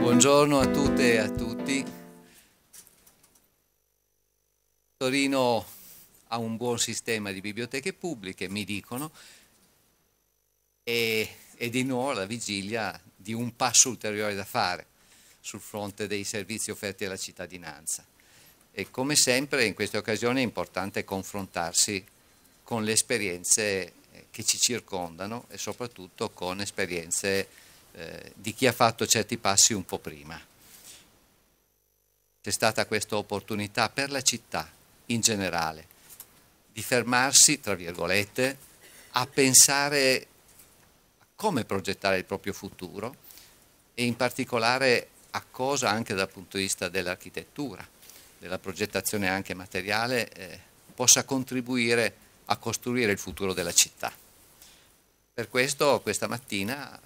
Buongiorno a tutte e a tutti. Torino ha un buon sistema di biblioteche pubbliche, mi dicono, e e di nuovo alla vigilia di un passo ulteriore da fare sul fronte dei servizi offerti alla cittadinanza. E come sempre in queste occasioni è importante confrontarsi con le esperienze eh, che ci circondano e soprattutto con esperienze eh, di chi ha fatto certi passi un po' prima. C'è stata questa opportunità per la città in generale di fermarsi, tra virgolette, a pensare come progettare il proprio futuro e in particolare a cosa anche dal punto di vista dell'architettura, della progettazione anche materiale, eh, possa contribuire a costruire il futuro della città. Per questo questa mattina, eh,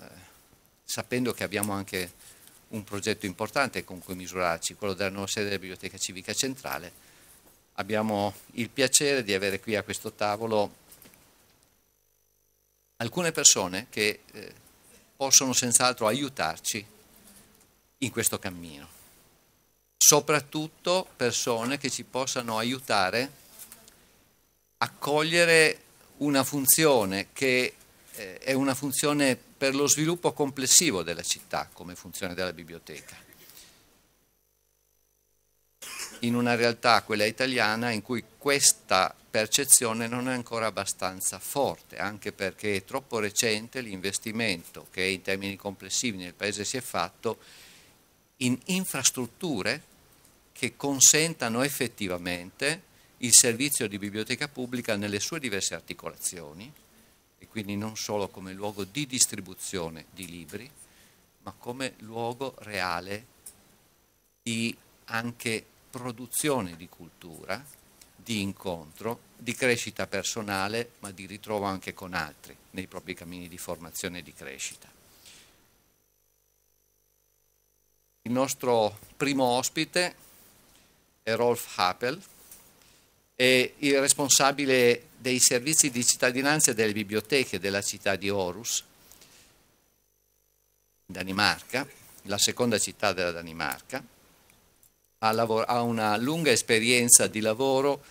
sapendo che abbiamo anche un progetto importante con cui misurarci, quello della nuova sede della Biblioteca Civica Centrale, abbiamo il piacere di avere qui a questo tavolo alcune persone che eh, possono senz'altro aiutarci in questo cammino, soprattutto persone che ci possano aiutare a cogliere una funzione che eh, è una funzione per lo sviluppo complessivo della città come funzione della biblioteca. In una realtà, quella italiana, in cui questa percezione non è ancora abbastanza forte, anche perché è troppo recente l'investimento che in termini complessivi nel Paese si è fatto in infrastrutture che consentano effettivamente il servizio di biblioteca pubblica nelle sue diverse articolazioni e quindi non solo come luogo di distribuzione di libri, ma come luogo reale di anche produzione di cultura di incontro, di crescita personale, ma di ritrovo anche con altri nei propri cammini di formazione e di crescita. Il nostro primo ospite è Rolf Happel, è il responsabile dei servizi di cittadinanza delle biblioteche della città di Orus, Danimarca, la seconda città della Danimarca, ha, una lunga esperienza di lavoro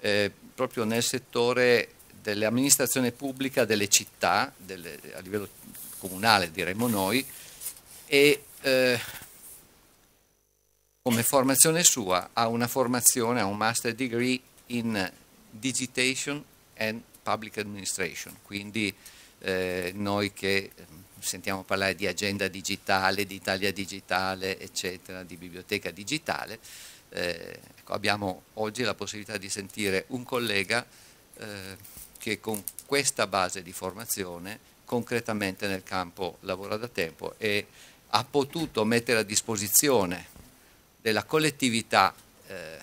eh, proprio nel settore dell'amministrazione pubblica delle città, delle, a livello comunale diremmo noi, e eh, come formazione sua ha una formazione, ha un master degree in Digitation and Public Administration, quindi eh, noi che ehm, sentiamo parlare di agenda digitale, di Italia digitale, eccetera, di biblioteca digitale, eh, ecco, abbiamo oggi la possibilità di sentire un collega eh, che con questa base di formazione concretamente nel campo lavora da tempo e ha potuto mettere a disposizione della collettività eh,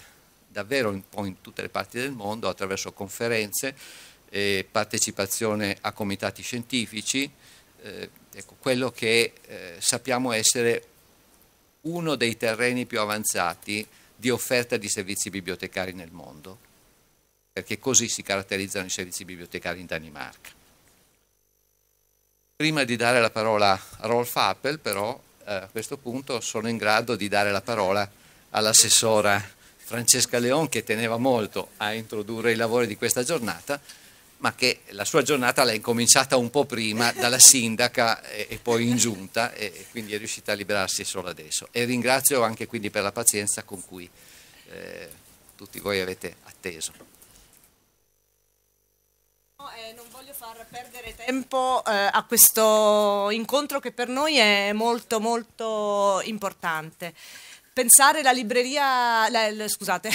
davvero un po' in tutte le parti del mondo attraverso conferenze, e partecipazione a comitati scientifici, eh, ecco, quello che eh, sappiamo essere uno dei terreni più avanzati di offerta di servizi bibliotecari nel mondo, perché così si caratterizzano i servizi bibliotecari in Danimarca. Prima di dare la parola a Rolf Appel, però, eh, a questo punto sono in grado di dare la parola all'assessora Francesca Leon, che teneva molto a introdurre i lavori di questa giornata, ma che la sua giornata l'ha incominciata un po' prima dalla sindaca e, poi in giunta e, quindi è riuscita a liberarsi solo adesso. E ringrazio anche quindi per la pazienza con cui eh, tutti voi avete atteso. Eh, non voglio far perdere tempo eh, a questo incontro che per noi è molto molto importante pensare la libreria, la, la, scusate,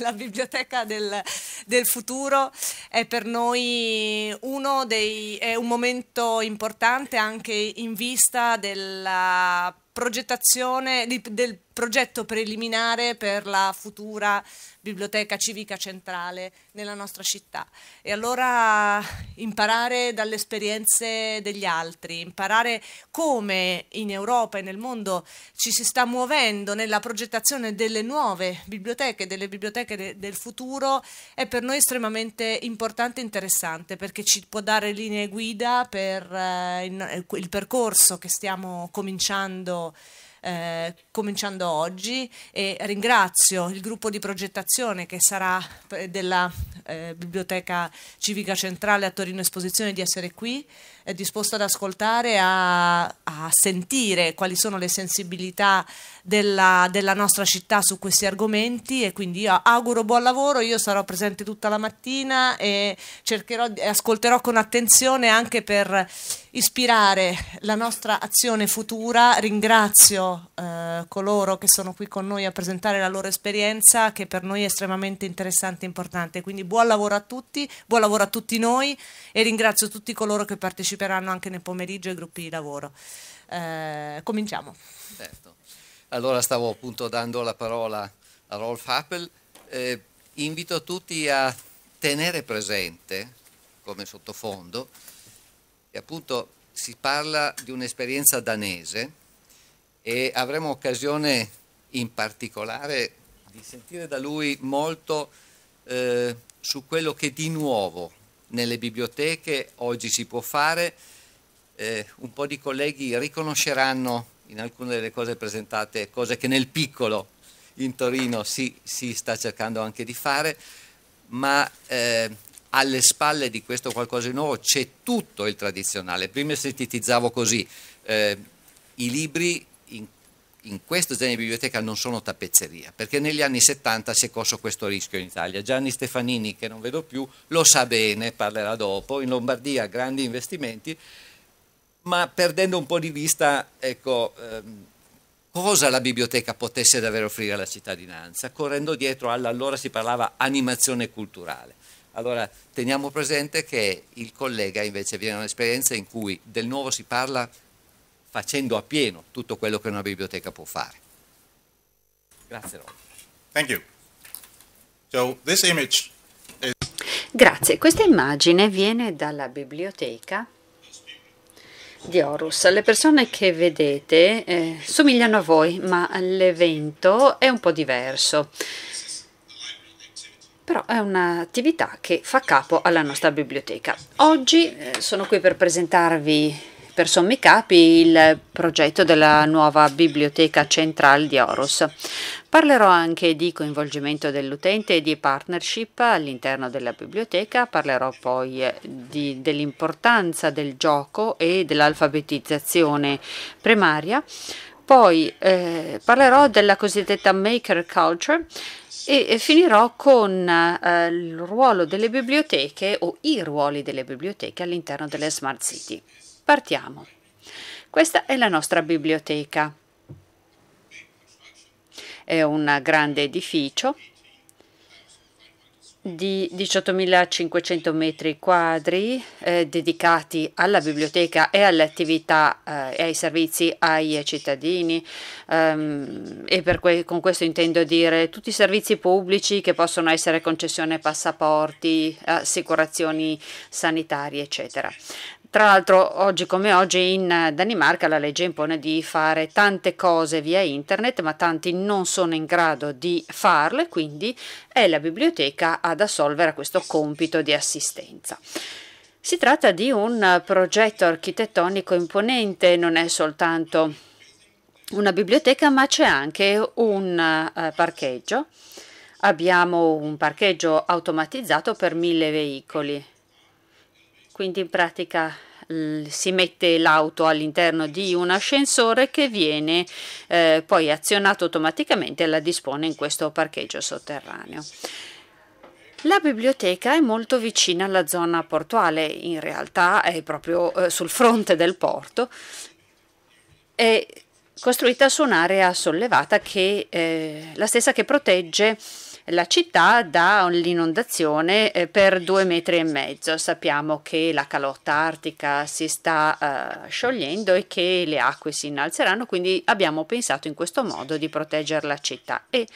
la biblioteca del, del, futuro è per noi uno dei, è un momento importante anche in vista della progettazione di, del progetto preliminare per la futura biblioteca civica centrale nella nostra città. E allora imparare dalle esperienze degli altri, imparare come in Europa e nel mondo ci si sta muovendo nella progettazione delle nuove biblioteche, delle biblioteche de del futuro, è per noi estremamente importante e interessante perché ci può dare linee guida per eh, il, il percorso che stiamo cominciando eh, cominciando oggi e ringrazio il gruppo di progettazione che sarà eh, della eh, Biblioteca Civica Centrale a Torino Esposizione di essere qui è disposto ad ascoltare, a, a sentire quali sono le sensibilità della, della, nostra città su questi argomenti e quindi io auguro buon lavoro, io sarò presente tutta la mattina e cercherò, ascolterò con attenzione anche per ispirare la nostra azione futura. Ringrazio eh, coloro che sono qui con noi a presentare la loro esperienza che per noi è estremamente interessante e importante. Quindi buon lavoro a tutti, buon lavoro a tutti noi e ringrazio tutti coloro che partecipano parteciperanno anche nel pomeriggio i gruppi di lavoro. Eh, cominciamo. Certo. Allora stavo appunto dando la parola a Rolf Happel. Eh, invito tutti a tenere presente, come sottofondo, che appunto si parla di un'esperienza danese e avremo occasione in particolare di sentire da lui molto eh, su quello che di nuovo nelle biblioteche, oggi si può fare. Eh, un po' di colleghi riconosceranno in alcune delle cose presentate cose che nel piccolo in Torino si, si sta cercando anche di fare, ma eh, alle spalle di questo qualcosa di nuovo c'è tutto il tradizionale. Prima sintetizzavo così, eh, i libri in in questo genere di biblioteca non sono tappezzeria, perché negli anni 70 si è corso questo rischio in Italia. Gianni Stefanini, che non vedo più, lo sa bene, parlerà dopo, in Lombardia grandi investimenti, ma perdendo un po' di vista ecco, ehm, cosa la biblioteca potesse davvero offrire alla cittadinanza, correndo dietro all'allora si parlava animazione culturale. Allora teniamo presente che il collega invece viene da un'esperienza in cui del nuovo si parla facendo appieno tutto quello che una biblioteca può fare. Grazie Rob. Thank you. So this image is... Grazie, questa immagine viene dalla biblioteca di Horus. Le persone che vedete eh, somigliano a voi, ma l'evento è un po' diverso. Però è un'attività che fa capo alla nostra biblioteca. Oggi eh, sono qui per presentarvi per sommi capi il progetto della nuova biblioteca centrale di Horus. Parlerò anche di coinvolgimento dell'utente e di partnership all'interno della biblioteca, parlerò poi eh, dell'importanza del gioco e dell'alfabetizzazione primaria, poi eh, parlerò della cosiddetta maker culture e, e finirò con eh, il ruolo delle biblioteche o i ruoli delle biblioteche all'interno delle smart city. Partiamo. Questa è la nostra biblioteca. È un grande edificio di 18.500 metri quadri eh, dedicati alla biblioteca e alle attività eh, e ai servizi ai cittadini um, e que con questo intendo dire tutti i servizi pubblici che possono essere concessione passaporti, assicurazioni sanitarie eccetera. Tra l'altro oggi come oggi in Danimarca la legge impone di fare tante cose via internet, ma tanti non sono in grado di farle, quindi è la biblioteca ad assolvere questo compito di assistenza. Si tratta di un progetto architettonico imponente, non è soltanto una biblioteca, ma c'è anche un eh, parcheggio. Abbiamo un parcheggio automatizzato per mille veicoli quindi in pratica si mette l'auto all'interno di un ascensore che viene eh, poi azionato automaticamente e la dispone in questo parcheggio sotterraneo. La biblioteca è molto vicina alla zona portuale, in realtà è proprio eh, sul fronte del porto, è costruita su un'area sollevata che eh, la stessa che protegge la città da l'inondazione eh, per due metri e mezzo. Sappiamo che la calotta artica si sta eh, sciogliendo e che le acque si innalzeranno, quindi abbiamo pensato in questo modo di proteggere la città. E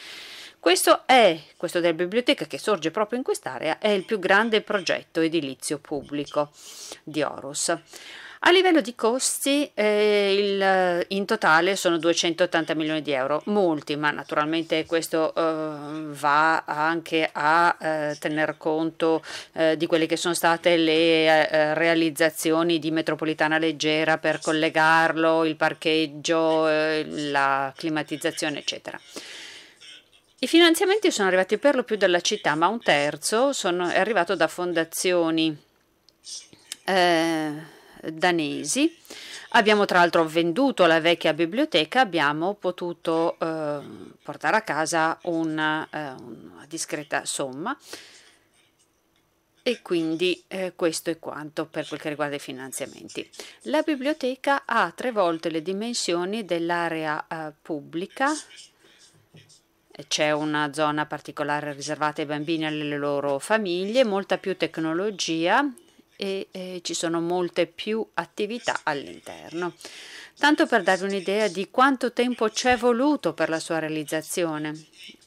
questo è, questo della biblioteca che sorge proprio in quest'area, è il più grande progetto edilizio pubblico di Horus. A livello di costi eh, il, in totale sono 280 milioni di euro, molti, ma naturalmente questo eh, va anche a eh, tener conto eh, di quelle che sono state le eh, realizzazioni di metropolitana leggera per collegarlo, il parcheggio, eh, la climatizzazione, eccetera. I finanziamenti sono arrivati per lo più dalla città, ma un terzo sono, è arrivato da fondazioni danesi. Abbiamo tra l'altro venduto la vecchia biblioteca, abbiamo potuto eh, portare a casa una, eh, una, discreta somma e quindi eh, questo è quanto per quel che riguarda i finanziamenti. La biblioteca ha tre volte le dimensioni dell'area eh, pubblica c'è una zona particolare riservata ai bambini e alle loro famiglie, molta più tecnologia, e eh, ci sono molte più attività all'interno. Tanto per darvi un'idea di quanto tempo c'è voluto per la sua realizzazione.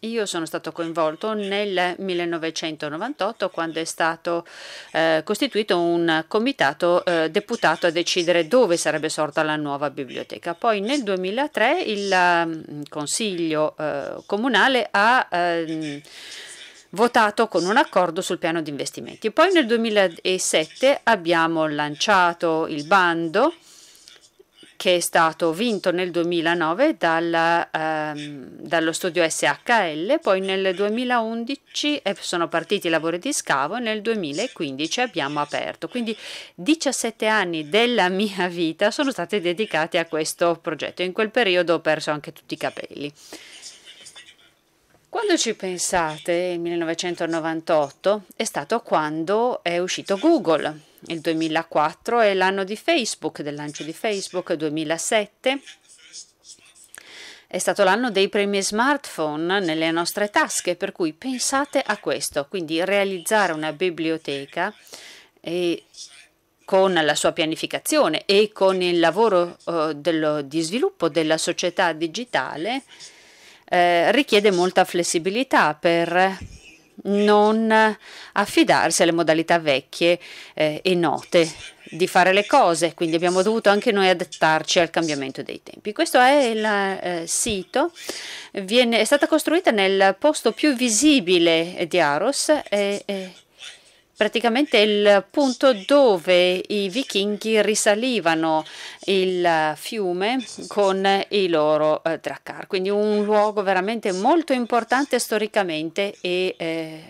Io sono stato coinvolto nel 1998 quando è stato eh, costituito un comitato eh, deputato a decidere dove sarebbe sorta la nuova biblioteca. Poi nel 2003 il mm, Consiglio eh, comunale ha ehm, votato con un accordo sul piano di investimenti. Poi nel 2007 abbiamo lanciato il bando che è stato vinto nel 2009 dalla, ehm, dallo studio SHL, poi nel 2011 eh, sono partiti i lavori di scavo e nel 2015 abbiamo aperto. Quindi 17 anni della mia vita sono stati dedicati a questo progetto. In quel periodo ho perso anche tutti i capelli. Quando ci pensate, il 1998 è stato quando è uscito Google, il 2004 è l'anno di Facebook, del lancio di Facebook, il 2007 è stato l'anno dei premi smartphone nelle nostre tasche, per cui pensate a questo, quindi realizzare una biblioteca e, con la sua pianificazione e con il lavoro eh, dello, di sviluppo della società digitale eh, richiede molta flessibilità per non affidarsi alle modalità vecchie eh, e note di fare le cose, quindi abbiamo dovuto anche noi adattarci al cambiamento dei tempi. Questo è il eh, sito, Viene, è stata costruita nel posto più visibile di Aros e, e praticamente il punto dove i vichinghi risalivano il fiume con i loro eh, drakkar, quindi un luogo veramente molto importante storicamente e eh,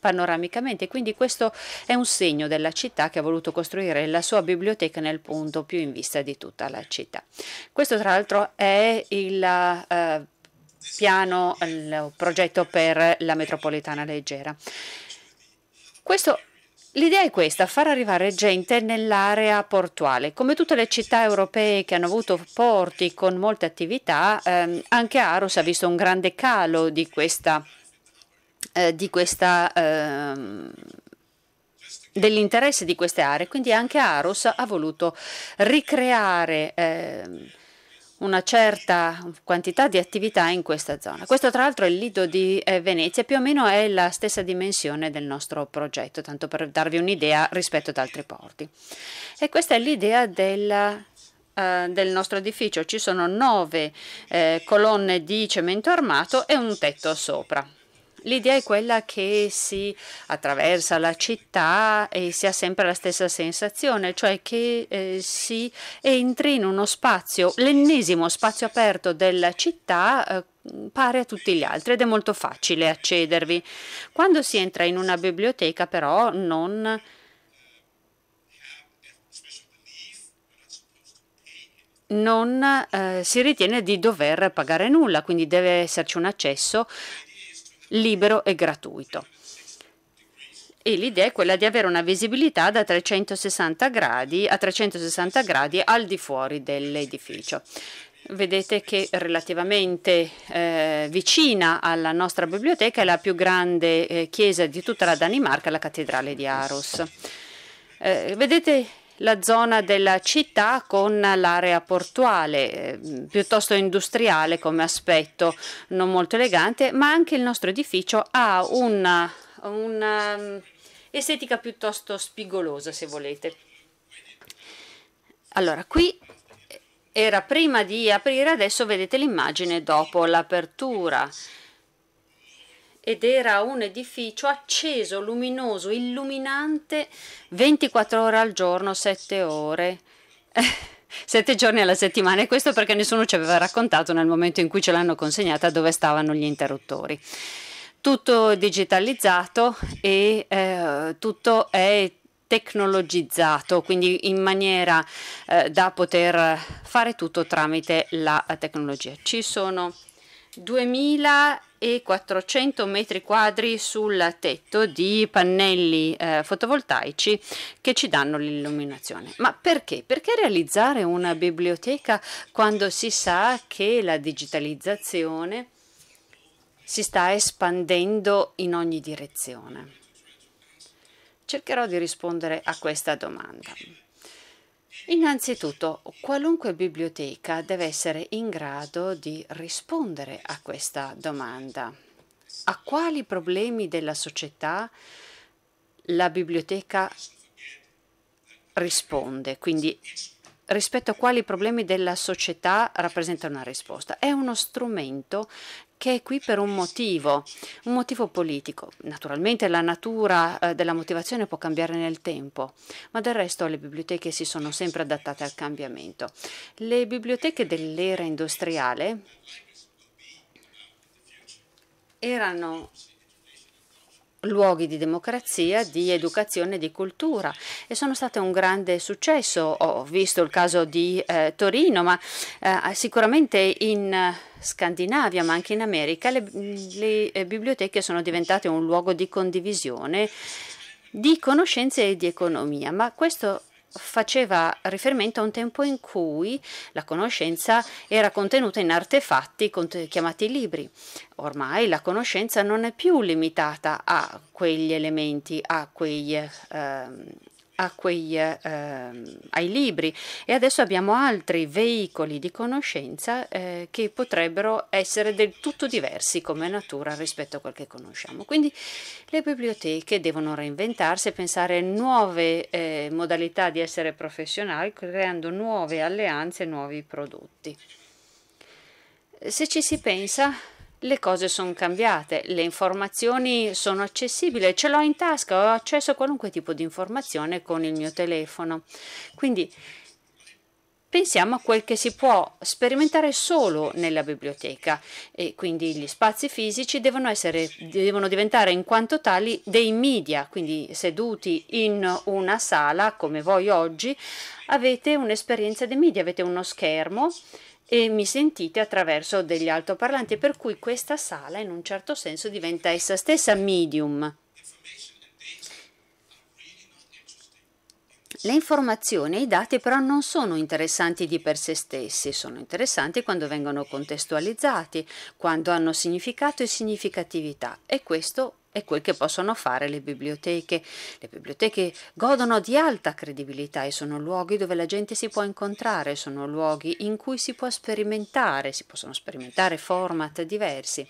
panoramicamente, quindi questo è un segno della città che ha voluto costruire la sua biblioteca nel punto più in vista di tutta la città. Questo tra l'altro è il eh, piano, il progetto per la metropolitana leggera. Questo L'idea è questa, far arrivare gente nell'area portuale. Come tutte le città europee che hanno avuto porti con molte attività, ehm, anche Aros ha visto un grande calo di questa, eh, di questa ehm, dell'interesse di queste aree, quindi anche Aros ha voluto ricreare eh, una certa quantità di attività in questa zona. Questo tra l'altro è il lido di eh, Venezia, più o meno è la stessa dimensione del nostro progetto, tanto per darvi un'idea rispetto ad altri porti. E questa è l'idea del, eh, del nostro edificio, ci sono nove eh, colonne di cemento armato e un tetto sopra. L'idea è quella che si attraversa la città e si ha sempre la stessa sensazione, cioè che eh, si entri in uno spazio, l'ennesimo spazio aperto della città. Eh, pari a tutti gli altri ed è molto facile accedervi. Quando si entra in una biblioteca però non non eh, si ritiene di dover pagare nulla, quindi deve esserci un accesso libero e gratuito. E l'idea è quella di avere una visibilità da 360 gradi a 360 gradi al di fuori dell'edificio vedete che relativamente eh, vicina alla nostra biblioteca è la più grande eh, chiesa di tutta la Danimarca, la cattedrale di Aros. Eh, vedete la zona della città con l'area portuale, eh, piuttosto industriale come aspetto, non molto elegante, ma anche il nostro edificio ha una, una mm, estetica piuttosto spigolosa, se volete. Allora, qui era prima di aprire, adesso vedete l'immagine dopo l'apertura ed era un edificio acceso, luminoso, illuminante 24 ore al giorno, 7 ore. 7 giorni alla settimana e questo perché nessuno ci aveva raccontato nel momento in cui ce l'hanno consegnata dove stavano gli interruttori. Tutto digitalizzato e eh, tutto è tecnologizzato, quindi in maniera eh, da poter fare tutto tramite la tecnologia. Ci sono 2000 e 400 metri quadri sul tetto di pannelli eh, fotovoltaici che ci danno l'illuminazione. Ma perché? Perché realizzare una biblioteca quando si sa che la digitalizzazione si sta espandendo in ogni direzione? Cercherò di rispondere a questa domanda. Innanzitutto, qualunque biblioteca deve essere in grado di rispondere a questa domanda. A quali problemi della società la biblioteca risponde? Quindi rispetto a quali problemi della società rappresenta una risposta. È uno strumento che è qui per un motivo, un motivo politico. Naturalmente la natura eh, della motivazione può cambiare nel tempo, ma del resto le biblioteche si sono sempre adattate al cambiamento. Le biblioteche dell'era industriale erano luoghi di democrazia, di educazione e di cultura e sono state un grande successo. Ho visto il caso di eh, Torino, ma eh, sicuramente in Scandinavia, ma anche in America, le, le eh, biblioteche sono diventate un luogo di condivisione di conoscenze e di economia, ma questo faceva riferimento a un tempo in cui la conoscenza era contenuta in artefatti chiamati libri. Ormai la conoscenza non è più limitata a quegli elementi, a quegli eh, a quei, eh, ehm, ai libri e adesso abbiamo altri veicoli di conoscenza eh, che potrebbero essere del tutto diversi come natura rispetto a quel che conosciamo. Quindi le biblioteche devono reinventarsi e pensare nuove eh, modalità di essere professionali creando nuove alleanze e nuovi prodotti. Se ci si pensa, le cose sono cambiate, le informazioni sono accessibili, ce l'ho in tasca, ho accesso a qualunque tipo di informazione con il mio telefono. Quindi pensiamo a quel che si può sperimentare solo nella biblioteca e quindi gli spazi fisici devono, essere, devono, diventare in quanto tali dei media, quindi seduti in una sala come voi oggi avete un'esperienza dei media, avete uno schermo e mi sentite attraverso degli altoparlanti, per cui questa sala in un certo senso diventa essa stessa medium. Le informazioni e i dati però non sono interessanti di per sé stessi, sono interessanti quando vengono contestualizzati, quando hanno significato e significatività e questo è quel che possono fare le biblioteche. Le biblioteche godono di alta credibilità e sono luoghi dove la gente si può incontrare, sono luoghi in cui si può sperimentare, si possono sperimentare format diversi.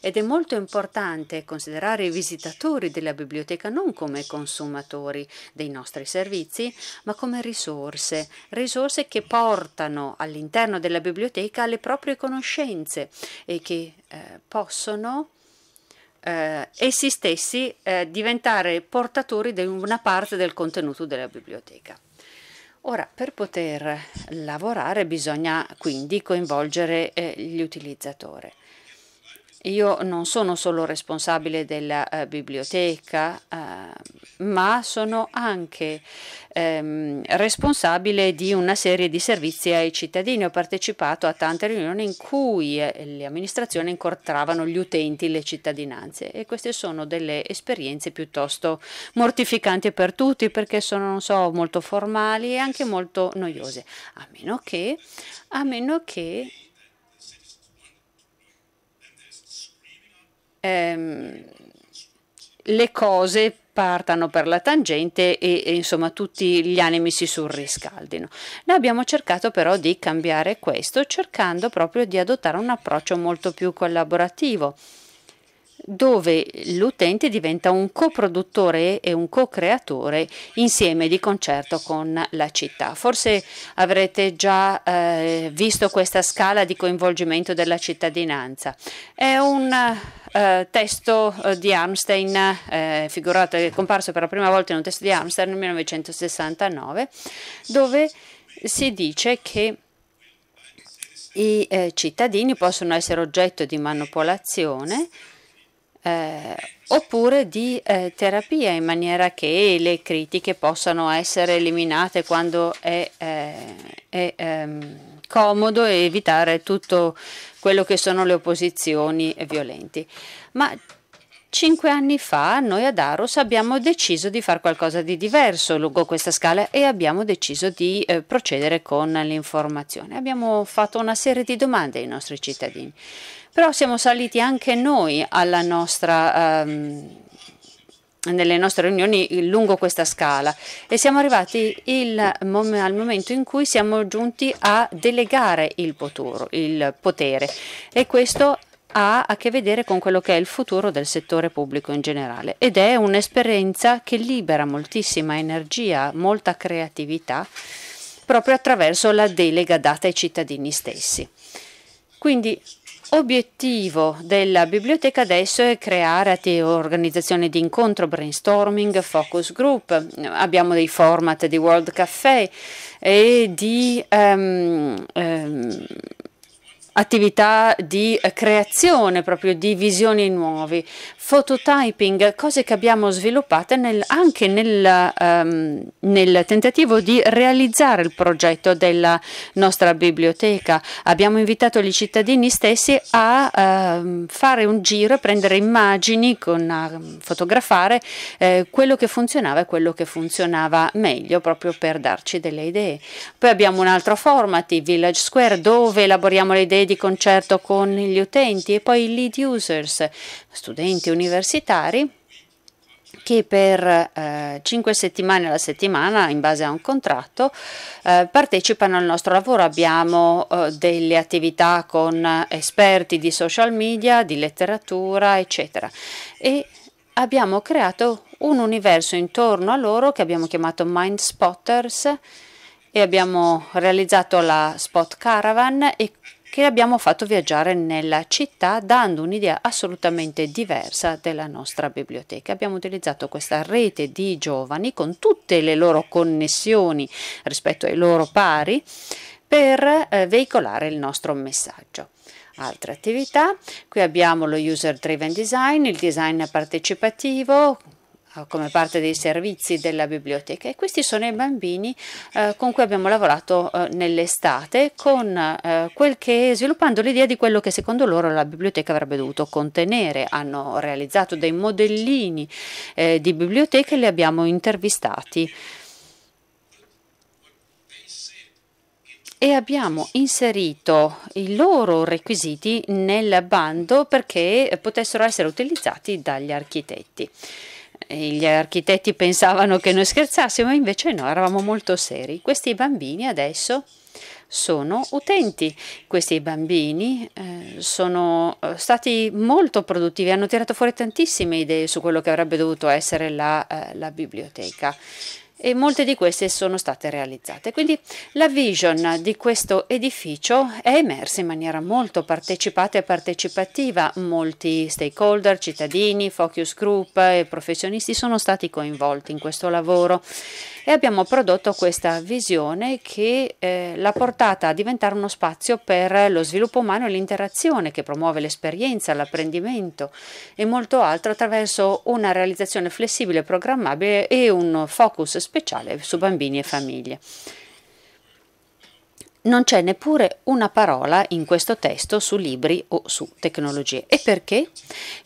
Ed è molto importante considerare i visitatori della biblioteca non come consumatori dei nostri servizi, ma come risorse, risorse che portano all'interno della biblioteca le proprie conoscenze e che eh, possono eh, essi stessi eh, diventare portatori di una parte del contenuto della biblioteca. Ora, per poter lavorare bisogna quindi coinvolgere eh, gli utilizzatori. Io non sono solo responsabile della eh, biblioteca, eh, ma sono anche ehm, responsabile di una serie di servizi ai cittadini. Ho partecipato a tante riunioni in cui eh, le amministrazioni incontravano gli utenti, le cittadinanze e queste sono delle esperienze piuttosto mortificanti per tutti perché sono, non so, molto formali e anche molto noiose, a meno che, a meno che ehm, le cose partano per la tangente e, e, insomma tutti gli animi si surriscaldino. Noi abbiamo cercato però di cambiare questo cercando proprio di adottare un approccio molto più collaborativo dove l'utente diventa un coproduttore e un co-creatore insieme di concerto con la città. Forse avrete già eh, visto questa scala di coinvolgimento della cittadinanza. È un eh, testo eh, di Armstein, eh, figurato, è comparso per la prima volta in un testo di Armstein nel 1969, dove si dice che i eh, cittadini possono essere oggetto di manipolazione eh, oppure di eh, terapia in maniera che le critiche possano essere eliminate quando è, eh, è ehm, comodo e evitare tutto quello che sono le opposizioni violenti. Ma Cinque anni fa noi ad Aros abbiamo deciso di fare qualcosa di diverso lungo questa scala e abbiamo deciso di eh, procedere con l'informazione. Abbiamo fatto una serie di domande ai nostri cittadini. Però siamo saliti anche noi nostra, ehm, nelle nostre riunioni lungo questa scala e siamo arrivati il, al momento in cui siamo giunti a delegare il, poturo, il potere e questo ha a che vedere con quello che è il futuro del settore pubblico in generale ed è un'esperienza che libera moltissima energia, molta creatività proprio attraverso la delega data ai cittadini stessi. Quindi L'obiettivo della biblioteca adesso è creare organizzazioni di incontro, brainstorming, focus group, abbiamo dei format di World Café e di um, um, attività di eh, creazione proprio di visioni nuove, phototyping, cose che abbiamo sviluppato nel, anche nel, um, nel tentativo di realizzare il progetto della nostra biblioteca. Abbiamo invitato gli cittadini stessi a uh, fare un giro e prendere immagini, con, a fotografare eh, quello che funzionava e quello che funzionava meglio, proprio per darci delle idee. Poi abbiamo un altro format, Village Square, dove elaboriamo le idee di concerto con gli utenti e poi i lead users, studenti universitari che per eh, 5 settimane alla settimana, in base a un contratto, eh, partecipano al nostro lavoro. Abbiamo eh, delle attività con esperti di social media, di letteratura, eccetera. E abbiamo creato un universo intorno a loro che abbiamo chiamato Mind Spotters e abbiamo realizzato la Spot Caravan e che abbiamo fatto viaggiare nella città dando un'idea assolutamente diversa della nostra biblioteca. Abbiamo utilizzato questa rete di giovani con tutte le loro connessioni rispetto ai loro pari per eh, veicolare il nostro messaggio altre attività. Qui abbiamo lo user driven design, il design partecipativo eh, come parte dei servizi della biblioteca e questi sono i bambini eh, con cui abbiamo lavorato eh, nell'estate con, eh, che, sviluppando l'idea di quello che secondo loro la biblioteca avrebbe dovuto contenere. Hanno realizzato dei modellini eh, di biblioteca e li abbiamo intervistati. e abbiamo inserito i loro requisiti nel bando perché potessero essere utilizzati dagli architetti. Gli architetti pensavano che noi scherzassimo, invece no, eravamo molto seri. Questi bambini adesso sono utenti. Questi bambini eh, sono eh, stati molto produttivi, hanno tirato fuori tantissime idee su quello che avrebbe dovuto essere la, eh, la biblioteca e molte di queste sono state realizzate. Quindi la vision di questo edificio è emersa in maniera molto partecipata e partecipativa. Molti stakeholder, cittadini, focus group e professionisti sono stati coinvolti in questo lavoro e abbiamo prodotto questa visione che eh, l'ha portata a diventare uno spazio per lo sviluppo umano e l'interazione che promuove l'esperienza, l'apprendimento e molto altro attraverso una realizzazione flessibile e programmabile e un focus speciale su bambini e famiglie. Non c'è neppure una parola in questo testo su libri o su tecnologie. E perché?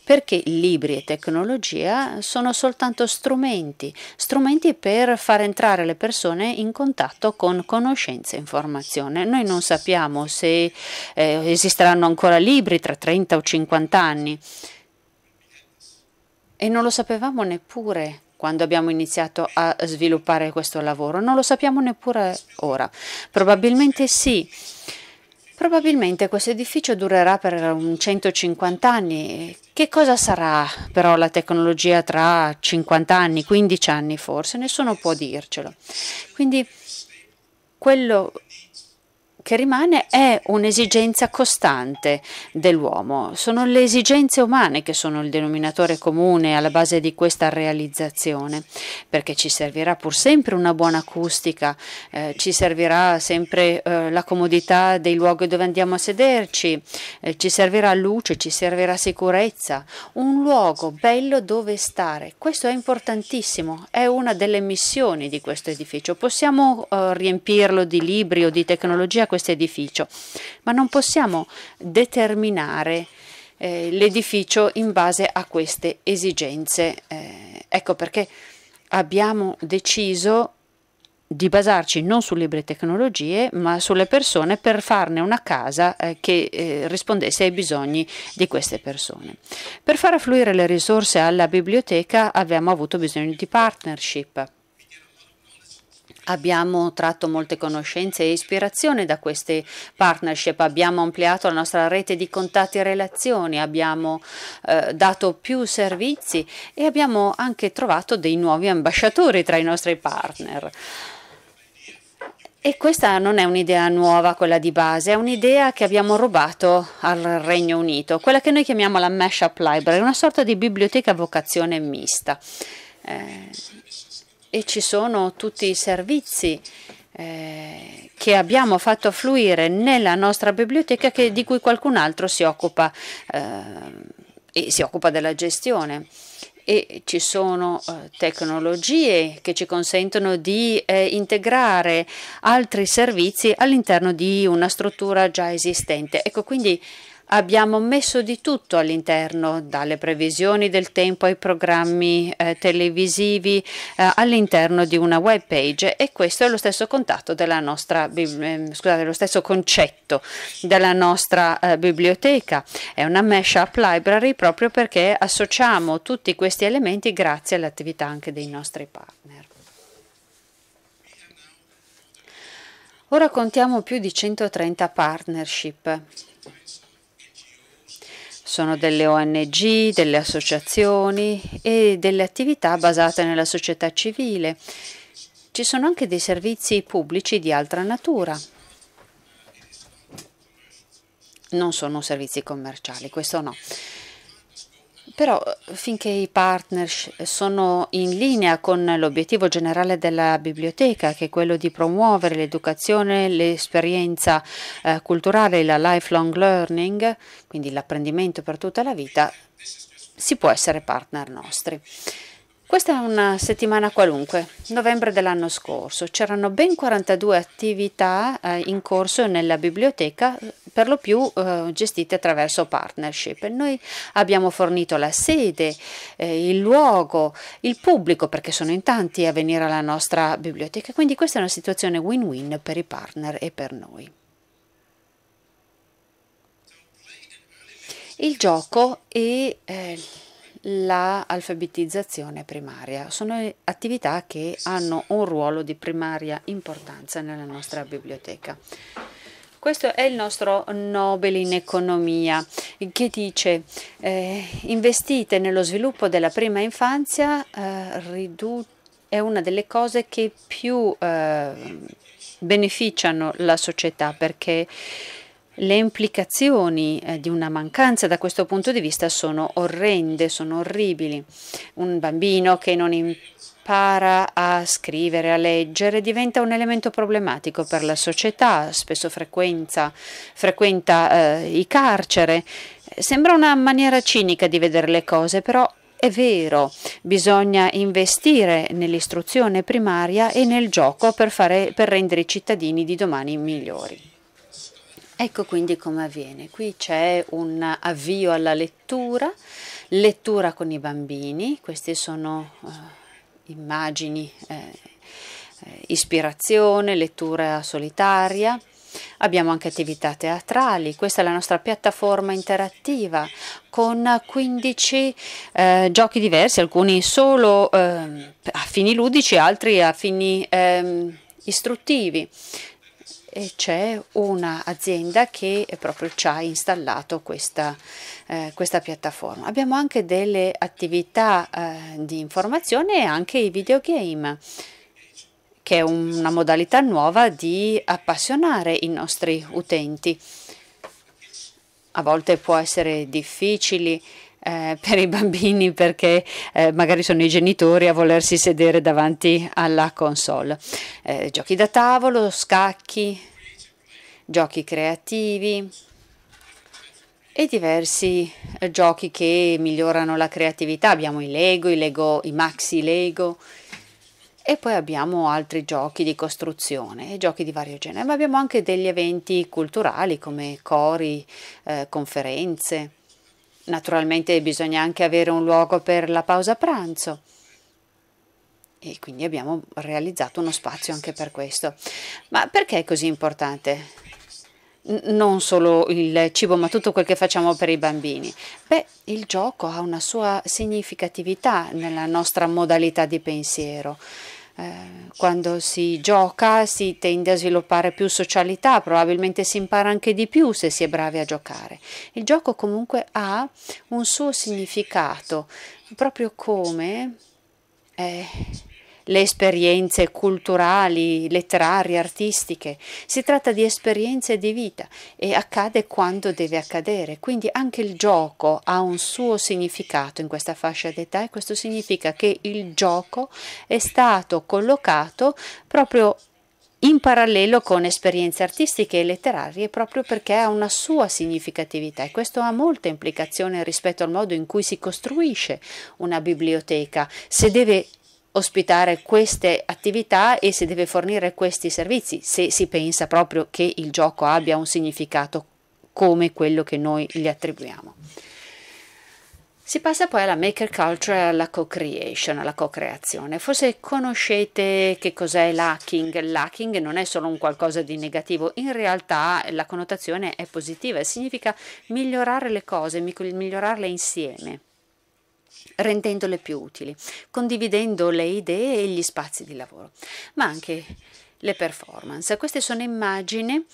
Perché libri e tecnologia sono soltanto strumenti, strumenti per far entrare le persone in contatto con conoscenza e informazione. Noi non sappiamo se eh, esisteranno ancora libri tra 30 o 50 anni e non lo sapevamo neppure quando abbiamo iniziato a sviluppare questo lavoro. Non lo sappiamo neppure ora. Probabilmente sì. Probabilmente questo edificio durerà per un 150 anni. Che cosa sarà però la tecnologia tra 50 anni, 15 anni forse? Nessuno può dircelo. Quindi quello che rimane è un'esigenza costante dell'uomo. Sono le esigenze umane che sono il denominatore comune alla base di questa realizzazione, perché ci servirà pur sempre una buona acustica, eh, ci servirà sempre eh, la comodità dei luoghi dove andiamo a sederci, eh, ci servirà luce, ci servirà sicurezza, un luogo bello dove stare. Questo è importantissimo, è una delle missioni di questo edificio. Possiamo eh, riempirlo di libri o di tecnologia, questo edificio, ma non possiamo determinare eh, l'edificio in base a queste esigenze. Eh, ecco perché abbiamo deciso di basarci non su libere tecnologie, ma sulle persone per farne una casa eh, che eh, rispondesse ai bisogni di queste persone. Per far affluire le risorse alla biblioteca abbiamo avuto bisogno di partnership Abbiamo tratto molte conoscenze e ispirazione da queste partnership, abbiamo ampliato la nostra rete di contatti e relazioni, abbiamo eh, dato più servizi e abbiamo anche trovato dei nuovi ambasciatori tra i nostri partner. E questa non è un'idea nuova, quella di base, è un'idea che abbiamo rubato al Regno Unito, quella che noi chiamiamo la Mashup Library, una sorta di biblioteca a vocazione mista. Eh, e ci sono tutti i servizi eh, che abbiamo fatto fluire nella nostra biblioteca che, di cui qualcun altro si occupa eh, e si occupa della gestione. E ci sono eh, tecnologie che ci consentono di eh, integrare altri servizi all'interno di una struttura già esistente. Ecco, quindi Abbiamo messo di tutto all'interno, dalle previsioni del tempo ai programmi eh, televisivi, eh, all'interno di una web page e questo è lo stesso, nostra, eh, scusate, lo stesso concetto della nostra eh, biblioteca. È una mashup library proprio perché associamo tutti questi elementi grazie all'attività anche dei nostri partner. Ora contiamo più di 130 partnership sono delle ONG, delle associazioni e delle attività basate nella società civile. Ci sono anche dei servizi pubblici di altra natura. Non sono servizi commerciali, questo no. Però eh, finché i partner eh, sono in linea con l'obiettivo generale della biblioteca, che è quello di promuovere l'educazione, l'esperienza eh, culturale, la lifelong learning, quindi l'apprendimento per tutta la vita, si può essere partner nostri. Questa è una settimana qualunque, novembre dell'anno scorso. C'erano ben 42 attività eh, in corso nella biblioteca per lo più eh, gestite attraverso partnership. noi abbiamo fornito la sede, eh, il luogo, il pubblico, perché sono in tanti a venire alla nostra biblioteca, quindi questa è una situazione win-win per i partner e per noi. Il gioco e eh, l'alfabetizzazione la primaria sono attività che hanno un ruolo di primaria importanza nella nostra biblioteca. Questo è il nostro Nobel in economia che dice eh, investite nello sviluppo della prima infanzia, eh, è una delle cose che più eh, beneficiano la società perché le implicazioni eh, di una mancanza da questo punto di vista sono orrende, sono orribili. Un bambino che non impara a scrivere, a leggere, diventa un elemento problematico per la società, spesso frequenza, frequenta eh, i carcere. Sembra una maniera cinica di vedere le cose, però è vero, bisogna investire nell'istruzione primaria e nel gioco per, fare, per, rendere i cittadini di domani migliori. Ecco quindi come avviene. Qui c'è un avvio alla lettura, lettura con i bambini, questi sono... Uh, immagini, eh, eh, ispirazione, lettura solitaria. Abbiamo anche attività teatrali, questa è la nostra piattaforma interattiva con 15 eh, giochi diversi, alcuni solo eh, a fini ludici, altri a fini ehm, istruttivi e c'è un'azienda che proprio ci ha installato questa, eh, questa piattaforma. Abbiamo anche delle attività eh, di informazione e anche i videogame che è una modalità nuova di appassionare i nostri utenti. A volte può essere difficile eh, per i bambini perché eh, magari sono i genitori a volersi sedere davanti alla console. Eh, giochi da tavolo, scacchi, giochi creativi e diversi eh, giochi che migliorano la creatività. Abbiamo i Lego, i, Lego, i Maxi Lego e poi abbiamo altri giochi di costruzione e giochi di vario genere, ma abbiamo anche degli eventi culturali come cori, eh, conferenze. Naturalmente bisogna anche avere un luogo per la pausa pranzo e quindi abbiamo realizzato uno spazio anche per questo. Ma perché è così importante? non solo il cibo, ma tutto quel che facciamo per i bambini. Beh, il gioco ha una sua significatività nella nostra modalità di pensiero. Eh, quando si gioca si tende a sviluppare più socialità, probabilmente si impara anche di più se si è bravi a giocare. Il gioco comunque ha un suo significato, proprio come eh, le esperienze culturali, letterarie, artistiche. Si tratta di esperienze di vita e accade quando deve accadere. Quindi anche il gioco ha un suo significato in questa fascia d'età e questo significa che il gioco è stato collocato proprio in parallelo con esperienze artistiche e letterarie proprio perché ha una sua significatività e questo ha molta implicazione rispetto al modo in cui si costruisce una biblioteca. Se deve ospitare queste attività e se deve fornire questi servizi, se si pensa proprio che il gioco abbia un significato come quello che noi gli attribuiamo. Si passa poi alla maker culture e alla co-creation, alla co-creazione. Forse conoscete che cos'è l'hacking. L'hacking non è solo un qualcosa di negativo, in realtà la connotazione è positiva e significa migliorare le cose, migliorarle insieme rendendole più utili, condividendo le idee e gli spazi di lavoro, ma anche le performance. Queste sono immagini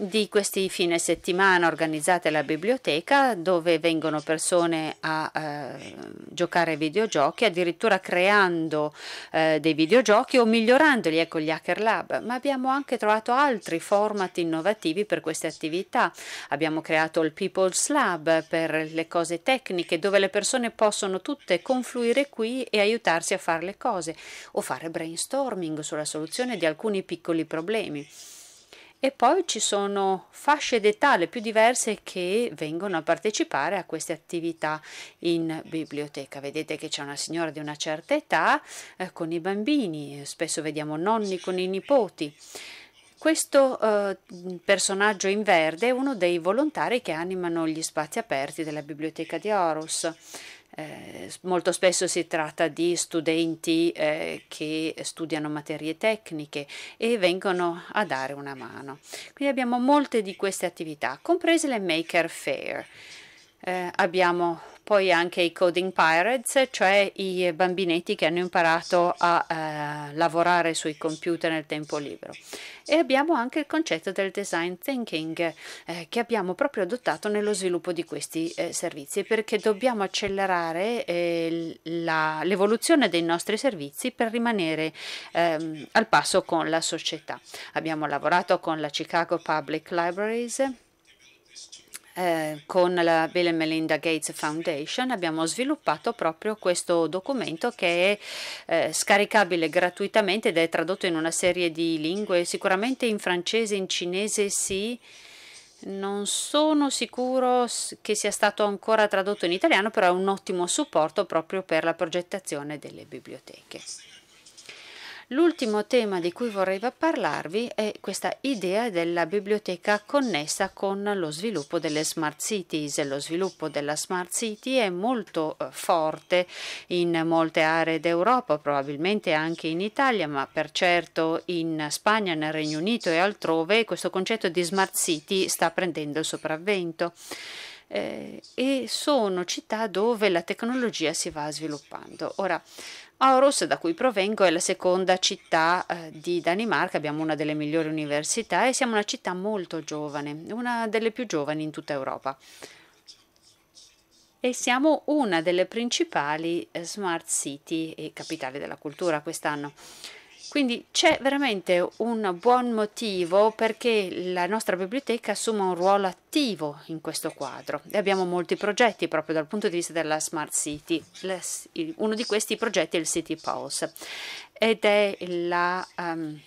di questi fine settimana organizzate alla biblioteca dove vengono persone a eh, giocare ai videogiochi, addirittura creando eh, dei videogiochi o migliorandoli, ecco gli Hacker Lab, ma abbiamo anche trovato altri format innovativi per queste attività. Abbiamo creato il People's Lab per le cose tecniche dove le persone possono tutte confluire qui e aiutarsi a fare le cose o fare brainstorming sulla soluzione di alcuni piccoli problemi. E poi ci sono fasce d'età le più diverse che vengono a partecipare a queste attività in biblioteca. Vedete che c'è una signora di una certa età eh, con i bambini, eh, spesso vediamo nonni con i nipoti. Questo eh, personaggio in verde è uno dei volontari che animano gli spazi aperti della biblioteca di Horus. Eh, molto spesso si tratta di studenti eh, che studiano materie tecniche e vengono a dare una mano. Quindi abbiamo molte di queste attività, comprese le Maker Fair. Eh, abbiamo poi anche i coding pirates, cioè i bambinetti che hanno imparato a eh, lavorare sui computer nel tempo libero. E abbiamo anche il concetto del design thinking eh, che abbiamo proprio adottato nello sviluppo di questi eh, servizi perché dobbiamo accelerare eh, la, l'evoluzione dei nostri servizi per rimanere ehm, al passo con la società. Abbiamo lavorato con la Chicago Public Libraries eh, con la Bill e Melinda Gates Foundation abbiamo sviluppato proprio questo documento che è eh, scaricabile gratuitamente ed è tradotto in una serie di lingue, sicuramente in francese, e in cinese sì. Non sono sicuro che sia stato ancora tradotto in italiano, però è un ottimo supporto proprio per la progettazione delle biblioteche. L'ultimo tema di cui vorrei parlarvi è questa idea della biblioteca connessa con lo sviluppo delle smart cities. Lo sviluppo della smart city è molto eh, forte in molte aree d'Europa, probabilmente anche in Italia, ma per certo in Spagna, nel Regno Unito e altrove questo concetto di smart city sta prendendo il sopravvento. Eh, e sono città dove la tecnologia si va sviluppando. Ora, Aarhus, da cui provengo, è la seconda città eh, di Danimarca, abbiamo una delle migliori università e siamo una città molto giovane, una delle più giovani in tutta Europa. E siamo una delle principali eh, smart city e capitali della cultura quest'anno. Quindi c'è veramente un buon motivo perché la nostra biblioteca assuma un ruolo attivo in questo quadro e abbiamo molti progetti proprio dal punto di vista della Smart City. Uno di questi progetti è il City Pulse ed è la... Um,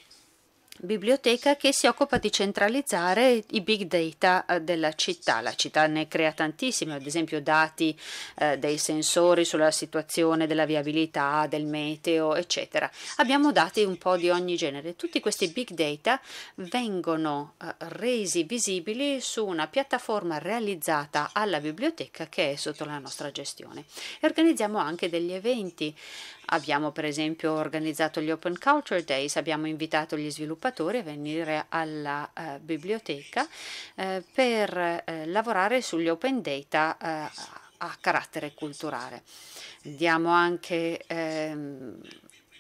biblioteca che si occupa di centralizzare i big data eh, della città. La città ne crea tantissimi, ad esempio dati eh, dei sensori sulla situazione della viabilità, del meteo, eccetera. Abbiamo dati un po' di ogni genere. Tutti questi big data vengono eh, resi visibili su una piattaforma realizzata alla biblioteca che è sotto la nostra gestione. E organizziamo anche degli eventi Abbiamo per esempio organizzato gli Open Culture Days, abbiamo invitato gli sviluppatori a venire alla eh, biblioteca eh, per eh, lavorare sugli open data eh, a carattere culturale. Diamo anche ehm,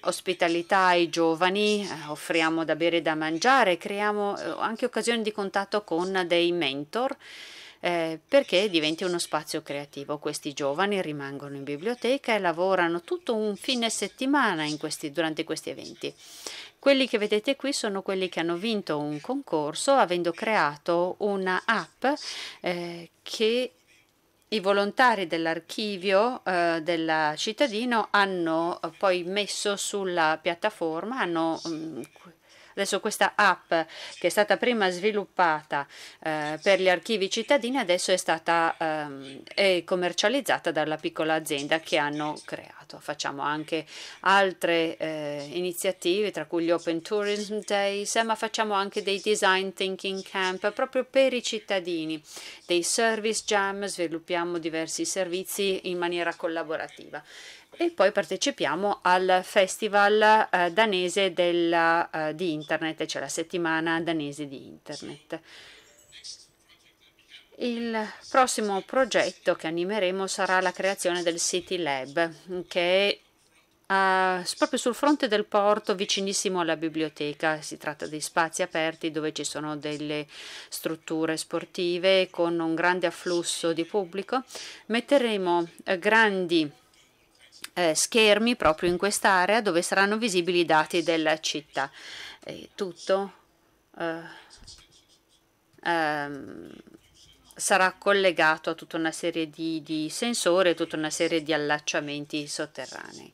ospitalità ai giovani, eh, offriamo da bere e da mangiare, creiamo eh, anche occasioni di contatto con dei mentor eh, perché diventi uno spazio creativo. Questi giovani rimangono in biblioteca e lavorano tutto un fine settimana questi, durante questi eventi. Quelli che vedete qui sono quelli che hanno vinto un concorso avendo creato un'app eh, che i volontari dell'archivio eh, del cittadino hanno eh, poi messo sulla piattaforma, hanno mh, mm, Adesso questa app che è stata prima sviluppata eh, per gli archivi cittadini adesso è stata ehm, è commercializzata dalla piccola azienda che hanno creato. Facciamo anche altre eh, iniziative, tra cui gli Open Tourism Days, ma facciamo anche dei Design Thinking Camp proprio per i cittadini, dei Service Jam, sviluppiamo diversi servizi in maniera collaborativa e poi partecipiamo al festival eh, danese del, eh, di internet, cioè la settimana danese di internet. Il prossimo progetto che animeremo sarà la creazione del City Lab, che è eh, proprio sul fronte del porto, vicinissimo alla biblioteca. Si tratta di spazi aperti dove ci sono delle strutture sportive con un grande afflusso di pubblico. Metteremo eh, grandi eh, schermi proprio in quest'area dove saranno visibili i dati della città. Eh, tutto ehm, sarà collegato a tutta una serie di, di sensori e tutta una serie di allacciamenti sotterranei.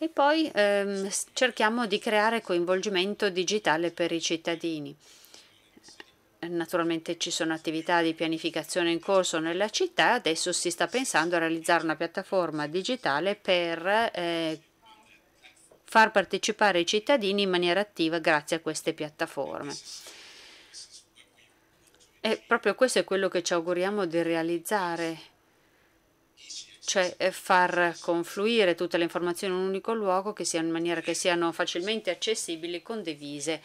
E poi ehm, cerchiamo di creare coinvolgimento digitale per i cittadini. Naturalmente ci sono attività di pianificazione in corso nella città, adesso si sta pensando a realizzare una piattaforma digitale per eh, far partecipare i cittadini in maniera attiva grazie a queste piattaforme. E proprio questo è quello che ci auguriamo di realizzare, cioè eh, far confluire tutte le informazioni in un unico luogo che sia in maniera che siano facilmente accessibili, condivise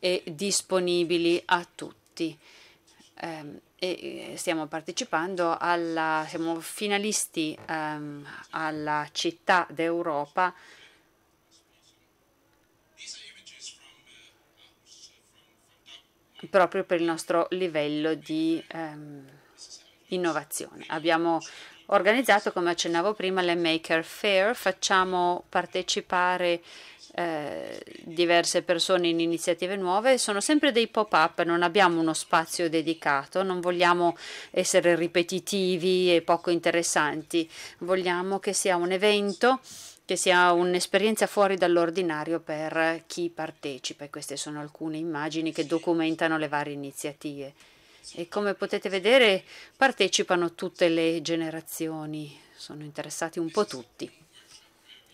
e disponibili a tutti tutti. Ehm, e eh, stiamo partecipando alla, siamo finalisti ehm, alla città d'Europa proprio per il nostro livello di ehm, innovazione. Abbiamo organizzato, come accennavo prima, le Maker Fair, facciamo partecipare eh, diverse persone in iniziative nuove, sono sempre dei pop-up, non abbiamo uno spazio dedicato, non vogliamo essere ripetitivi e poco interessanti, vogliamo che sia un evento che sia un'esperienza fuori dall'ordinario per chi partecipa e queste sono alcune immagini che documentano le varie iniziative. E come potete vedere partecipano tutte le generazioni, sono interessati un po' tutti.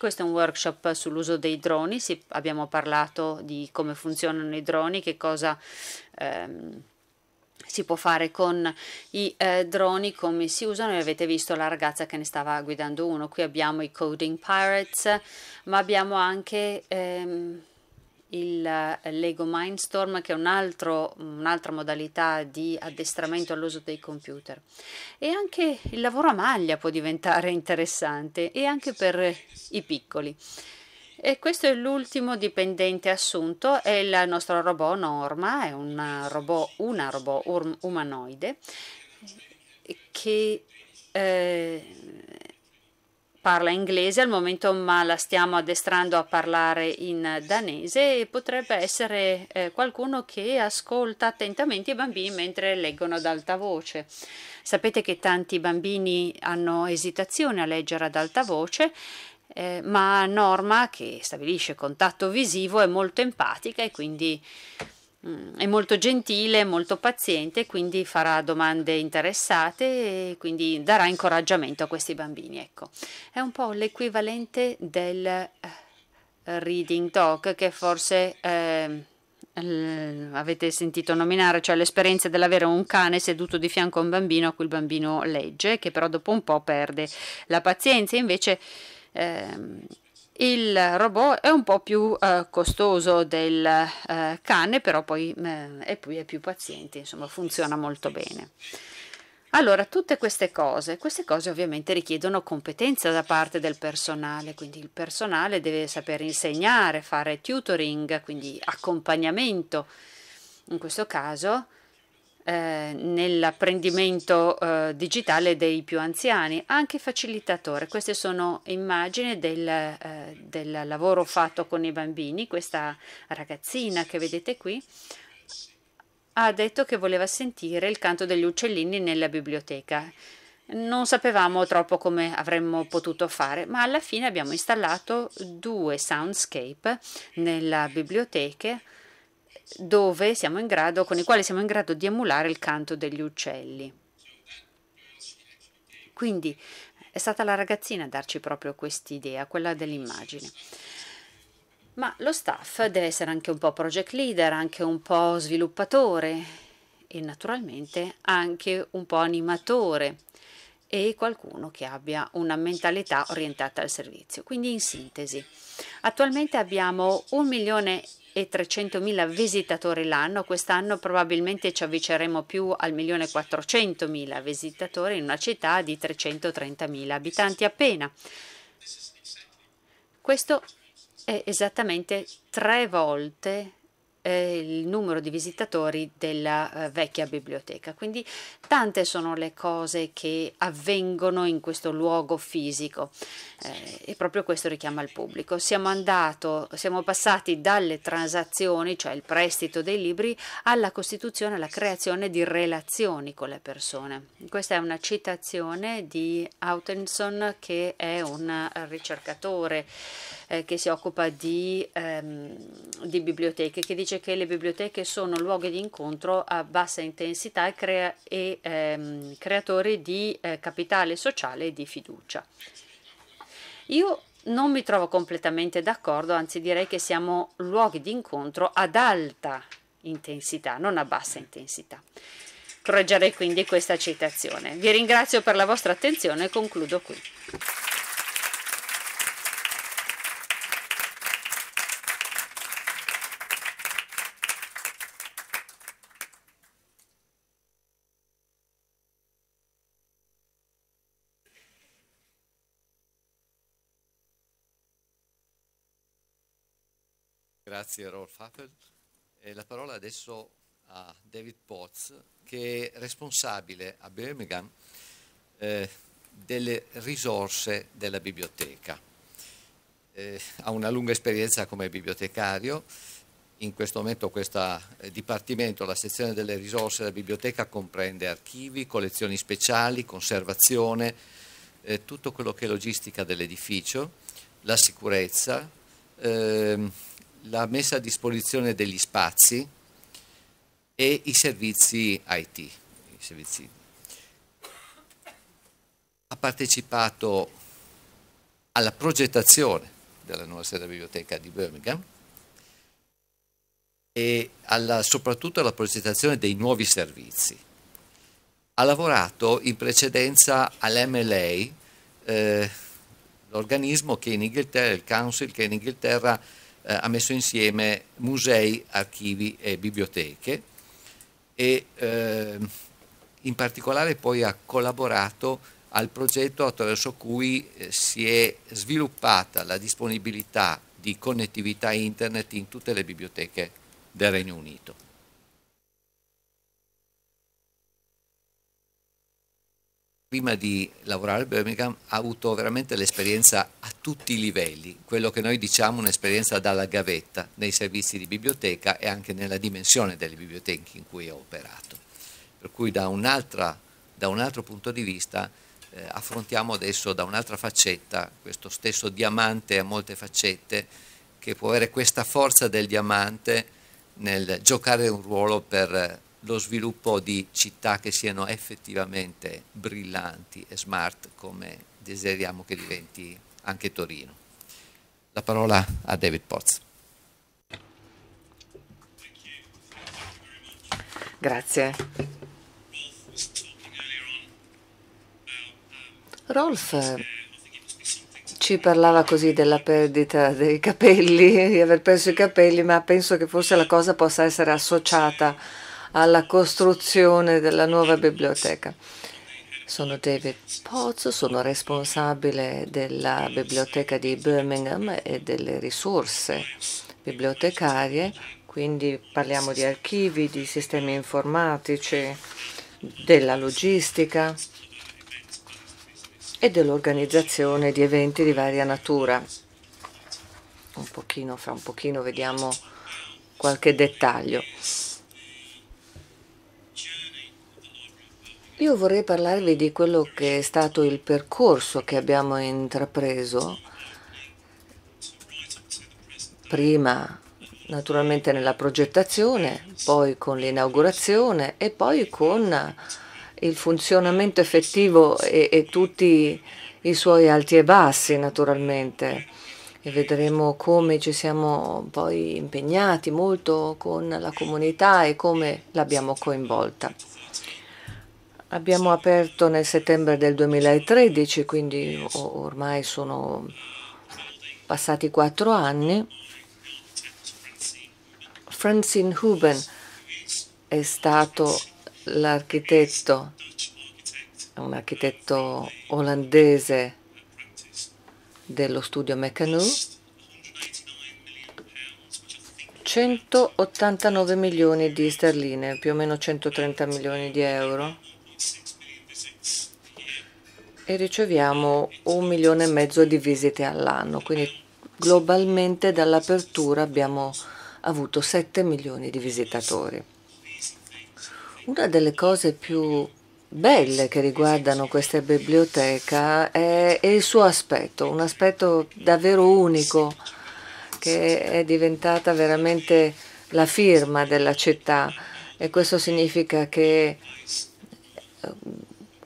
Questo è un workshop sull'uso dei droni, si, abbiamo parlato di come funzionano i droni, che cosa ehm, si può fare con i eh, droni, come si usano e avete visto la ragazza che ne stava guidando uno. Qui abbiamo i Coding Pirates, ma abbiamo anche... Ehm, il eh, Lego Mindstorm che è un'altra modalità di addestramento all'uso dei computer. E anche il lavoro a maglia può diventare interessante e anche per i piccoli. E questo è l'ultimo dipendente assunto, è il nostro robot Norma, è una robot, una robot um, umanoide che eh, parla inglese, al momento ma la stiamo addestrando a parlare in danese e potrebbe essere eh, qualcuno che ascolta attentamente i bambini mentre leggono ad alta voce. Sapete che tanti bambini hanno esitazione a leggere ad alta voce, eh, ma Norma, che stabilisce contatto visivo, è molto empatica e quindi Mm, è molto gentile, molto paziente, quindi farà domande interessate e quindi darà incoraggiamento a questi bambini. Ecco, è un po' l'equivalente del eh, reading talk che forse eh, avete sentito nominare, cioè l'esperienza dell'avere un cane seduto di fianco a un bambino a cui il bambino legge, che però dopo un po' perde la pazienza. Invece... Eh, il robot è un po' più eh, costoso del eh, cane, però poi, eh, poi è più paziente, insomma funziona molto bene. Allora, tutte queste cose, queste cose ovviamente richiedono competenza da parte del personale, quindi il personale deve saper insegnare, fare tutoring, quindi accompagnamento. In questo caso eh, nell'apprendimento eh, digitale dei più anziani, anche facilitatore. Queste sono immagini del, eh, del, lavoro fatto con i bambini. Questa ragazzina che vedete qui ha detto che voleva sentire il canto degli uccellini nella biblioteca. Non sapevamo troppo come avremmo potuto fare, ma alla fine abbiamo installato due soundscape nella biblioteca dove siamo in grado, con i quali siamo in grado di emulare il canto degli uccelli. Quindi è stata la ragazzina a darci proprio quest'idea, quella dell'immagine. Ma lo staff deve essere anche un po' project leader, anche un po' sviluppatore e naturalmente anche un po' animatore e qualcuno che abbia una mentalità orientata al servizio. Quindi in sintesi, attualmente abbiamo un milione e 300.000 visitatori l'anno, quest'anno probabilmente ci avviceremo più al 1.400.000 visitatori in una città di 330.000 abitanti appena. Questo è esattamente tre volte eh, il numero di visitatori della eh, vecchia biblioteca. Quindi tante sono le cose che avvengono in questo luogo fisico eh, e proprio questo richiama il pubblico. Siamo, andato, siamo passati dalle transazioni, cioè il prestito dei libri, alla costituzione, alla creazione di relazioni con le persone. Questa è una citazione di Autenson che è un ricercatore eh, che si occupa di, ehm, di, biblioteche, che dice che le biblioteche sono luoghi di incontro a bassa intensità e, crea e ehm, creatori di eh, capitale sociale e di fiducia. Io non mi trovo completamente d'accordo, anzi direi che siamo luoghi di incontro ad alta intensità, non a bassa intensità. Correggerei quindi questa citazione. Vi ringrazio per la vostra attenzione e concludo qui. Grazie Rolf Happel. E la parola adesso a David Potts, che è responsabile a Birmingham eh, delle risorse della biblioteca. Eh, ha una lunga esperienza come bibliotecario, in questo momento questo eh, dipartimento, la sezione delle risorse della biblioteca comprende archivi, collezioni speciali, conservazione, eh, tutto quello che è logistica dell'edificio, la sicurezza, ehm, la messa a disposizione degli spazi e i servizi IT. I servizi. Ha partecipato alla progettazione della nuova sede biblioteca di Birmingham e alla, soprattutto alla progettazione dei nuovi servizi. Ha lavorato in precedenza all'MLA, eh, l'organismo che in Inghilterra, il council che in Inghilterra eh, ha messo insieme musei, archivi e biblioteche e eh, in particolare poi ha collaborato al progetto attraverso cui eh, si è sviluppata la disponibilità di connettività internet in tutte le biblioteche del Regno Unito. prima di lavorare a Birmingham ha avuto veramente l'esperienza a tutti i livelli, quello che noi diciamo un'esperienza dalla gavetta nei servizi di biblioteca e anche nella dimensione delle biblioteche in cui ha operato. Per cui da, un, da un altro punto di vista eh, affrontiamo adesso da un'altra faccetta questo stesso diamante a molte faccette che può avere questa forza del diamante nel giocare un ruolo per lo sviluppo di città che siano effettivamente brillanti e smart come desideriamo che diventi anche Torino. La parola a David Potts. Grazie. Rolf ci parlava così della perdita dei capelli, di aver perso i capelli, ma penso che forse la cosa possa essere associata alla costruzione della nuova biblioteca. Sono David Potts, sono responsabile della biblioteca di Birmingham e delle risorse bibliotecarie, quindi parliamo di archivi, di sistemi informatici, della logistica e dell'organizzazione di eventi di varia natura. Un pochino, fra un pochino vediamo qualche dettaglio. Io vorrei parlarvi di quello che è stato il percorso che abbiamo intrapreso prima naturalmente nella progettazione, poi con l'inaugurazione e poi con il funzionamento effettivo e, e, tutti i suoi alti e bassi naturalmente e vedremo come ci siamo poi impegnati molto con la comunità e come l'abbiamo coinvolta. Abbiamo aperto nel settembre del 2013, quindi ormai sono passati quattro anni. Francine Huben è stato l'architetto, un architetto olandese dello studio Meccanu. 189 milioni di sterline, più o meno 130 milioni di euro e riceviamo un milione e mezzo di visite all'anno, quindi globalmente dall'apertura abbiamo avuto 7 milioni di visitatori. Una delle cose più belle che riguardano questa biblioteca è, il suo aspetto, un aspetto davvero unico che è diventata veramente la firma della città e questo significa che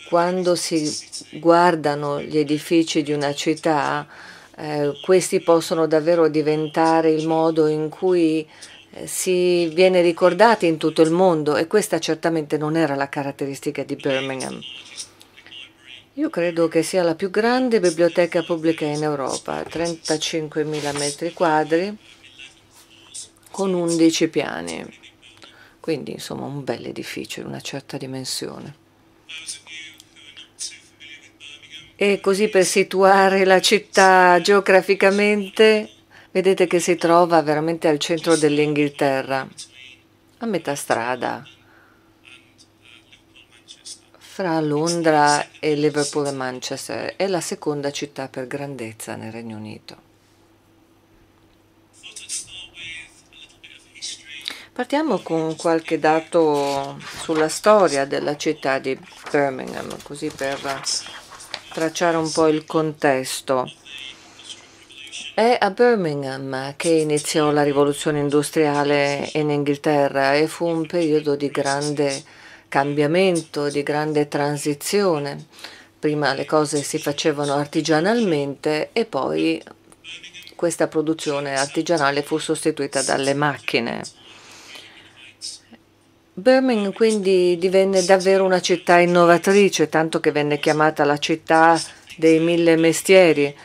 quando si guardano gli edifici di una città, eh, questi possono davvero diventare il modo in cui eh, si viene ricordati in tutto il mondo e questa certamente non era la caratteristica di Birmingham. Io credo che sia la più grande biblioteca pubblica in Europa, 35.000 metri quadri con 11 piani, quindi insomma un bel edificio, una certa dimensione. E così per situare la città geograficamente, vedete che si trova veramente al centro dell'Inghilterra, a metà strada fra Londra e Liverpool e Manchester, è la seconda città per grandezza nel Regno Unito. Partiamo con qualche dato sulla storia della città di Birmingham, così per tracciare un po' il contesto. È a Birmingham che iniziò la rivoluzione industriale in Inghilterra e fu un periodo di grande cambiamento, di grande transizione. Prima le cose si facevano artigianalmente e poi questa produzione artigianale fu sostituita dalle macchine. Birmingham quindi divenne davvero una città innovatrice, tanto che venne chiamata la città dei mille mestieri,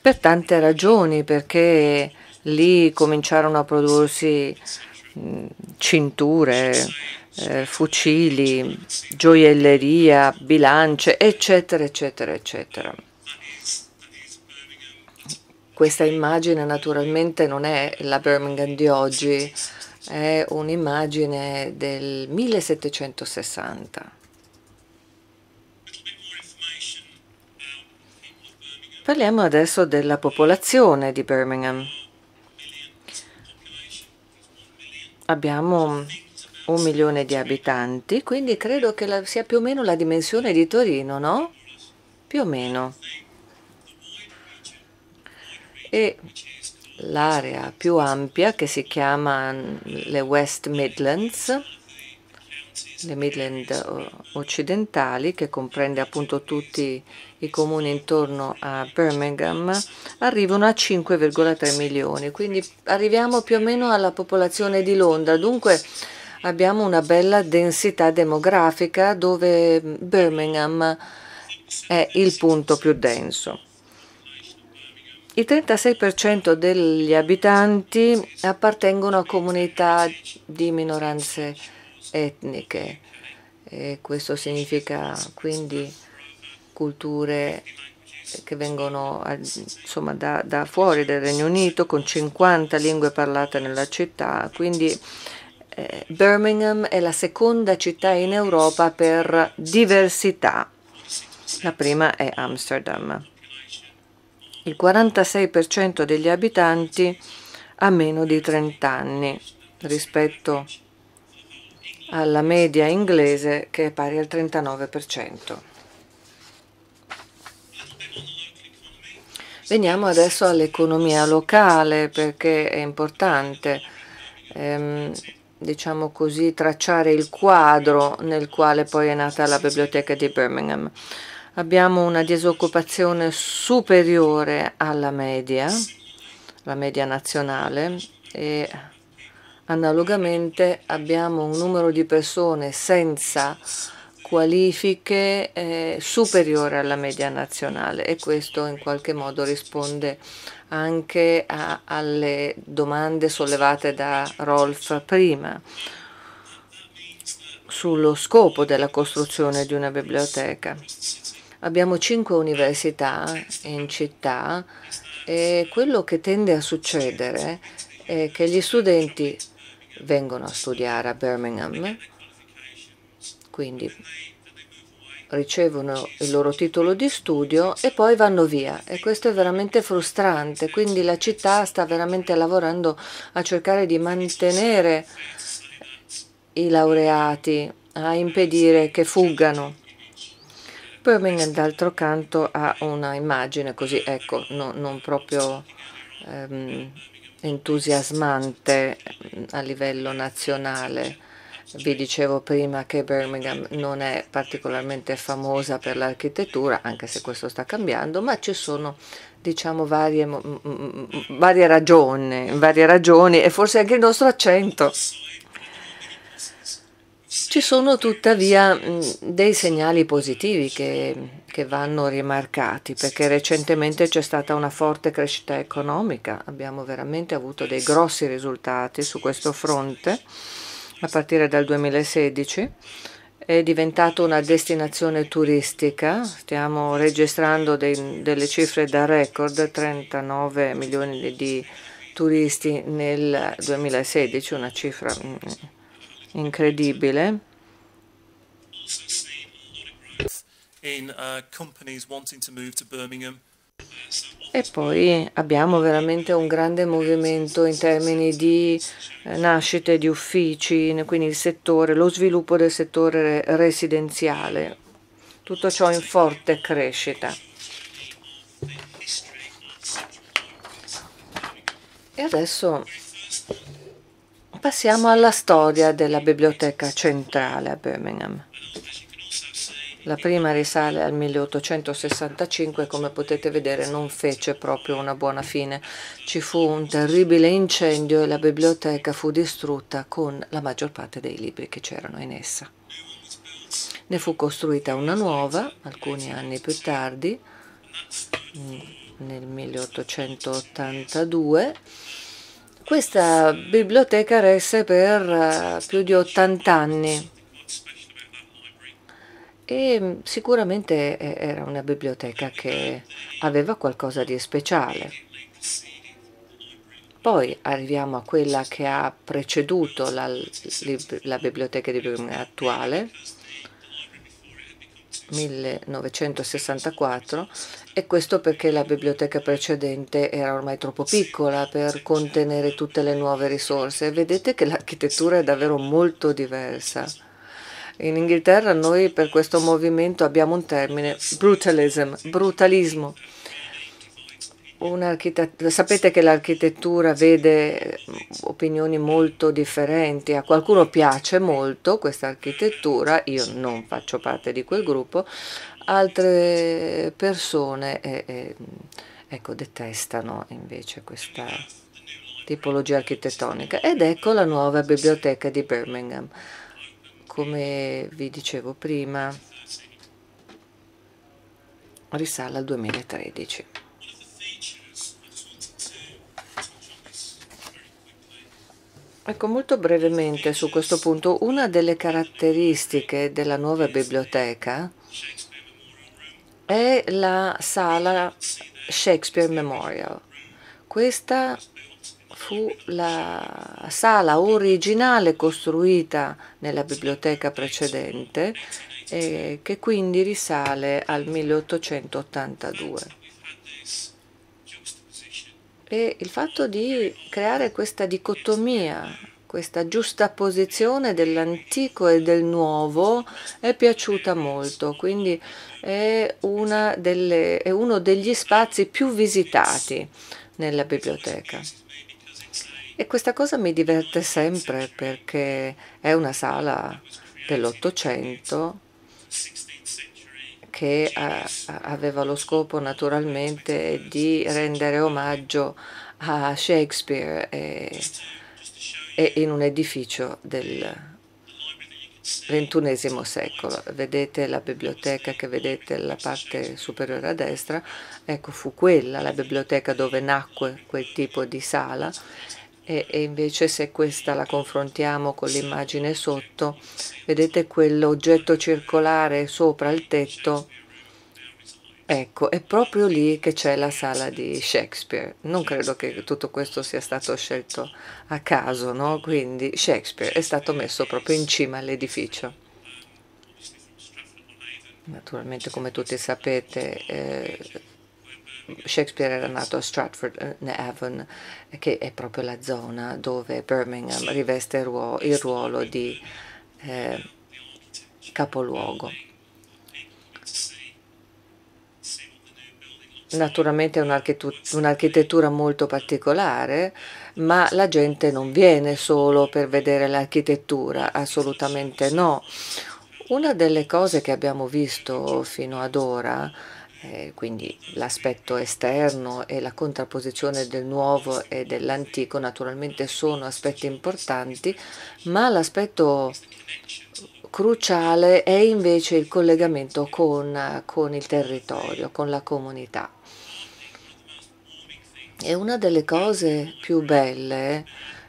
per tante ragioni, perché lì cominciarono a prodursi cinture, eh, fucili, gioielleria, bilance, eccetera, eccetera, eccetera. Questa immagine naturalmente non è la Birmingham di oggi, è un'immagine del 1760. Parliamo adesso della popolazione di Birmingham. Abbiamo un milione di abitanti, quindi credo che la, sia più o meno la dimensione di Torino, no? Più o meno. E l'area più ampia che si chiama le West Midlands, le Midlands eh, occidentali, che comprende appunto tutti i comuni intorno a Birmingham, arrivano a 5,3 milioni, quindi arriviamo più o meno alla popolazione di Londra. Dunque abbiamo una bella densità demografica dove Birmingham è il punto più denso. Il 36% degli abitanti appartengono a comunità di minoranze etniche e questo significa quindi culture che vengono insomma, da, da, fuori del Regno Unito con 50 lingue parlate nella città, quindi eh, Birmingham è la seconda città in Europa per diversità, la prima è Amsterdam il 46% degli abitanti ha meno di 30 anni rispetto alla media inglese che è pari al 39%. Veniamo adesso all'economia locale perché è importante ehm, diciamo così, tracciare il quadro nel quale poi è nata la biblioteca di Birmingham abbiamo una disoccupazione superiore alla media, la media nazionale, e analogamente abbiamo un numero di persone senza qualifiche eh, superiore alla media nazionale e questo in qualche modo risponde anche a, alle domande sollevate da Rolf prima sullo scopo della costruzione di una biblioteca. Abbiamo cinque università in città e quello che tende a succedere è che gli studenti vengono a studiare a Birmingham, quindi ricevono il loro titolo di studio e poi vanno via e questo è veramente frustrante, quindi la città sta veramente lavorando a cercare di mantenere i laureati, a impedire che fuggano. Perming d'altro canto ha una immagine così, ecco, no, non proprio ehm, entusiasmante mm, a livello nazionale. Vi dicevo prima che Birmingham non è particolarmente famosa per l'architettura, anche se questo sta cambiando, ma ci sono diciamo varie, varie, ragioni, varie ragioni e forse anche il nostro accento ci sono tuttavia dei segnali positivi che, che, vanno rimarcati perché recentemente c'è stata una forte crescita economica, abbiamo veramente avuto dei grossi risultati su questo fronte a partire dal 2016. È diventata una destinazione turistica, stiamo registrando dei, delle cifre da record, 39 milioni di turisti nel 2016, una cifra incredibile uh, e poi abbiamo veramente un grande movimento in termini di eh, nascite di uffici, quindi settore, lo sviluppo del settore residenziale. Tutto ciò in forte crescita. E adesso Passiamo alla storia della biblioteca centrale a Birmingham. La prima risale al 1865 e come potete vedere non fece proprio una buona fine. Ci fu un terribile incendio e la biblioteca fu distrutta con la maggior parte dei libri che c'erano in essa. Ne fu costruita una nuova alcuni anni più tardi, mm, nel 1882 questa biblioteca resse per eh, più di 80 anni e mm, sicuramente eh, era una biblioteca che aveva qualcosa di speciale. Poi arriviamo a quella che ha preceduto la, la biblioteca di Birmingham attuale, 1964, e questo perché la biblioteca precedente era ormai troppo piccola per contenere tutte le nuove risorse. Vedete che l'architettura è davvero molto diversa. In Inghilterra noi per questo movimento abbiamo un termine, brutalism, brutalismo. Sapete che l'architettura vede eh, opinioni molto differenti, a qualcuno piace molto questa architettura, io non faccio parte di quel gruppo, altre persone eh, eh, ecco, detestano invece questa tipologia architettonica. Ed ecco la nuova biblioteca di Birmingham. Come vi dicevo prima, risale al 2013. Ecco, molto brevemente su questo punto, una delle caratteristiche della nuova biblioteca è la sala Shakespeare Memorial. Questa fu la sala originale costruita nella biblioteca precedente eh, che quindi risale al 1882. E il fatto di creare questa dicotomia questa giusta posizione dell'antico e del nuovo è piaciuta molto, quindi è, delle, è, uno degli spazi più visitati nella biblioteca. E questa cosa mi diverte sempre perché è una sala dell'Ottocento che a, eh, a, aveva lo scopo naturalmente di rendere omaggio a Shakespeare. E, e in un edificio del XXI secolo. Vedete la biblioteca che vedete nella parte superiore a destra, ecco fu quella la biblioteca dove nacque quel tipo di sala e invece se questa la confrontiamo con l'immagine sotto, vedete quell'oggetto circolare sopra il tetto Ecco, è proprio lì che c'è la sala di Shakespeare. Non credo che tutto questo sia stato scelto a caso, no? Quindi Shakespeare è stato messo proprio in cima all'edificio. Naturalmente, come tutti sapete, eh, Shakespeare era nato a Stratford eh, Avon, che è proprio la zona dove Birmingham riveste il ruolo, il ruolo di eh, capoluogo. Naturalmente è un'architettura molto particolare, ma la gente non viene solo per vedere l'architettura, assolutamente no. Una delle cose che abbiamo visto fino ad ora, eh, quindi l'aspetto esterno e la contrapposizione del nuovo e dell'antico, naturalmente sono aspetti importanti, ma l'aspetto cruciale è invece il collegamento con, con il territorio, con la comunità. E una delle cose più belle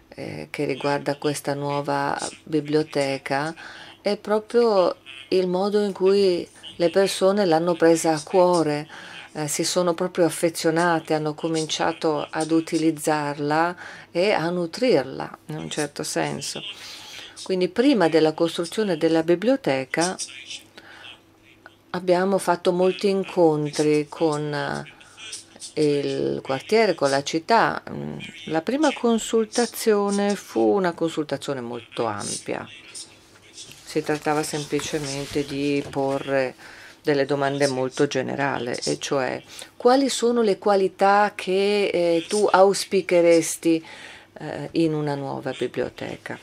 eh, che riguarda questa nuova biblioteca è proprio il modo in cui le persone l'hanno presa a cuore, eh, si sono proprio affezionate, hanno cominciato ad utilizzarla e a nutrirla in un certo senso. Quindi prima della costruzione della biblioteca abbiamo fatto molti incontri con eh, il quartiere, con la città. Mm, la prima consultazione fu una consultazione molto ampia. Si trattava semplicemente di porre delle domande molto generali, e cioè quali sono le qualità che eh, tu auspicheresti eh, in una nuova biblioteca.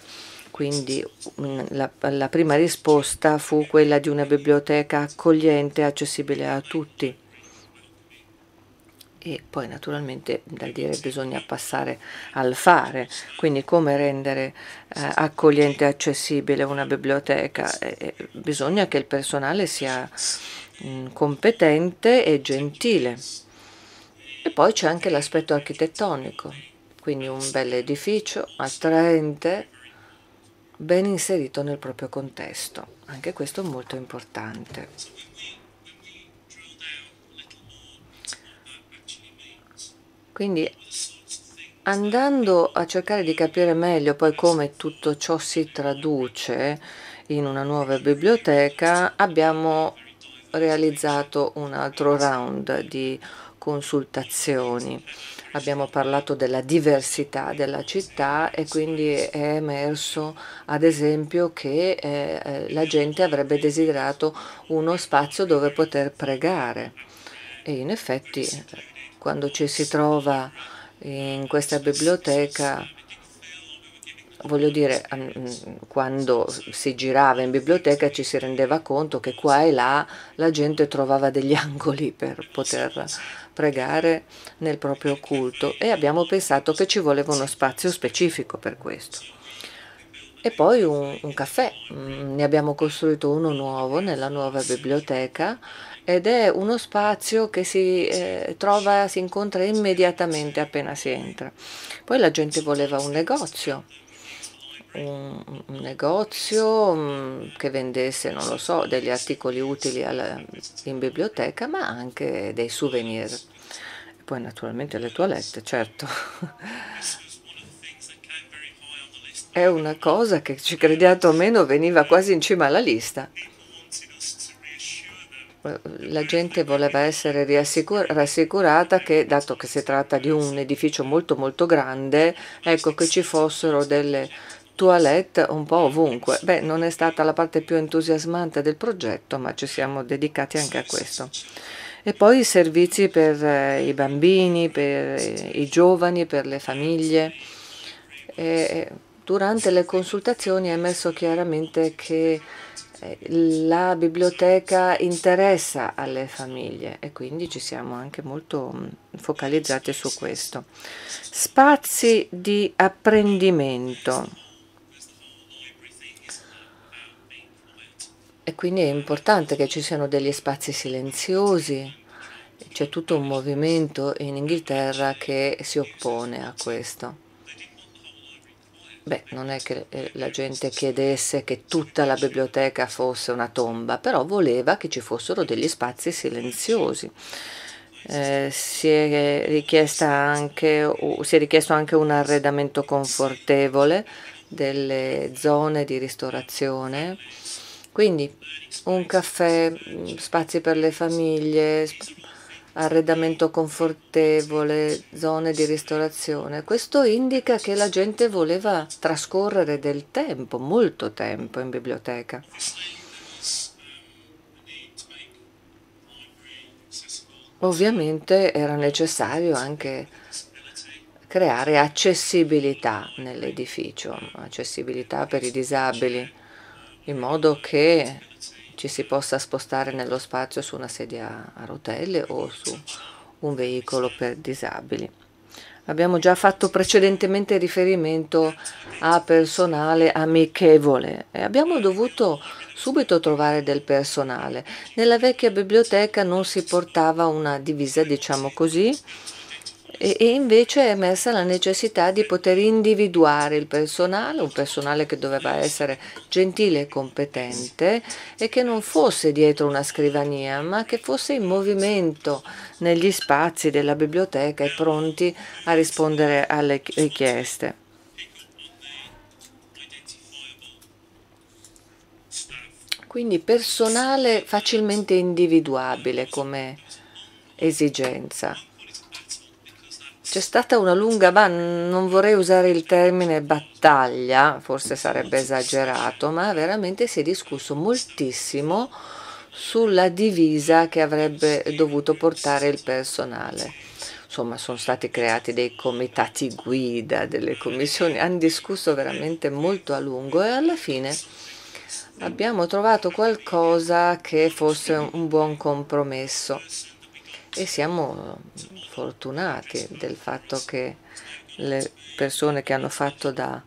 Quindi mm, la, la prima risposta fu quella di una biblioteca accogliente e accessibile a tutti e poi naturalmente dal dire bisogna passare al fare, quindi come rendere eh, accogliente e accessibile una biblioteca, eh, bisogna che il personale sia mh, mm, competente e gentile. E poi c'è anche l'aspetto architettonico, quindi un bel edificio attraente, ben inserito nel proprio contesto, anche questo è molto importante. Quindi andando a cercare di capire meglio poi come tutto ciò si traduce in una nuova biblioteca, abbiamo realizzato un altro round di consultazioni. Abbiamo parlato della diversità della città e quindi è emerso ad esempio che eh, eh la gente avrebbe desiderato uno spazio dove poter pregare e in effetti quando ci si trova in questa biblioteca, voglio dire, quando si girava in biblioteca ci si rendeva conto che qua e là la gente trovava degli angoli per poter pregare nel proprio culto e abbiamo pensato che ci voleva uno spazio specifico per questo. E poi un, un caffè, mm, ne abbiamo costruito uno nuovo nella nuova biblioteca ed è uno spazio che si eh, trova, si incontra immediatamente appena si entra. Poi la gente voleva un negozio, un, un negozio mm, che vendesse, non lo so, degli articoli utili alla, in biblioteca, ma anche dei souvenir. E poi naturalmente le toilette, certo. è una cosa che ci crediate o meno veniva quasi in cima alla lista la gente voleva essere rassicurata che, dato che si tratta di un edificio molto molto grande, ecco che ci fossero delle toilette un po' ovunque. Beh, non è stata la parte più entusiasmante del progetto, ma ci siamo dedicati anche a questo. E poi i servizi per eh, i bambini, per eh, i giovani, per le famiglie. E durante le consultazioni è emesso chiaramente che la biblioteca interessa alle famiglie e quindi ci siamo anche molto mm, focalizzati su questo. Spazi di apprendimento. E quindi è importante che ci siano degli spazi silenziosi. C'è tutto un movimento in Inghilterra che si oppone a questo. Beh, non è che eh, la gente chiedesse che tutta la biblioteca fosse una tomba, però voleva che ci fossero degli spazi silenziosi. Eh, si, è anche, si è richiesto anche un arredamento confortevole delle zone di ristorazione, quindi un caffè, mm, spazi per le famiglie, arredamento confortevole, zone di ristorazione. Questo indica che la gente voleva trascorrere del tempo, molto tempo in biblioteca. Ovviamente era necessario anche creare accessibilità nell'edificio, accessibilità per i disabili, in modo che ci si possa spostare nello spazio su una sedia a rotelle o su un veicolo per disabili. Abbiamo già fatto precedentemente riferimento a personale amichevole e abbiamo dovuto subito trovare del personale. Nella vecchia biblioteca non si portava una divisa, diciamo così, e, invece è emersa la necessità di poter individuare il personale, un personale che doveva essere gentile e competente e che non fosse dietro una scrivania, ma che fosse in movimento negli spazi della biblioteca e pronti a rispondere alle richieste. Quindi personale facilmente individuabile come esigenza. C'è stata una lunga, ma non vorrei usare il termine battaglia, forse sarebbe esagerato, ma veramente si è discusso moltissimo sulla divisa che avrebbe dovuto portare il personale. Insomma, sono stati creati dei comitati guida, delle commissioni, hanno discusso veramente molto a lungo e alla fine abbiamo trovato qualcosa che fosse un buon compromesso e siamo fortunati del fatto che le persone che hanno fatto da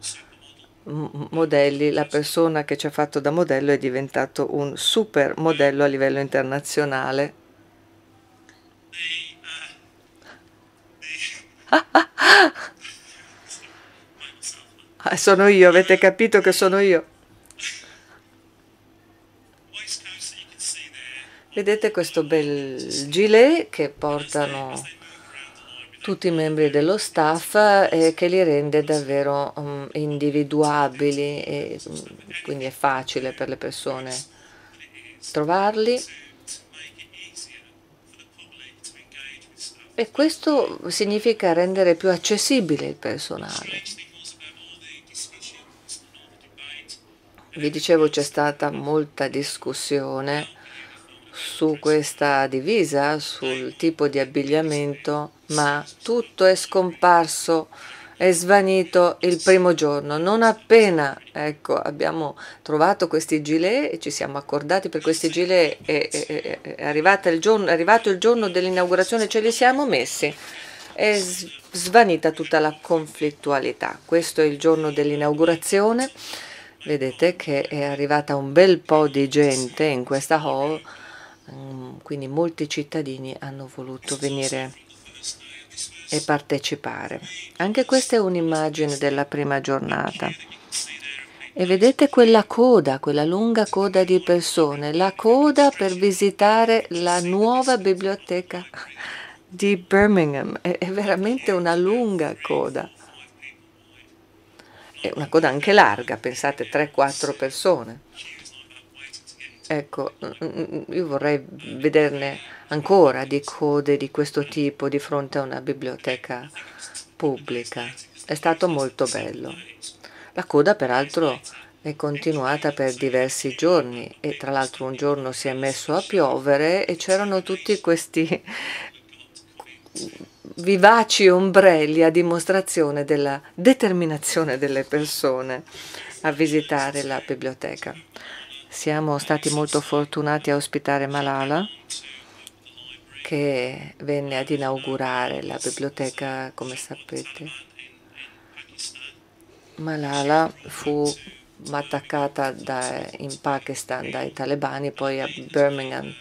modelli, la persona che ci ha fatto da modello è diventato un super modello a livello internazionale. Ah, sono io, avete capito che sono io? Vedete questo bel gilet che portano tutti i membri dello staff e che li rende davvero um, individuabili e um, quindi è facile per le persone trovarli. E questo significa rendere più accessibile il personale. Vi dicevo c'è stata molta discussione su questa divisa, sul tipo di abbigliamento, ma tutto è scomparso, è svanito il primo giorno. Non appena ecco, abbiamo trovato questi gilet e ci siamo accordati per questi gilet, è, è, è, arrivato il giorno, giorno dell'inaugurazione, ce li siamo messi. È svanita tutta la conflittualità. Questo è il giorno dell'inaugurazione. Vedete che è arrivata un bel po' di gente in questa hall Mm, quindi molti cittadini hanno voluto venire e partecipare. Anche questa è un'immagine della prima giornata. E vedete quella coda, quella lunga coda di persone, la coda per visitare la nuova biblioteca di Birmingham. È, veramente una lunga coda. È una coda anche larga, pensate 3-4 persone. Ecco, io vorrei vederne ancora di code di questo tipo di fronte a una biblioteca pubblica. È stato molto bello. La coda, peraltro, è continuata per diversi giorni e tra l'altro un giorno si è messo a piovere e c'erano tutti questi vivaci ombrelli a dimostrazione della determinazione delle persone a visitare la biblioteca. Siamo stati molto fortunati a ospitare Malala che venne ad inaugurare la biblioteca, come sapete. Malala fu attaccata da, in Pakistan dai talebani, poi a Birmingham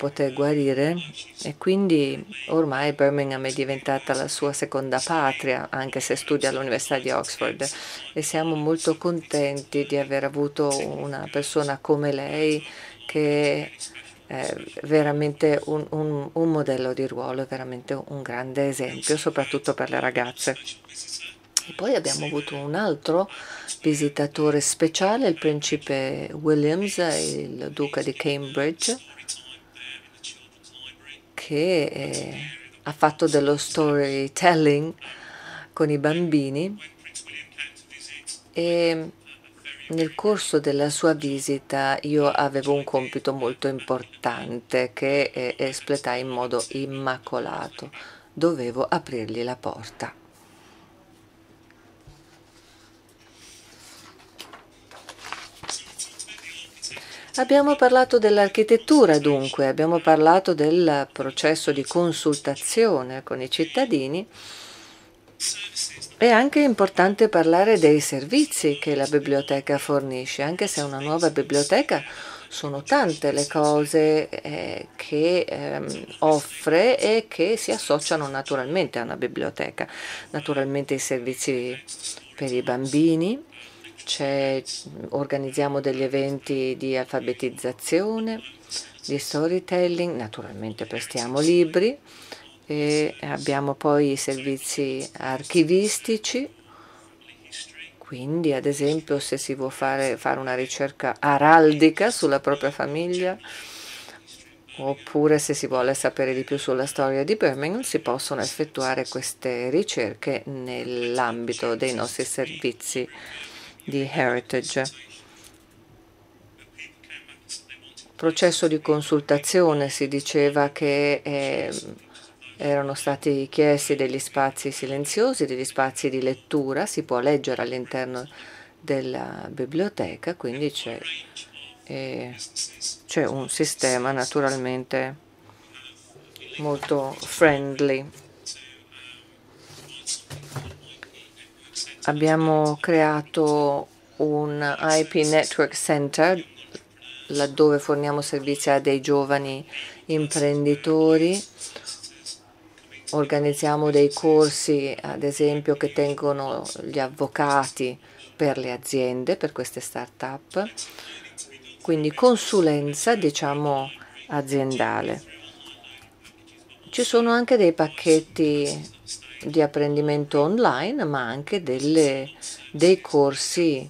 poter guarire e quindi ormai Birmingham è diventata la sua seconda patria, anche se studia all'Università di Oxford e siamo molto contenti di aver avuto una persona come lei che è veramente un, un, un modello di ruolo, è veramente un grande esempio, soprattutto per le ragazze. E poi abbiamo avuto un altro visitatore speciale, il principe Williams, il duca di Cambridge, che eh, ha fatto dello storytelling con i bambini e nel corso della sua visita io avevo un compito molto importante che eh, espletai in modo immacolato. Dovevo aprirgli la porta. Abbiamo parlato dell'architettura dunque, abbiamo parlato del processo di consultazione con i cittadini. È anche importante parlare dei servizi che la biblioteca fornisce, anche se è una nuova biblioteca sono tante le cose eh, che eh, offre e che si associano naturalmente a una biblioteca. Naturalmente i servizi per i bambini, organizziamo degli eventi di alfabetizzazione, di storytelling, naturalmente prestiamo libri e abbiamo poi i servizi archivistici, quindi ad esempio se si vuole fare, fare una ricerca araldica sulla propria famiglia oppure se si vuole sapere di più sulla storia di Birmingham si possono effettuare queste ricerche nell'ambito dei nostri servizi di Heritage. Processo di consultazione, si diceva che eh, erano stati chiesti degli spazi silenziosi, degli spazi di lettura, si può leggere all'interno della biblioteca, quindi c'è, eh, c'è un sistema naturalmente molto friendly. Abbiamo creato un IP Network Center laddove forniamo servizi a dei giovani imprenditori. Organizziamo dei corsi, ad esempio, che tengono gli avvocati per le aziende, per queste start-up. Quindi consulenza, diciamo, aziendale. Ci sono anche dei pacchetti di apprendimento online, ma anche delle, dei corsi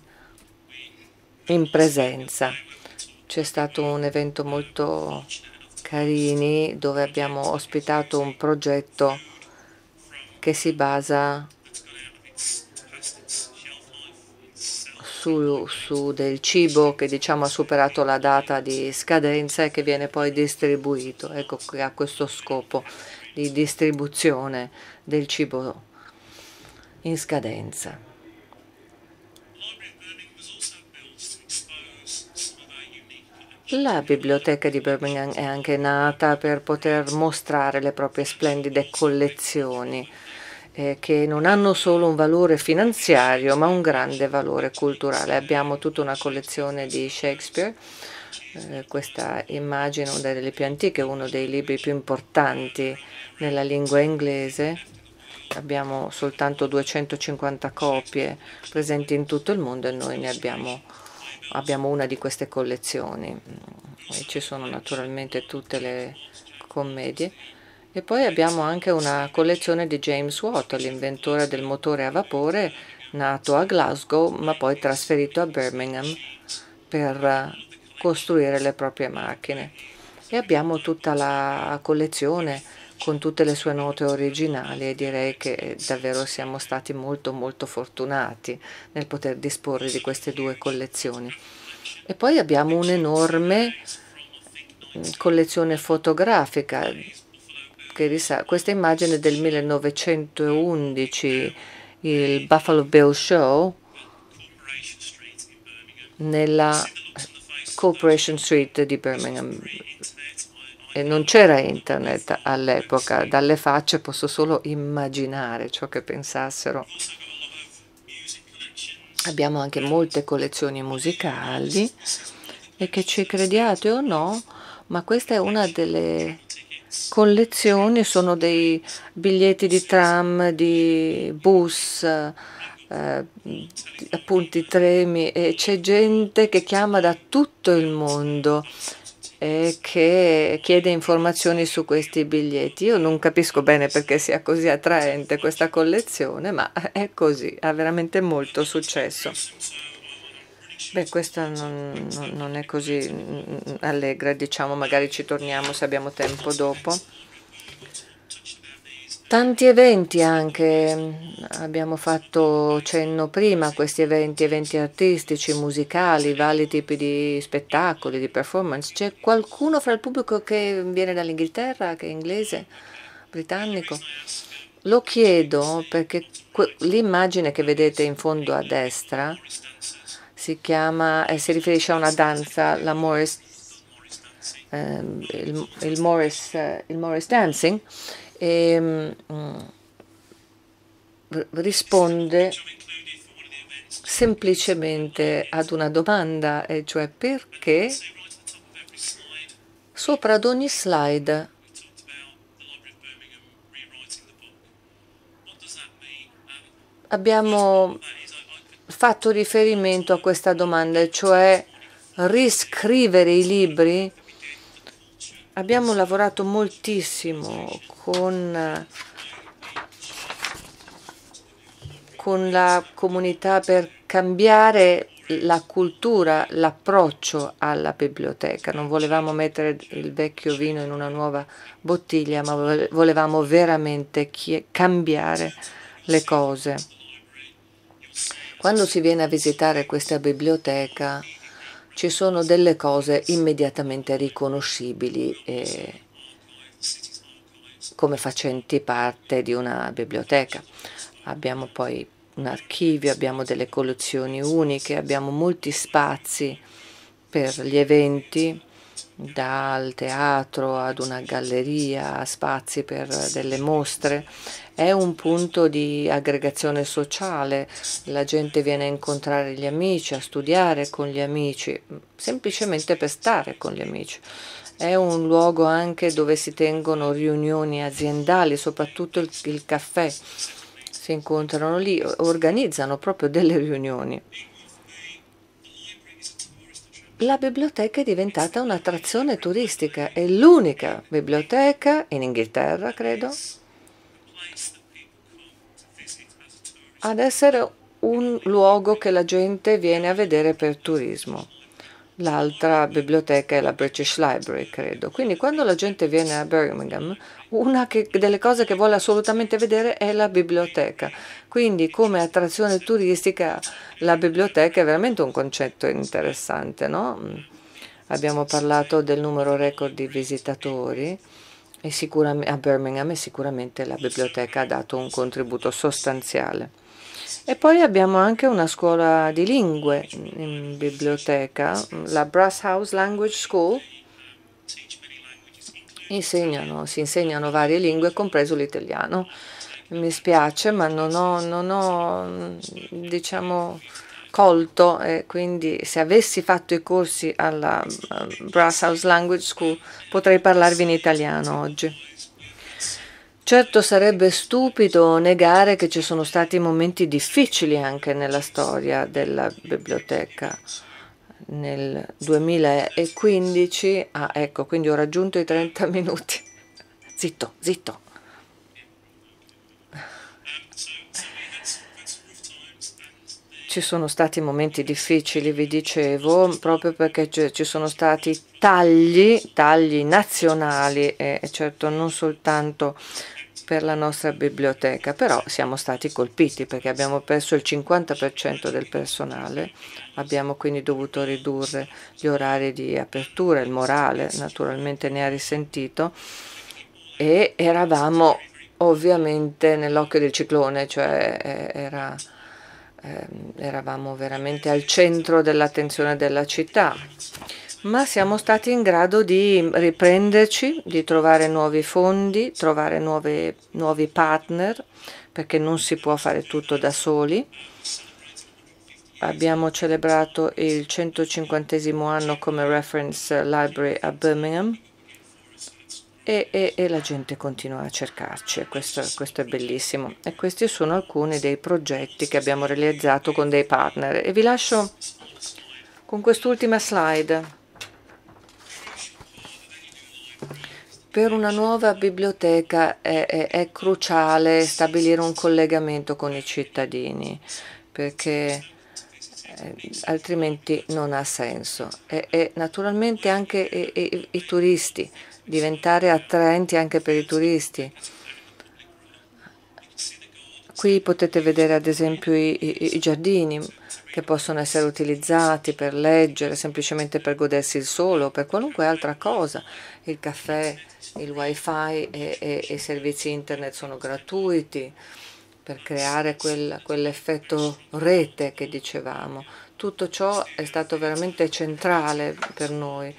in presenza. C'è stato un evento molto carini dove abbiamo ospitato un progetto che si basa su, su, del cibo che diciamo ha superato la data di scadenza e che viene poi distribuito, ecco che questo scopo di distribuzione del cibo in scadenza. La biblioteca di Birmingham è anche nata per poter mostrare le proprie splendide collezioni eh, che non hanno solo un valore finanziario ma un grande valore culturale. Abbiamo tutta una collezione di Shakespeare eh, questa immagine, una delle più antiche, uno dei libri più importanti nella lingua inglese. Abbiamo soltanto 250 copie presenti in tutto il mondo e noi ne abbiamo, abbiamo una di queste collezioni. Mm, e ci sono naturalmente tutte le commedie. E poi abbiamo anche una collezione di James Watt, l'inventore del motore a vapore, nato a Glasgow ma poi trasferito a Birmingham per costruire le proprie macchine. E abbiamo tutta la collezione con tutte le sue note originali e direi che davvero siamo stati molto molto fortunati nel poter disporre di queste due collezioni. E poi abbiamo un'enorme mm, collezione fotografica, questa immagine del 1911, il Buffalo Bill Show, nella Corporation Street di Birmingham e non c'era internet all'epoca, dalle facce posso solo immaginare ciò che pensassero. Abbiamo anche molte collezioni musicali e che ci crediate o no, ma questa è una delle collezioni, sono dei biglietti di tram, di bus, eh, appunti tremi e c'è gente che chiama da tutto il mondo e eh, che chiede informazioni su questi biglietti. Io non capisco bene perché sia così attraente questa collezione, ma è così, ha veramente molto successo. Beh, questa non, non è così mm, mm, allegra, diciamo, magari ci torniamo se abbiamo tempo dopo. Tanti eventi anche, mm, abbiamo fatto cenno prima a questi eventi, eventi artistici, musicali, vari tipi di spettacoli, di performance. C'è qualcuno fra il pubblico che viene dall'Inghilterra, che è inglese, britannico? Lo chiedo perché l'immagine che vedete in fondo a destra si chiama, eh, si riferisce a una danza, la Morris, eh, il, il, Morris, eh, il Morris Dancing, e, ehm, mm, risponde semplicemente ad una domanda, e cioè perché sopra ad ogni slide abbiamo fatto riferimento a questa domanda, cioè riscrivere i libri Abbiamo lavorato moltissimo con, con la comunità per cambiare la cultura, l'approccio alla biblioteca. Non volevamo mettere il vecchio vino in una nuova bottiglia, ma volevamo veramente cambiare le cose. Quando si viene a visitare questa biblioteca ci sono delle cose immediatamente riconoscibili eh, come facenti parte di una biblioteca. Abbiamo poi un archivio, abbiamo delle collezioni uniche, abbiamo molti spazi per gli eventi dal teatro ad una galleria, a spazi per delle mostre. È un punto di aggregazione sociale, la gente viene a incontrare gli amici, a studiare con gli amici, semplicemente per stare con gli amici. È un luogo anche dove si tengono riunioni aziendali, soprattutto il, il caffè. Si incontrano lì, organizzano proprio delle riunioni. La biblioteca è diventata un'attrazione turistica, è l'unica biblioteca in Inghilterra, credo, ad essere un luogo che la gente viene a vedere per turismo. L'altra biblioteca è la British Library, credo. Quindi quando la gente viene a Birmingham una che, delle cose che vuole assolutamente vedere è la biblioteca. Quindi come attrazione turistica la biblioteca è veramente un concetto interessante. No? Mm. Abbiamo parlato del numero record di visitatori e a Birmingham e sicuramente la biblioteca ha dato un contributo sostanziale. E poi abbiamo anche una scuola di lingue in biblioteca, la Brass House Language School insegnano, si insegnano varie lingue, compreso l'italiano. Mi spiace, ma non ho, non ho diciamo, colto, eh, quindi se avessi fatto i corsi alla eh, Brass House Language School potrei parlarvi in italiano oggi. Certo sarebbe stupido negare che ci sono stati momenti difficili anche nella storia della biblioteca nel 2015, ah ecco, quindi ho raggiunto i 30 minuti. Zitto, zitto. Ci sono stati momenti difficili, vi dicevo, proprio perché ci sono stati tagli, tagli nazionali e certo non soltanto per la nostra biblioteca, però siamo stati colpiti perché abbiamo perso il 50% del personale, abbiamo quindi dovuto ridurre gli orari di apertura, il morale naturalmente ne ha risentito e eravamo ovviamente nell'occhio del ciclone, cioè eh, era, ehm, eravamo veramente al centro dell'attenzione della città ma siamo stati in grado di riprenderci, di trovare nuovi fondi, trovare nuove, nuovi partner, perché non si può fare tutto da soli. Abbiamo celebrato il 150 anno come Reference Library a Birmingham e, e, e la gente continua a cercarci, questo, questo è bellissimo. E questi sono alcuni dei progetti che abbiamo realizzato con dei partner. E vi lascio con quest'ultima slide. Per una nuova biblioteca è, è, è cruciale stabilire un collegamento con i cittadini perché eh, altrimenti non ha senso. E, e naturalmente anche i, i, i, turisti, diventare attraenti anche per i turisti. Qui potete vedere ad esempio i, i giardini che possono essere utilizzati per leggere, semplicemente per godersi il sole o per qualunque altra cosa, il caffè, il wifi e, e, e i servizi internet sono gratuiti per creare quel, quell'effetto rete che dicevamo. Tutto ciò è stato veramente centrale per noi.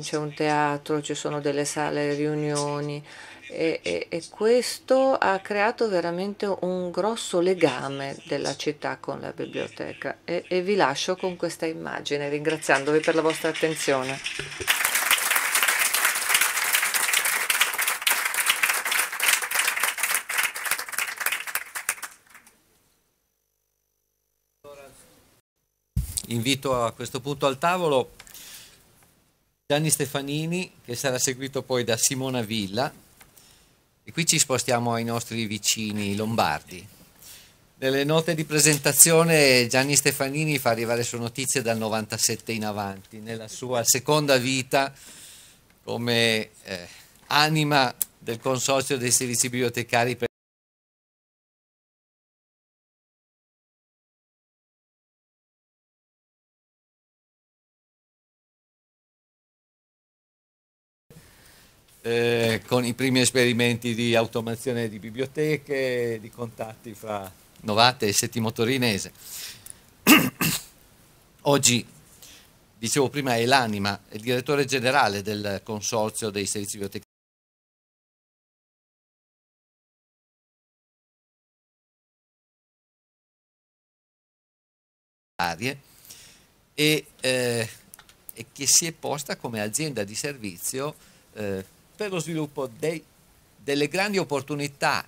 C'è un teatro, ci sono delle sale riunioni e, e, e questo ha creato veramente un grosso legame della città con la biblioteca e, e vi lascio con questa immagine ringraziandovi per la vostra attenzione. invito a questo punto al tavolo Gianni Stefanini, che sarà seguito poi da Simona Villa, e qui ci spostiamo ai nostri vicini lombardi. Nelle note di presentazione Gianni Stefanini fa arrivare sue notizie dal 97 in avanti, nella sua seconda vita come eh, anima del Consorzio dei Servizi Bibliotecari. Per eh, con i primi esperimenti di automazione di biblioteche, di contatti fra Novate e Settimo Torinese. Oggi, dicevo prima, è l'anima, è il direttore generale del Consorzio dei Servizi Bibliotecari. E, eh, che si è posta come azienda di servizio eh, per lo sviluppo dei, delle grandi opportunità,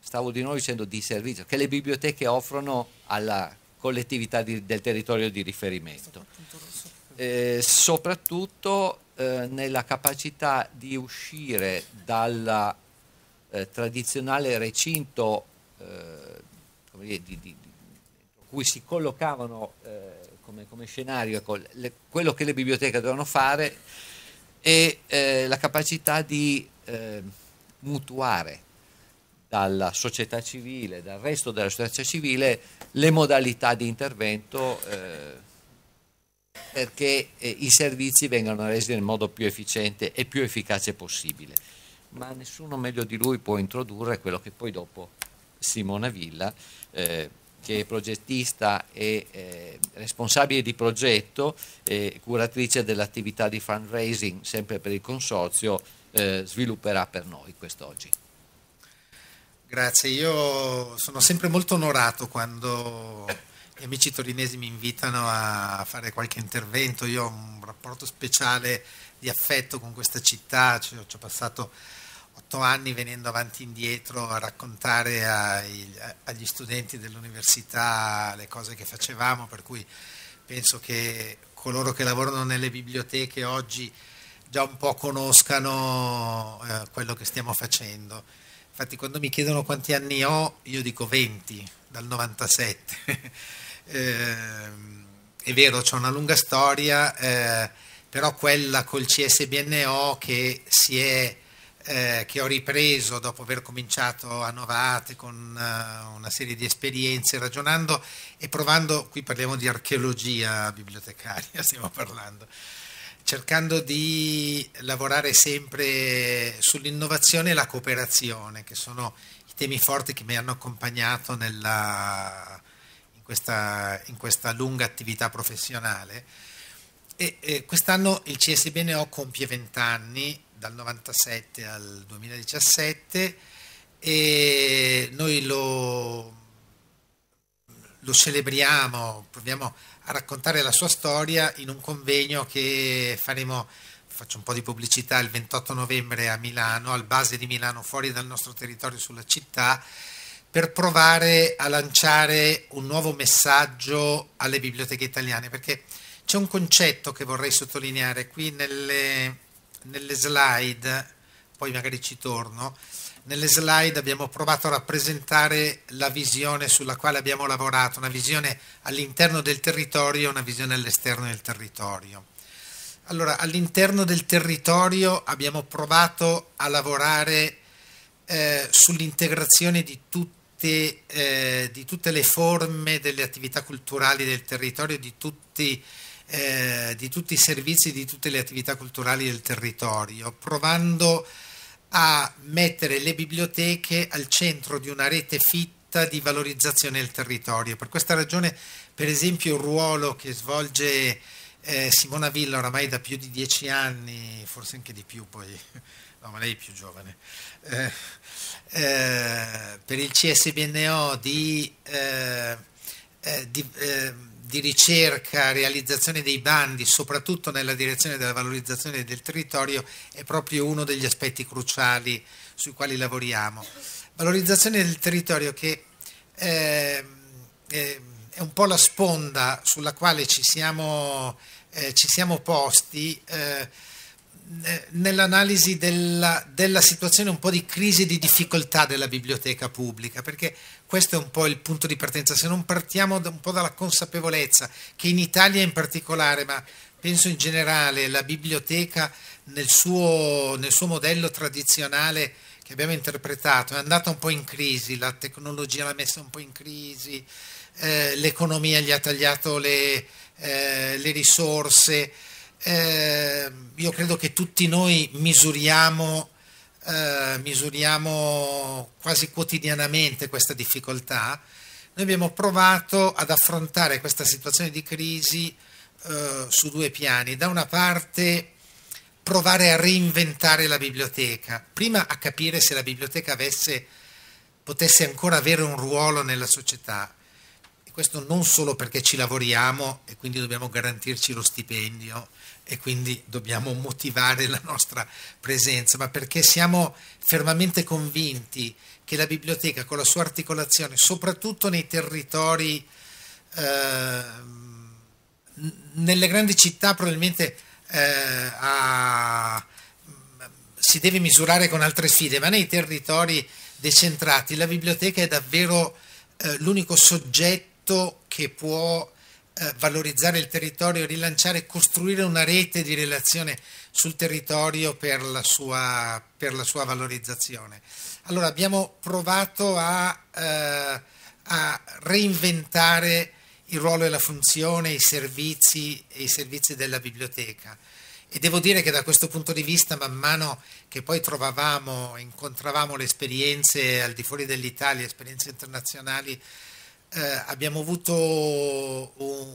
stavo di nuovo dicendo di servizio, che le biblioteche offrono alla collettività di, del territorio di riferimento, eh, soprattutto eh, nella capacità di uscire dal eh, tradizionale recinto eh, di, di, di, cui si collocavano eh, come, come, scenario ecco, le, quello che le biblioteche dovevano fare e eh, la capacità di eh, mutuare dalla società civile, dal resto della società civile, le modalità di intervento eh, perché eh, i servizi vengano resi nel modo più efficiente e più efficace possibile. Ma nessuno meglio di lui può introdurre quello che poi dopo Simona Villa eh, che è progettista e eh, responsabile di progetto e curatrice dell'attività di fundraising sempre per il consorzio, eh, svilupperà per noi quest'oggi. Grazie, io sono sempre molto onorato quando gli amici torinesi mi invitano a fare qualche intervento, io ho un rapporto speciale di affetto con questa città, ci ho passato otto anni venendo avanti e indietro a raccontare ai, agli studenti dell'università le cose che facevamo, per cui penso che coloro che lavorano nelle biblioteche oggi già un po' conoscano eh, quello che stiamo facendo. Infatti quando mi chiedono quanti anni ho, io dico 20, dal 97. eh, è vero, c'è una lunga storia, eh, però quella col CSBNO che si è eh, che ho ripreso dopo aver cominciato a Novate con uh, una serie di esperienze, ragionando e provando, qui parliamo di archeologia bibliotecaria, stiamo parlando, cercando di lavorare sempre sull'innovazione e la cooperazione, che sono i temi forti che mi hanno accompagnato nella, in, questa, in questa lunga attività professionale. E, eh, quest'anno il CSBNO compie 20 anni dal 97 al 2017 e noi lo, lo celebriamo, proviamo a raccontare la sua storia in un convegno che faremo faccio un po' di pubblicità, il 28 novembre a Milano, al base di Milano, fuori dal nostro territorio sulla città, per provare a lanciare un nuovo messaggio alle biblioteche italiane, perché c'è un concetto che vorrei sottolineare qui nelle, nelle slide, poi magari ci torno, nelle slide abbiamo provato a rappresentare la visione sulla quale abbiamo lavorato, una visione all'interno del territorio e una visione all'esterno del territorio. Allora, all'interno del territorio abbiamo provato a lavorare eh, sull'integrazione di, eh, di tutte le forme delle attività culturali del territorio, di tutti i eh, di tutti i servizi, di tutte le attività culturali del territorio, provando a mettere le biblioteche al centro di una rete fitta di valorizzazione del territorio. Per questa ragione, per esempio, il ruolo che svolge eh, Simona Villa oramai da più di dieci anni, forse anche di più poi, no ma lei è più giovane, eh, eh, per il CSBNO di, eh, eh, di eh, di ricerca, realizzazione dei bandi, soprattutto nella direzione della valorizzazione del territorio, è proprio uno degli aspetti cruciali sui quali lavoriamo. Valorizzazione del territorio che eh, eh, è un po' la sponda sulla quale ci siamo, eh, ci siamo posti eh, eh, nell'analisi della, della, situazione un po' di crisi di difficoltà della biblioteca pubblica, perché questo è un po' il punto di partenza, se non partiamo un po' dalla consapevolezza che in Italia in particolare, ma penso in generale, la biblioteca nel suo, nel suo modello tradizionale che abbiamo interpretato è andata un po' in crisi, la tecnologia l'ha messa un po' in crisi, eh, l'economia gli ha tagliato le, eh, le risorse. Eh, io credo che tutti noi misuriamo eh, misuriamo quasi quotidianamente questa difficoltà, noi abbiamo provato ad affrontare questa situazione di crisi eh, su due piani. Da una parte provare a reinventare la biblioteca, prima a capire se la biblioteca avesse, potesse ancora avere un ruolo nella società. E questo non solo perché ci lavoriamo e quindi dobbiamo garantirci lo stipendio e quindi dobbiamo motivare la nostra presenza, ma perché siamo fermamente convinti che la biblioteca con la sua articolazione, soprattutto nei territori, eh, nelle grandi città probabilmente eh, a, si deve misurare con altre sfide, ma nei territori decentrati la biblioteca è davvero eh, l'unico soggetto che può eh, valorizzare il territorio, rilanciare, costruire una rete di relazione sul territorio per la sua, per la sua valorizzazione. Allora abbiamo provato a, eh, a reinventare il ruolo e la funzione, i servizi i servizi della biblioteca. E devo dire che da questo punto di vista, man mano che poi trovavamo, incontravamo le esperienze al di fuori dell'Italia, esperienze internazionali, eh, abbiamo avuto un,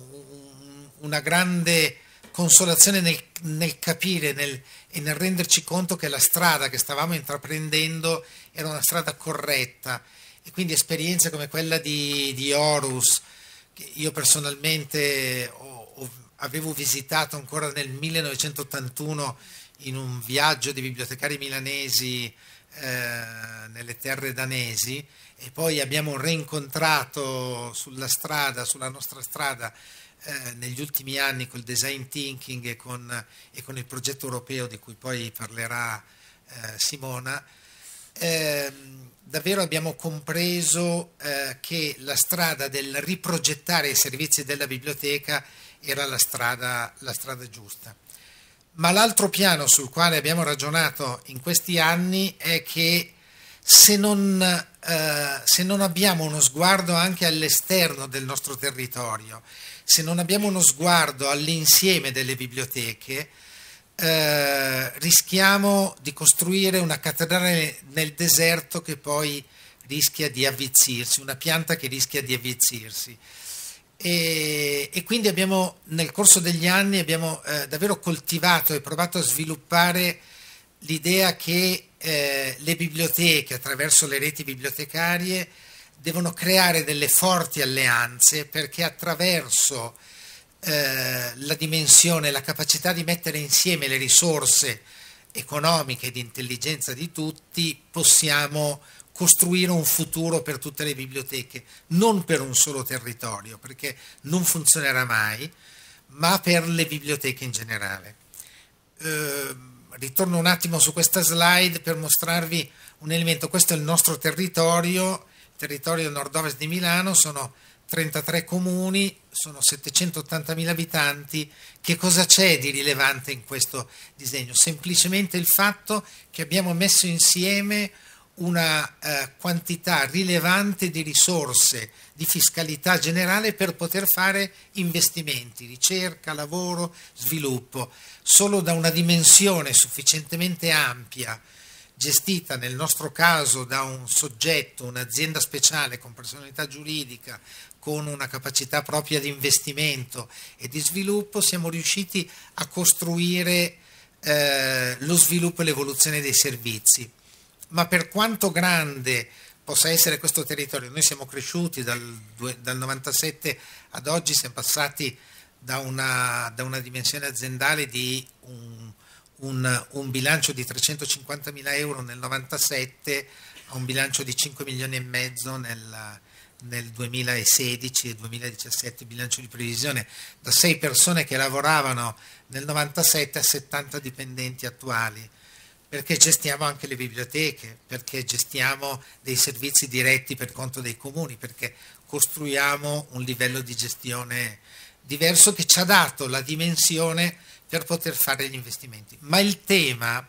una grande consolazione nel, nel capire nel, e nel renderci conto che la strada che stavamo intraprendendo era una strada corretta e quindi esperienze come quella di, di Horus, che io personalmente ho, ho, avevo visitato ancora nel 1981 in un viaggio di bibliotecari milanesi eh, nelle terre danesi e poi abbiamo rincontrato sulla strada, sulla nostra strada, eh, negli ultimi anni col design thinking e con, e con, il progetto europeo di cui poi parlerà eh, Simona, eh, davvero abbiamo compreso eh, che la strada del riprogettare i servizi della biblioteca era la strada, la strada giusta. Ma l'altro piano sul quale abbiamo ragionato in questi anni è che se non eh, se non abbiamo uno sguardo anche all'esterno del nostro territorio, se non abbiamo uno sguardo all'insieme delle biblioteche, eh, rischiamo di costruire una cattedrale nel deserto che poi rischia di avvizzirsi, una pianta che rischia di avvizzirsi. E, e quindi abbiamo, nel corso degli anni, abbiamo eh, davvero coltivato e provato a sviluppare l'idea che eh, le biblioteche attraverso le reti bibliotecarie devono creare delle forti alleanze perché attraverso eh, la dimensione, la capacità di mettere insieme le risorse economiche e di intelligenza di tutti possiamo costruire un futuro per tutte le biblioteche, non per un solo territorio, perché non funzionerà mai, ma per le biblioteche in generale. Eh, ritorno un attimo su questa slide per mostrarvi un elemento. Questo è il nostro territorio, territorio nord-ovest di Milano, sono 33 comuni, sono 780.000 abitanti. Che cosa c'è di rilevante in questo disegno? Semplicemente il fatto che abbiamo messo insieme una eh, quantità rilevante di risorse di fiscalità generale per poter fare investimenti, ricerca, lavoro, sviluppo. Solo da una dimensione sufficientemente ampia, gestita nel nostro caso da un soggetto, un'azienda speciale con personalità giuridica, con una capacità propria di investimento e di sviluppo, siamo riusciti a costruire eh, lo sviluppo e l'evoluzione dei servizi ma per quanto grande possa essere questo territorio, noi siamo cresciuti dal, dal 97 ad oggi, siamo passati da una, da una dimensione aziendale di un, un, un bilancio di 350 mila euro nel 97 a un bilancio di 5 milioni e mezzo nel, nel 2016 e 2017 bilancio di previsione da 6 persone che lavoravano nel 97 a 70 dipendenti attuali perché gestiamo anche le biblioteche, perché gestiamo dei servizi diretti per conto dei comuni, perché costruiamo un livello di gestione diverso che ci ha dato la dimensione per poter fare gli investimenti. Ma il tema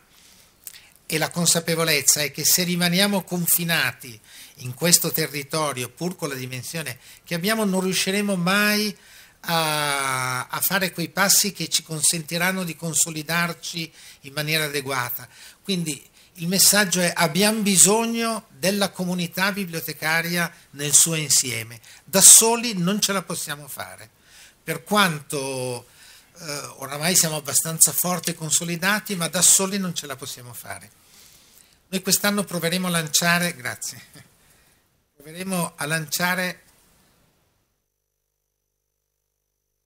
e la consapevolezza è che se rimaniamo confinati in questo territorio, pur con la dimensione che abbiamo, non riusciremo mai a a, a, fare quei passi che ci consentiranno di consolidarci in maniera adeguata. Quindi il messaggio è abbiamo bisogno della comunità bibliotecaria nel suo insieme. Da soli non ce la possiamo fare. Per quanto eh, oramai siamo abbastanza forti e consolidati, ma da soli non ce la possiamo fare. Noi quest'anno proveremo a lanciare, grazie, proveremo a lanciare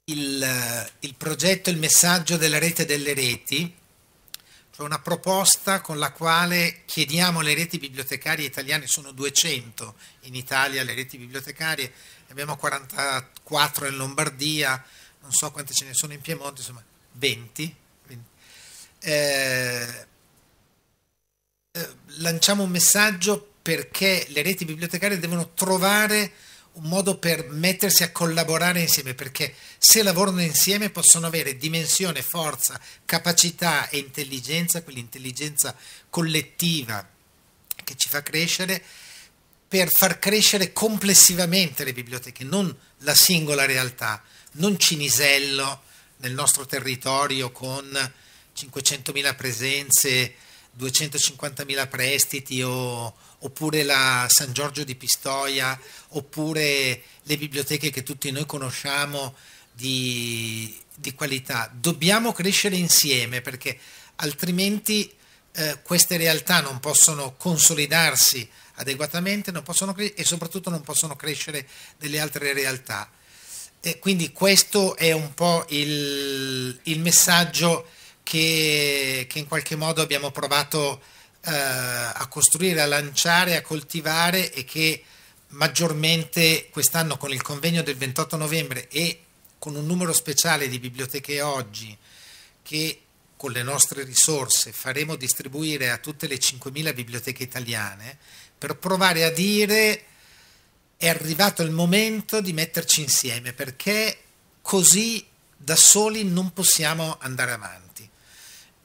il, il progetto Il messaggio della rete delle reti, cioè una proposta con la quale chiediamo alle reti bibliotecarie italiane, sono 200 in Italia le reti bibliotecarie, abbiamo 44 in Lombardia, non so quante ce ne sono in Piemonte, insomma 20. 20. Eh, eh, lanciamo un messaggio perché le reti bibliotecarie devono trovare un modo per mettersi a collaborare insieme, perché se lavorano insieme possono avere dimensione, forza, capacità e intelligenza, quell'intelligenza collettiva che ci fa crescere, per far crescere complessivamente le biblioteche, non la singola realtà, non Cinisello nel nostro territorio con 500.000 presenze, 250.000 prestiti o oppure la San Giorgio di Pistoia, oppure le biblioteche che tutti noi conosciamo di, di qualità. Dobbiamo crescere insieme perché altrimenti eh, queste realtà non possono consolidarsi adeguatamente non possono e soprattutto non possono crescere delle altre realtà. E quindi questo è un po' il, il messaggio che, che in qualche modo abbiamo provato a eh, a costruire, a lanciare, a coltivare e che maggiormente quest'anno con il convegno del 28 novembre e con un numero speciale di biblioteche oggi che con le nostre risorse faremo distribuire a tutte le 5.000 biblioteche italiane per provare a dire è arrivato il momento di metterci insieme perché così da soli non possiamo andare avanti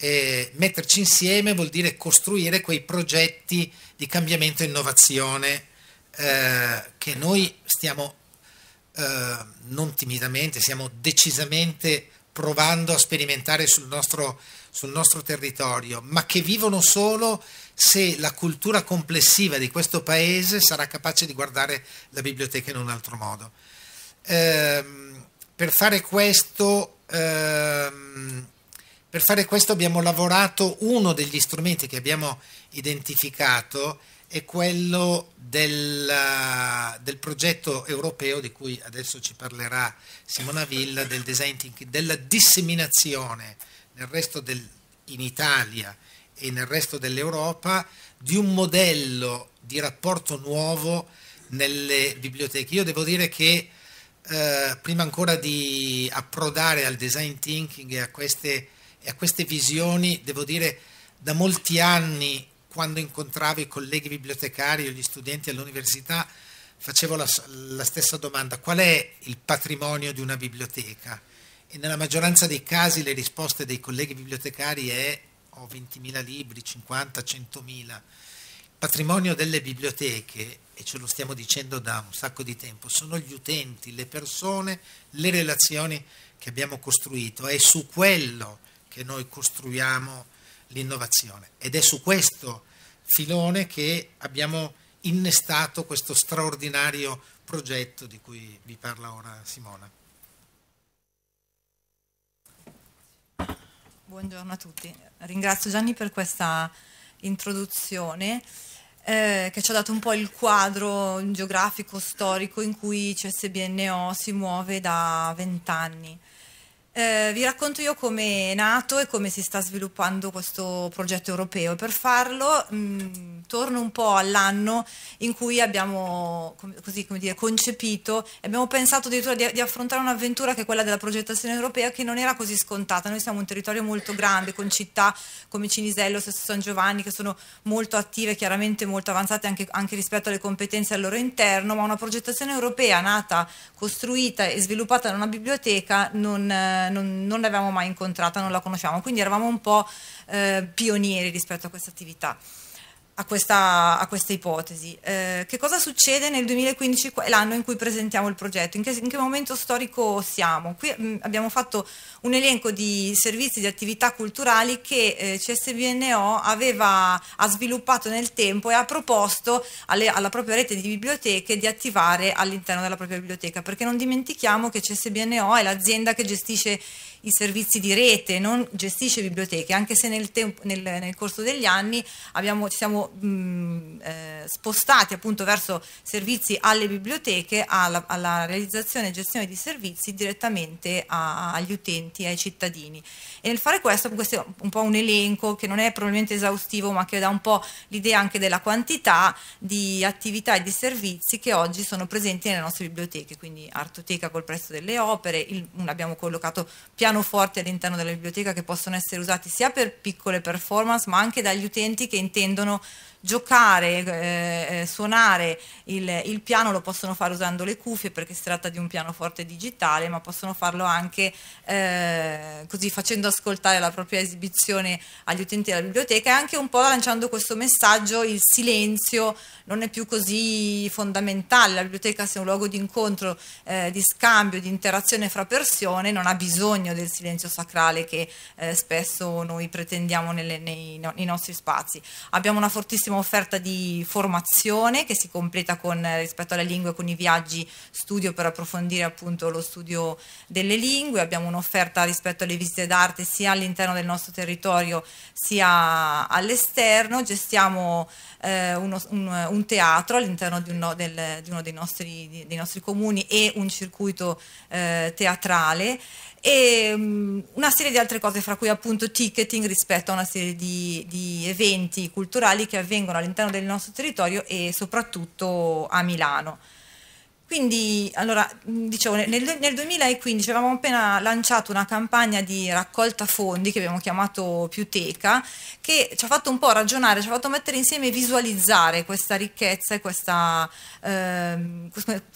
eh, metterci insieme vuol dire costruire quei progetti di cambiamento e innovazione eh, che noi stiamo eh, non timidamente, stiamo decisamente provando a sperimentare sul nostro, sul nostro territorio, ma che vivono solo se la cultura complessiva di questo paese sarà capace di guardare la biblioteca in un altro modo. Ehm, per fare questo ehm, per fare questo abbiamo lavorato, uno degli strumenti che abbiamo identificato è quello del, eh, del progetto europeo di cui adesso ci parlerà Simona Villa, del design thinking, della disseminazione nel resto del, in Italia e nel resto dell'Europa di un modello di rapporto nuovo nelle biblioteche. Io devo dire che eh, prima ancora di approdare al design thinking e a queste e a queste visioni, devo dire, da molti anni, quando incontravo i colleghi bibliotecari o gli studenti all'università, facevo la, la stessa domanda, qual è il patrimonio di una biblioteca? E nella maggioranza dei casi le risposte dei colleghi bibliotecari è ho 20.000 libri, 50, 100.000 Il patrimonio delle biblioteche, e ce lo stiamo dicendo da un sacco di tempo, sono gli utenti, le persone, le relazioni che abbiamo costruito. È su quello che noi costruiamo l'innovazione. Ed è su questo filone che abbiamo innestato questo straordinario progetto di cui vi parla ora Simona. Buongiorno a tutti, ringrazio Gianni per questa introduzione eh, che ci ha dato un po' il quadro geografico, storico in cui CSBNO si muove da vent'anni eh, vi racconto io come è nato e come si sta sviluppando questo progetto europeo. Per farlo mh, mm, torno un po' all'anno in cui abbiamo così, come dire, concepito e abbiamo pensato addirittura di, di affrontare un'avventura che è quella della progettazione europea che non era così scontata. Noi siamo un territorio molto grande con città come Cinisello, Sesto San Giovanni che sono molto attive, chiaramente molto avanzate anche, anche rispetto alle competenze al loro interno, ma una progettazione europea nata, costruita e sviluppata da una biblioteca non eh, non, non l'avevamo mai incontrata, non la conosciamo, quindi eravamo un po' eh, pionieri rispetto a questa attività a questa, a questa ipotesi. Eh, che cosa succede nel 2015, l'anno in cui presentiamo il progetto? In che, in che momento storico siamo? Qui mh, mm, abbiamo fatto un elenco di servizi, di attività culturali che eh, CSBNO aveva, ha sviluppato nel tempo e ha proposto alle, alla propria rete di biblioteche di attivare all'interno della propria biblioteca, perché non dimentichiamo che CSBNO è l'azienda che gestisce i servizi di rete, non gestisce biblioteche, anche se nel, tempo, nel, nel corso degli anni abbiamo, ci siamo mh, mm, eh, spostati appunto verso servizi alle biblioteche, alla, alla realizzazione e gestione di servizi direttamente a, agli utenti, ai cittadini. E nel fare questo, questo è un po' un elenco che non è probabilmente esaustivo, ma che dà un po' l'idea anche della quantità di attività e di servizi che oggi sono presenti nelle nostre biblioteche, quindi Artoteca col prezzo delle opere, il, abbiamo collocato piano pianoforti all'interno della biblioteca che possono essere usati sia per piccole performance ma anche dagli utenti che intendono giocare, eh, eh, suonare il, il, piano lo possono fare usando le cuffie perché si tratta di un pianoforte digitale, ma possono farlo anche eh, così facendo ascoltare la propria esibizione agli utenti della biblioteca e anche un po' lanciando questo messaggio il silenzio non è più così fondamentale, la biblioteca sia un luogo di incontro, eh, di scambio, di interazione fra persone, non ha bisogno del silenzio sacrale che eh, spesso noi pretendiamo nelle, nei, nei nostri spazi. Abbiamo una fortissima grandissima offerta di formazione che si completa con, eh, rispetto alle lingue con i viaggi studio per approfondire appunto lo studio delle lingue, abbiamo un'offerta rispetto alle visite d'arte sia all'interno del nostro territorio sia all'esterno, gestiamo eh, uno, un, un, teatro all'interno di, un, del, di uno dei nostri, di, dei nostri, comuni e un circuito eh, teatrale e mm, una serie di altre cose, fra cui appunto ticketing rispetto a una serie di, di eventi culturali che avvengono all'interno del nostro territorio e soprattutto a Milano. Quindi, allora, dicevo, nel, nel 2015 avevamo appena lanciato una campagna di raccolta fondi che abbiamo chiamato Piuteca, che ci ha fatto un po' ragionare, ci ha fatto mettere insieme e visualizzare questa ricchezza e questa, eh,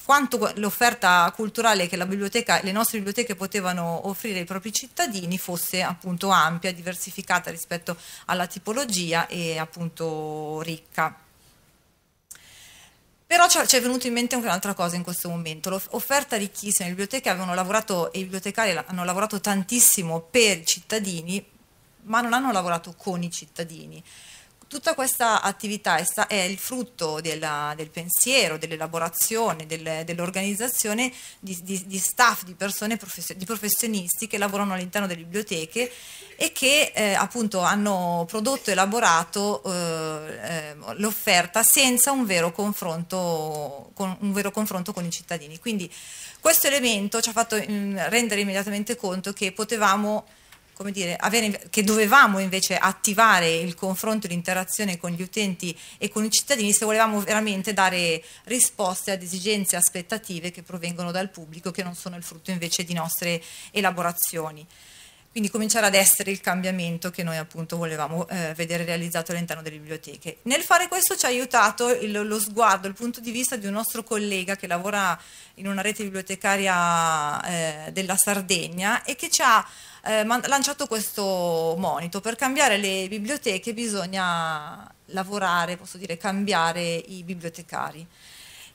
quanto l'offerta culturale che le nostre biblioteche potevano offrire ai propri cittadini fosse appunto ampia, diversificata rispetto alla tipologia e appunto ricca. Però ci è venuto in mente anche un'altra cosa in questo momento, l'offerta ricchissima, le biblioteche avevano lavorato e i bibliotecari hanno lavorato tantissimo per i cittadini, ma non hanno lavorato con i cittadini. Tutta questa attività è, il frutto della, del pensiero, dell'elaborazione, dell'organizzazione di, di, di, staff, di persone, di professionisti che lavorano all'interno delle biblioteche e che eh, appunto hanno prodotto, e elaborato eh, ehm, l'offerta senza un vero, confronto con, un vero confronto con i cittadini. Quindi questo elemento ci ha fatto mh, mm, rendere immediatamente conto che potevamo come dire, avere, che dovevamo invece attivare il confronto e l'interazione con gli utenti e con i cittadini se volevamo veramente dare risposte ad esigenze e aspettative che provengono dal pubblico, che non sono il frutto invece di nostre elaborazioni. Quindi cominciare ad essere il cambiamento che noi appunto volevamo eh, vedere realizzato all'interno delle biblioteche. Nel fare questo ci ha aiutato il, lo sguardo, il punto di vista di un nostro collega che lavora in una rete bibliotecaria eh, della Sardegna e che ci ha eh, lanciato questo monito. Per cambiare le biblioteche bisogna lavorare, posso dire, cambiare i bibliotecari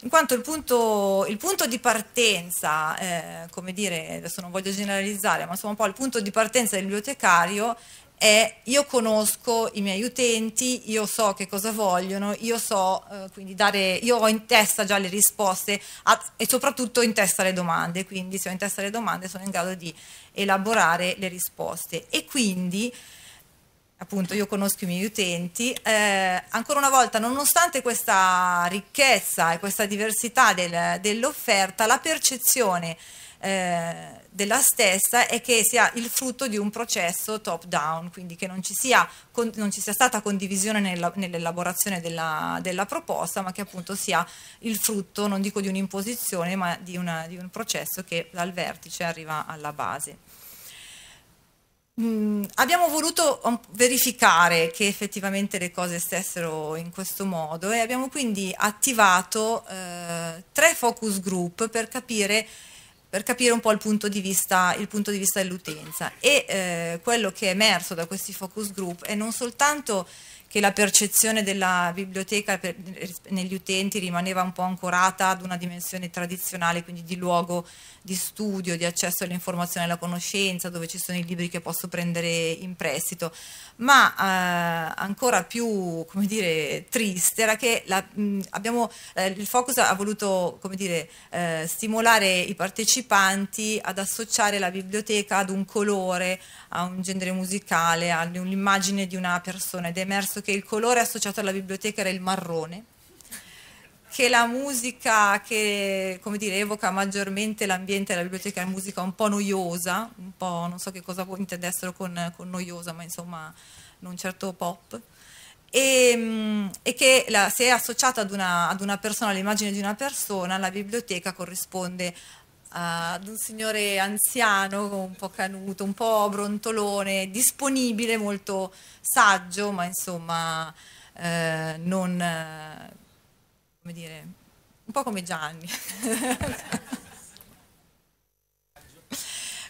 in quanto il punto, il punto di partenza, eh, come dire, adesso non voglio generalizzare, ma insomma un po' il punto di partenza del bibliotecario è io conosco i miei utenti, io so che cosa vogliono, io so eh, quindi dare, io ho in testa già le risposte a, e soprattutto in testa le domande, quindi se ho in testa le domande sono in grado di elaborare le risposte e quindi appunto io conosco i miei utenti, eh, ancora una volta nonostante questa ricchezza e questa diversità del, dell'offerta, la percezione eh, della stessa è che sia il frutto di un processo top down, quindi che non ci sia, con, non ci sia stata condivisione nell'elaborazione della, della, proposta, ma che appunto sia il frutto, non dico di un'imposizione, ma di, una, di un processo che dal vertice arriva alla base. Mm, abbiamo voluto um, verificare che effettivamente le cose stessero in questo modo e abbiamo quindi attivato eh, tre focus group per capire, per capire un po' il punto di vista, vista dell'utenza e eh, quello che è emerso da questi focus group è non soltanto che la percezione della biblioteca per, negli utenti rimaneva un po' ancorata ad una dimensione tradizionale, quindi di luogo di studio, di accesso all'informazione e alla conoscenza, dove ci sono i libri che posso prendere in prestito, ma eh, ancora più come dire, triste era che la, mh, abbiamo, eh, il Focus ha voluto come dire, eh, stimolare i partecipanti ad associare la biblioteca ad un colore, a un genere musicale, all'immagine di una persona ed è emerso fatto che il colore associato alla biblioteca era il marrone, che la musica che dire, evoca maggiormente l'ambiente della biblioteca è musica un po' noiosa, un po' non so che cosa intendessero con, con noiosa, ma insomma non certo pop. E, mm, e, che la, se è associata ad una, ad una persona, all'immagine di una persona, la biblioteca corrisponde ad un signore anziano, un po' canuto, un po' brontolone, disponibile, molto saggio, ma insomma eh, non, eh, come dire, un po' come Gianni.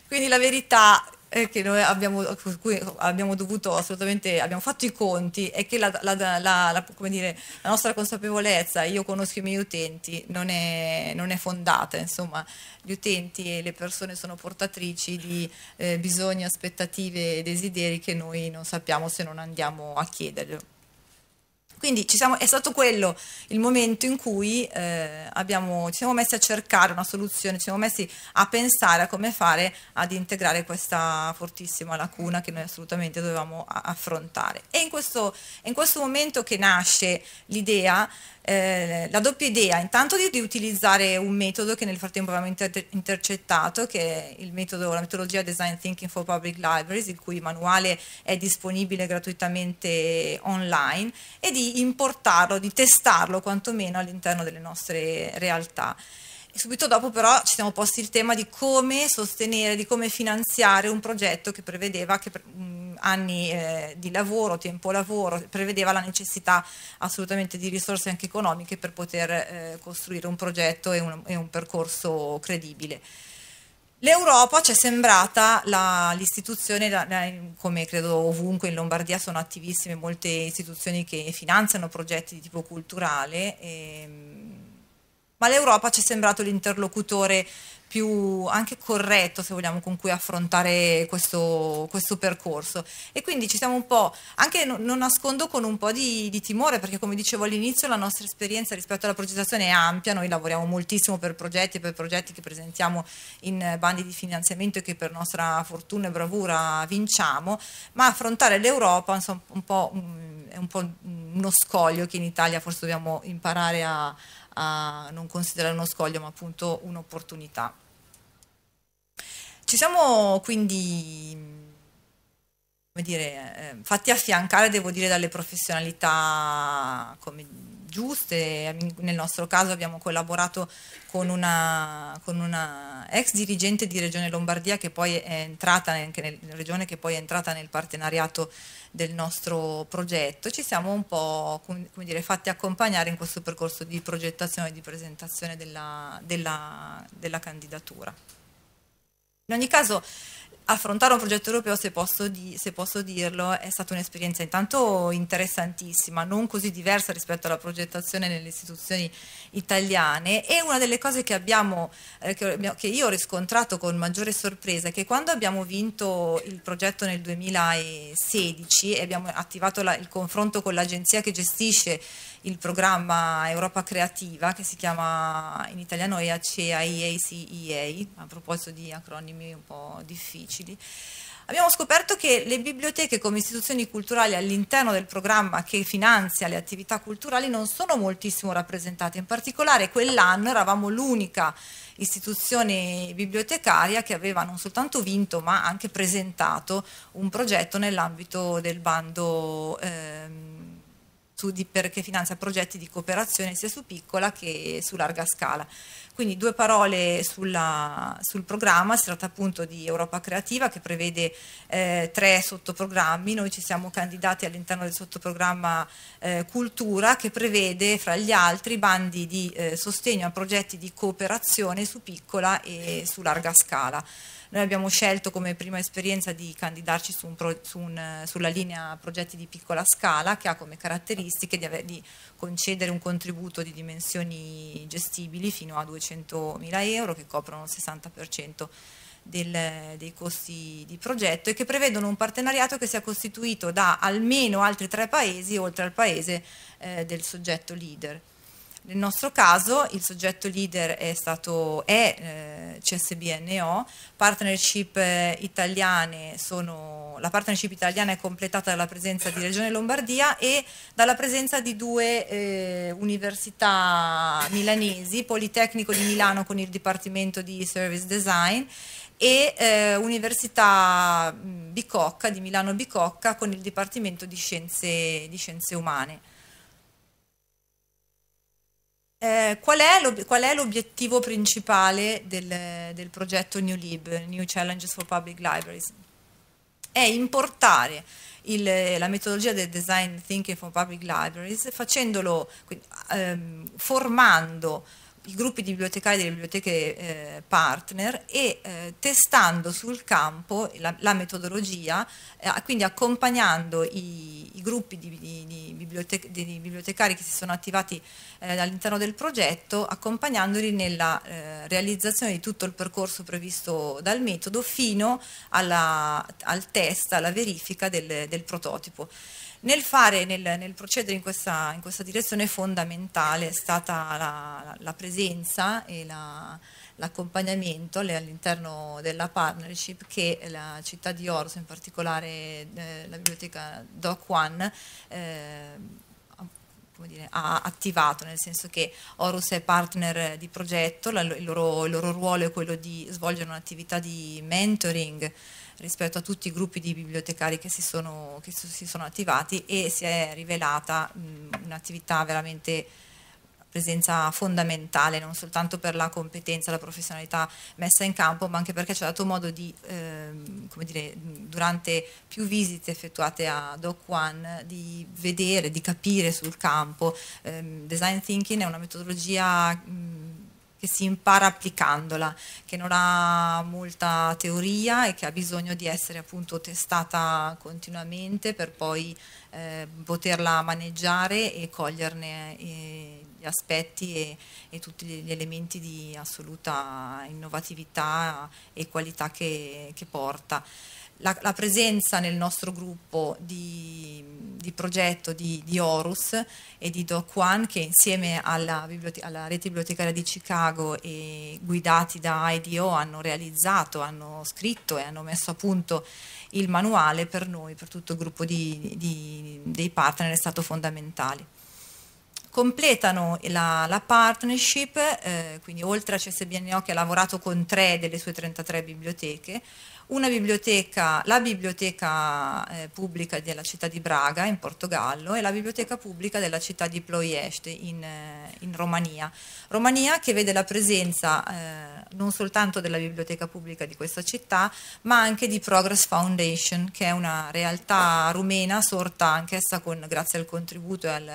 Quindi la verità che noi abbiamo, abbiamo, dovuto assolutamente, abbiamo fatto i conti è che la, la, la, la, dire, la, nostra consapevolezza, io conosco i miei utenti, non è, non è, fondata, insomma gli utenti e le persone sono portatrici di eh, bisogni, aspettative e desideri che noi non sappiamo se non andiamo a chiederlo. Quindi siamo, è stato quello il momento in cui eh, abbiamo, ci siamo messi a cercare una soluzione, ci siamo messi a pensare a come fare ad integrare questa fortissima lacuna che noi assolutamente dovevamo affrontare. E in questo, in questo momento che nasce l'idea eh, la doppia idea intanto di, di, utilizzare un metodo che nel frattempo abbiamo inter intercettato, che è il metodo, la metodologia Design Thinking for Public Libraries, il cui manuale è disponibile gratuitamente online, e di importarlo, di testarlo quantomeno all'interno delle nostre realtà. E subito dopo però ci siamo posti il tema di come sostenere, di come finanziare un progetto che prevedeva che, mh, mm, anni eh, di lavoro, tempo lavoro, prevedeva la necessità assolutamente di risorse anche economiche per poter eh, costruire un progetto e un, e un percorso credibile. L'Europa ci è sembrata l'istituzione, come credo ovunque in Lombardia sono attivissime molte istituzioni che finanziano progetti di tipo culturale, e, ehm, ma l'Europa ci è sembrato l'interlocutore più anche corretto, se vogliamo, con cui affrontare questo, questo, percorso. E quindi ci siamo un po', anche non nascondo con un po' di, di, timore, perché come dicevo all'inizio la nostra esperienza rispetto alla progettazione è ampia, noi lavoriamo moltissimo per progetti, per progetti che presentiamo in bandi di finanziamento e che per nostra fortuna e bravura vinciamo, ma affrontare l'Europa insomma, un po', mm, è un po' uno scoglio che in Italia forse dobbiamo imparare a, a non considerare uno scoglio ma appunto un'opportunità. Ci siamo quindi dire, eh, fatti affiancare, devo dire, dalle professionalità come giuste, nel nostro caso abbiamo collaborato con una, con una, ex dirigente di Regione Lombardia che poi è entrata, anche nel, regione che poi è entrata nel partenariato del nostro progetto, ci siamo un po' come dire, fatti accompagnare in questo percorso di progettazione e di presentazione della, della, della candidatura. In ogni caso affrontare un progetto europeo, se posso, di, se posso dirlo, è stata un'esperienza intanto interessantissima, non così diversa rispetto alla progettazione nelle istituzioni italiane e una delle cose che, abbiamo, eh, che, che io ho riscontrato con maggiore sorpresa è che quando abbiamo vinto il progetto nel 2016 e abbiamo attivato la, il confronto con l'agenzia che gestisce il programma Europa Creativa che si chiama in italiano EACEA, a proposito di acronimi un po' difficili. Abbiamo scoperto che le biblioteche come istituzioni culturali all'interno del programma che finanzia le attività culturali non sono moltissimo rappresentate, in particolare quell'anno eravamo l'unica istituzione bibliotecaria che aveva non soltanto vinto ma anche presentato un progetto nell'ambito del bando. Ehm, studi perché finanzia progetti di cooperazione sia su piccola che su larga scala. Quindi due parole sulla, sul programma, si tratta appunto di Europa Creativa che prevede eh, tre sottoprogrammi, noi ci siamo candidati all'interno del sottoprogramma eh, Cultura che prevede fra gli altri bandi di eh, sostegno a progetti di cooperazione su piccola e su larga scala. Noi abbiamo scelto come prima esperienza di candidarci su un pro, su un, sulla linea progetti di piccola scala che ha come caratteristiche di, ave, di concedere un contributo di dimensioni gestibili fino a 200.000 euro che coprono il 60% del, dei costi di progetto e che prevedono un partenariato che sia costituito da almeno altri tre paesi oltre al paese eh, del soggetto leader. Nel nostro caso il soggetto leader è stato è, eh, CSBNO, partnership eh, italiane sono, la partnership italiana è completata dalla presenza di Regione Lombardia e dalla presenza di due eh, università milanesi, Politecnico di Milano con il Dipartimento di Service Design e eh, Università Bicocca di Milano Bicocca con il Dipartimento di Scienze, di Scienze Umane. Eh, qual, è qual, è l'obiettivo principale del, del progetto New Lib, New Challenges for Public Libraries? È importare il, la metodologia del design thinking for public libraries, facendolo, quindi, ehm, formando i gruppi di bibliotecari delle biblioteche eh, partner e eh, testando sul campo la, la metodologia, eh, quindi accompagnando i, i gruppi di, di, di, bibliotec di, bibliotecari che si sono attivati eh, all'interno del progetto, accompagnandoli nella eh, realizzazione di tutto il percorso previsto dal metodo fino alla, al test, alla verifica del, del prototipo. Nel, fare, nel, nel procedere in questa, in questa, direzione fondamentale è stata la, la, presenza e l'accompagnamento all'interno della partnership che la città di Orso, in particolare eh, la biblioteca Doc One, eh, Dire, ha attivato, nel senso che Horus è partner di progetto, il loro, il loro ruolo è quello di svolgere un'attività di mentoring rispetto a tutti i gruppi di bibliotecari che si sono, che si sono attivati e si è rivelata un'attività veramente presenza fondamentale non soltanto per la competenza, la professionalità messa in campo, ma anche perché ci ha dato modo di, ehm, come dire, durante più visite effettuate a Doc One, di vedere, di capire sul campo. Ehm, design thinking è una metodologia mh, che si impara applicandola, che non ha molta teoria e che ha bisogno di essere appunto testata continuamente per poi eh, poterla maneggiare e coglierne eh, gli aspetti e, e, tutti gli elementi di assoluta innovatività e qualità che, che porta la, la presenza nel nostro gruppo di, di progetto di, di, Horus e di Doc One che insieme alla, alla, rete bibliotecaria di Chicago e guidati da IDO hanno realizzato, hanno scritto e hanno messo a punto il manuale per noi, per tutto il gruppo di, di, dei partner è stato fondamentale. Completano la, la partnership, eh, quindi oltre a CSBNO che ha lavorato con tre delle sue 33 biblioteche, una biblioteca, la biblioteca eh, pubblica della città di Braga in Portogallo e la biblioteca pubblica della città di Ploiești in, eh, in Romania. Romania che vede la presenza eh, non soltanto della biblioteca pubblica di questa città ma anche di Progress Foundation che è una realtà rumena sorta anch'essa grazie al contributo e al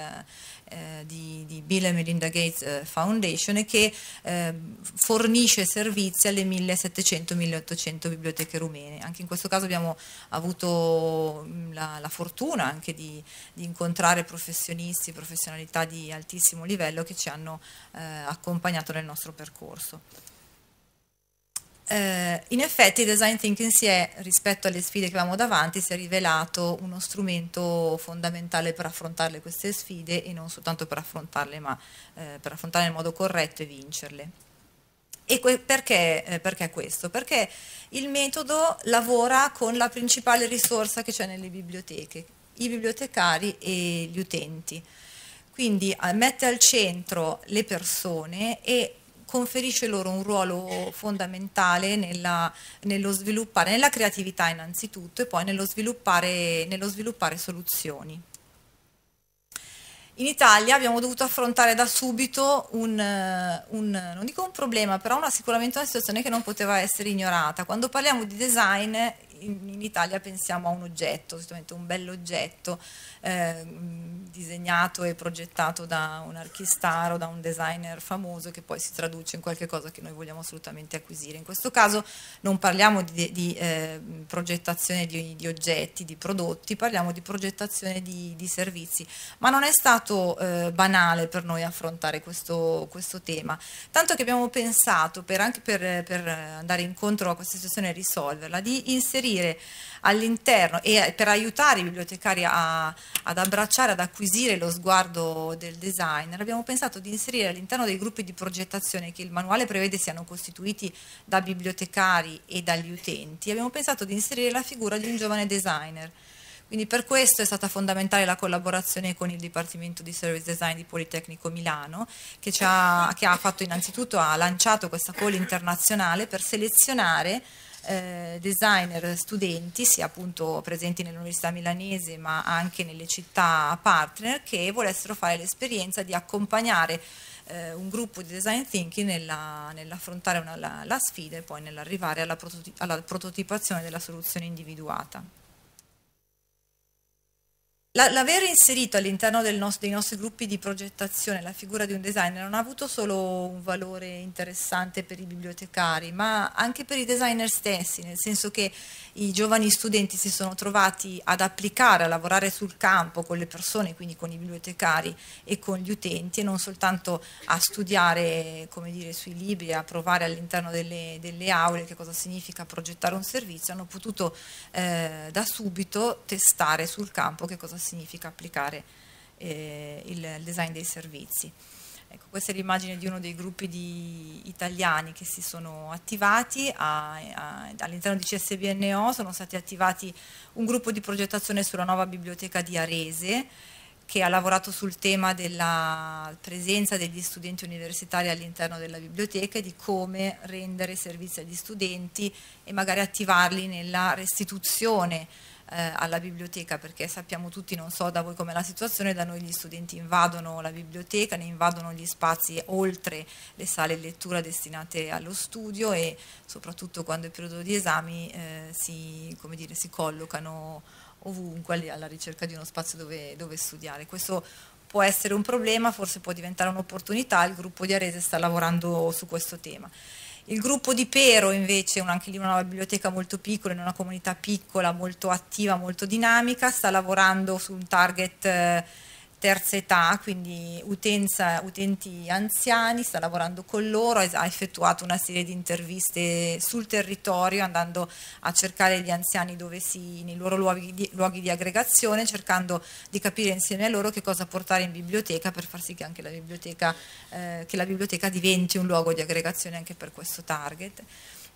eh, di, di, Bill e Melinda Gates eh, Foundation che eh, fornisce servizi alle 1700-1800 biblioteche rumene. Anche in questo caso abbiamo avuto mm, la, la fortuna anche di, di, incontrare professionisti, professionalità di altissimo livello che ci hanno eh, accompagnato nel nostro percorso. Eh, in effetti il design thinking si è, rispetto alle sfide che avevamo davanti, si è rivelato uno strumento fondamentale per affrontarle queste sfide e non soltanto per affrontarle, ma eh, per affrontarle in modo corretto e vincerle. E perché, eh, perché, questo? Perché il metodo lavora con la principale risorsa che c'è nelle biblioteche, i bibliotecari e gli utenti. Quindi eh, mette al centro le persone e conferisce loro un ruolo fondamentale nella, nello sviluppare, nella creatività innanzitutto e poi nello sviluppare, nello sviluppare soluzioni. In Italia abbiamo dovuto affrontare da subito un, un, non dico un problema, però una, sicuramente una situazione che non poteva essere ignorata. Quando parliamo di design in, in, Italia pensiamo a un oggetto, un bell'oggetto eh, disegnato e progettato da un archistaro, da un designer famoso che poi si traduce in qualche cosa che noi vogliamo assolutamente acquisire. In questo caso non parliamo di, di eh, progettazione di, di, oggetti, di prodotti, parliamo di progettazione di, di servizi, ma non è stato eh, banale per noi affrontare questo, questo, tema, tanto che abbiamo pensato per, anche per, per andare incontro a questa situazione e risolverla, di inserire inserire all'interno e eh, per aiutare i bibliotecari a, ad abbracciare, ad acquisire lo sguardo del designer, abbiamo pensato di inserire all'interno dei gruppi di progettazione che il manuale prevede siano costituiti da bibliotecari e dagli utenti, abbiamo pensato di inserire la figura di un giovane designer. Quindi per questo è stata fondamentale la collaborazione con il Dipartimento di Service Design di Politecnico Milano, che, ha, che ha fatto innanzitutto, ha lanciato questa call internazionale per selezionare eh, designer studenti, sia appunto presenti nell'Università Milanese ma anche nelle città partner, che volessero fare l'esperienza di accompagnare eh, un gruppo di design thinking nell'affrontare nell la, la, sfida e poi nell'arrivare alla, prototip alla prototipazione della soluzione individuata. L'aver inserito all'interno dei nostri gruppi di progettazione la figura di un designer non ha avuto solo un valore interessante per i bibliotecari, ma anche per i designer stessi, nel senso che i giovani studenti si sono trovati ad applicare, a lavorare sul campo con le persone, quindi con i bibliotecari e con gli utenti, e non soltanto a studiare come dire, sui libri, a provare all'interno delle, delle, aule che cosa significa progettare un servizio, hanno potuto eh, da subito testare sul campo che cosa significa significa applicare eh, il, design dei servizi. Ecco, questa è l'immagine di uno dei gruppi di italiani che si sono attivati all'interno di CSBNO, sono stati attivati un gruppo di progettazione sulla nuova biblioteca di Arese che ha lavorato sul tema della presenza degli studenti universitari all'interno della biblioteca e di come rendere servizi agli studenti e magari attivarli nella restituzione eh, alla biblioteca perché sappiamo tutti, non so da voi com'è la situazione, da noi gli studenti invadono la biblioteca, ne invadono gli spazi oltre le sale lettura destinate allo studio e soprattutto quando è periodo di esami eh, si, dire, si, collocano ovunque alla ricerca di uno spazio dove, dove studiare. Questo può essere un problema, forse può diventare un'opportunità, il gruppo di Arese sta lavorando su questo tema. Il gruppo di Pero invece, anche lì una biblioteca molto piccola, in una comunità piccola, molto attiva, molto dinamica, sta lavorando su un target eh, terza età, quindi utenza, utenti anziani, sta lavorando con loro, ha effettuato una serie di interviste sul territorio andando a cercare gli anziani dove si, nei loro luoghi di, luoghi di aggregazione, cercando di capire insieme a loro che cosa portare in biblioteca per far sì che anche la biblioteca, eh, che la biblioteca diventi un luogo di aggregazione anche per questo target.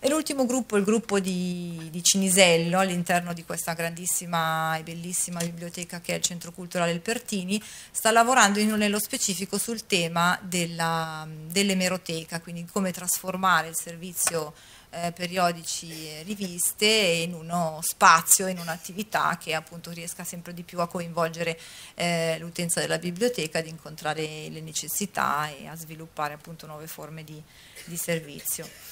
E l'ultimo gruppo, il gruppo di, di Cinisello, all'interno di questa grandissima e bellissima biblioteca che è il Centro Culturale El Pertini, sta lavorando in, nello specifico sul tema dell'emeroteca, quindi come trasformare il servizio eh, periodici e riviste in uno spazio, in un'attività che appunto riesca sempre di più a coinvolgere eh, l'utenza della biblioteca, ad incontrare le necessità e a sviluppare appunto nuove forme di, di servizio.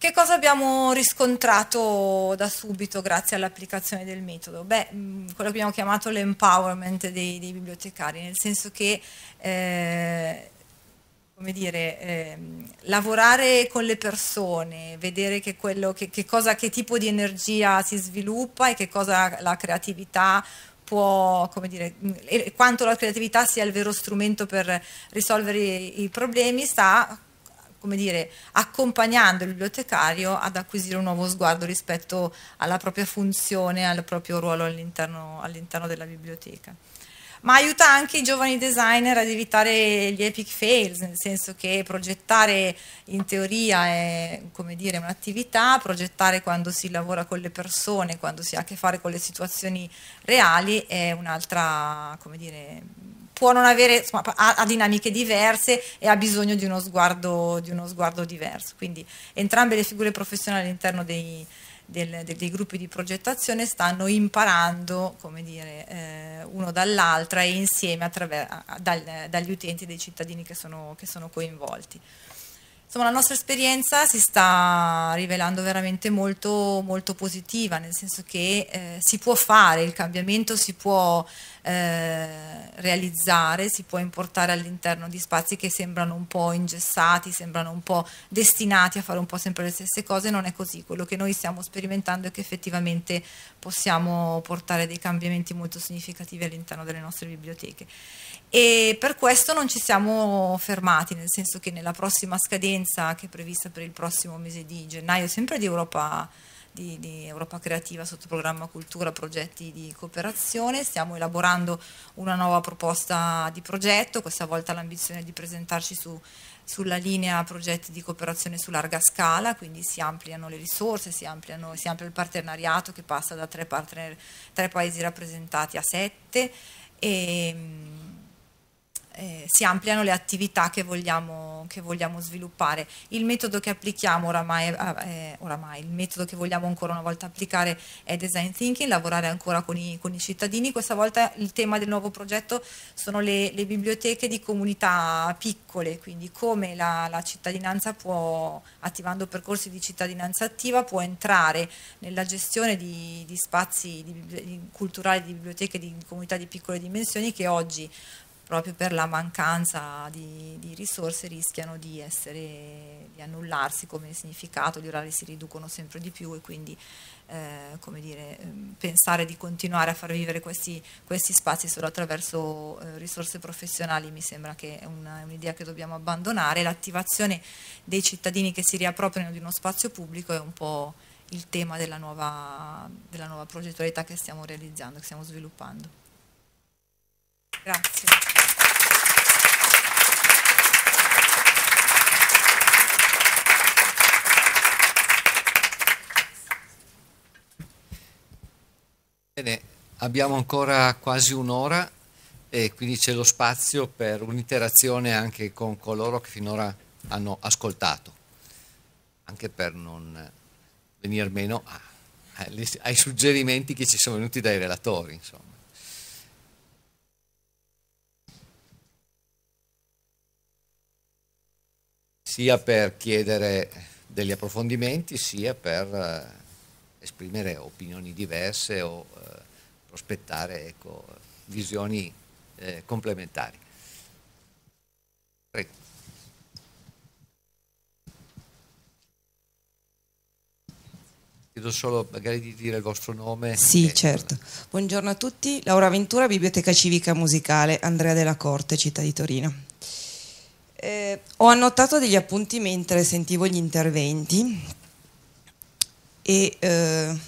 Che cosa abbiamo riscontrato da subito grazie all'applicazione del metodo? Beh, mm, quello che abbiamo chiamato l'empowerment dei, dei, bibliotecari, nel senso che eh, come dire, eh, lavorare con le persone, vedere che, quello, che, che, cosa, che tipo di energia si sviluppa e che cosa la creatività può, come dire, mm, quanto la creatività sia il vero strumento per risolvere i, i problemi, sta come dire, accompagnando il bibliotecario ad acquisire un nuovo sguardo rispetto alla propria funzione, al proprio ruolo all'interno, all della biblioteca. Ma aiuta anche i giovani designer ad evitare gli epic fails, nel senso che progettare in teoria è un'attività, progettare quando si lavora con le persone, quando si ha a che fare con le situazioni reali è un'altra, come dire, può non avere, insomma, ha, ha, dinamiche diverse e ha bisogno di uno, sguardo, di uno sguardo diverso. Quindi entrambe le figure professionali all'interno dei, del, dei, dei, gruppi di progettazione stanno imparando, come dire, eh, uno dall'altra e insieme dal, dagli utenti e dai cittadini che sono, che sono coinvolti insomma la nostra esperienza si sta rivelando veramente molto, molto positiva, nel senso che eh, si può fare, il cambiamento si può eh, realizzare, si può importare all'interno di spazi che sembrano un po' ingessati, sembrano un po' destinati a fare un po' sempre le stesse cose, non è così, quello che noi stiamo sperimentando è che effettivamente possiamo portare dei cambiamenti molto significativi all'interno delle nostre biblioteche e per questo non ci siamo fermati, nel senso che nella prossima scadenza che è prevista per il prossimo mese di gennaio, sempre di Europa, di, di Europa Creativa sotto programma Cultura, progetti di cooperazione, stiamo elaborando una nuova proposta di progetto, questa volta l'ambizione è di presentarci su sulla linea progetti di cooperazione su larga scala, quindi si ampliano le risorse, si, ampliano, si amplia il partenariato che passa da tre, partner, tre paesi rappresentati a sette. E, ehm, eh, si ampliano le attività che vogliamo, che vogliamo, sviluppare. Il metodo che applichiamo oramai, eh, eh, oramai, il metodo che vogliamo ancora una volta applicare è design thinking, lavorare ancora con i, con i cittadini. Questa volta il tema del nuovo progetto sono le, le biblioteche di comunità piccole, quindi come la, la, cittadinanza può, attivando percorsi di cittadinanza attiva, può entrare nella gestione di, di spazi di, di, culturali, di biblioteche di comunità di piccole dimensioni che oggi proprio per la mancanza di, di risorse rischiano di, essere, di, annullarsi come significato, gli orari si riducono sempre di più e quindi eh, come dire, ehm, pensare di continuare a far vivere questi, questi spazi solo attraverso eh, risorse professionali mi sembra che è un'idea che dobbiamo abbandonare. L'attivazione dei cittadini che si riappropriano di uno spazio pubblico è un po' il tema della nuova, della nuova progettualità che stiamo realizzando, che stiamo sviluppando. Grazie. Bene, abbiamo ancora quasi un'ora e quindi c'è lo spazio per un'interazione anche con coloro che finora hanno ascoltato, anche per non venire meno ai suggerimenti che ci sono venuti dai relatori. Insomma. sia per chiedere degli approfondimenti sia per eh, esprimere opinioni diverse o eh, prospettare ecco, visioni eh, complementari. Prego. Chiedo solo magari di dire il vostro nome. Sì, e... certo. Buongiorno a tutti, Laura Ventura, Biblioteca Civica Musicale, Andrea della Corte, città di Torino. Eh, ho annotato degli appunti mentre sentivo gli interventi e eh,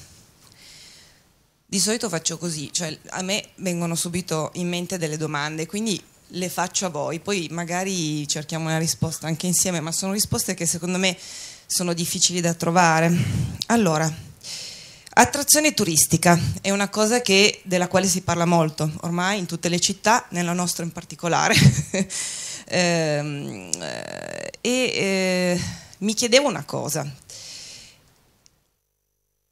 di solito faccio così, cioè a me vengono subito in mente delle domande, quindi le faccio a voi, poi magari cerchiamo una risposta anche insieme, ma sono risposte che secondo me sono difficili da trovare. Allora, attrazione turistica è una cosa che, della quale si parla molto ormai in tutte le città, nella nostra in particolare. Ehm, e eh, mi chiedevo una cosa.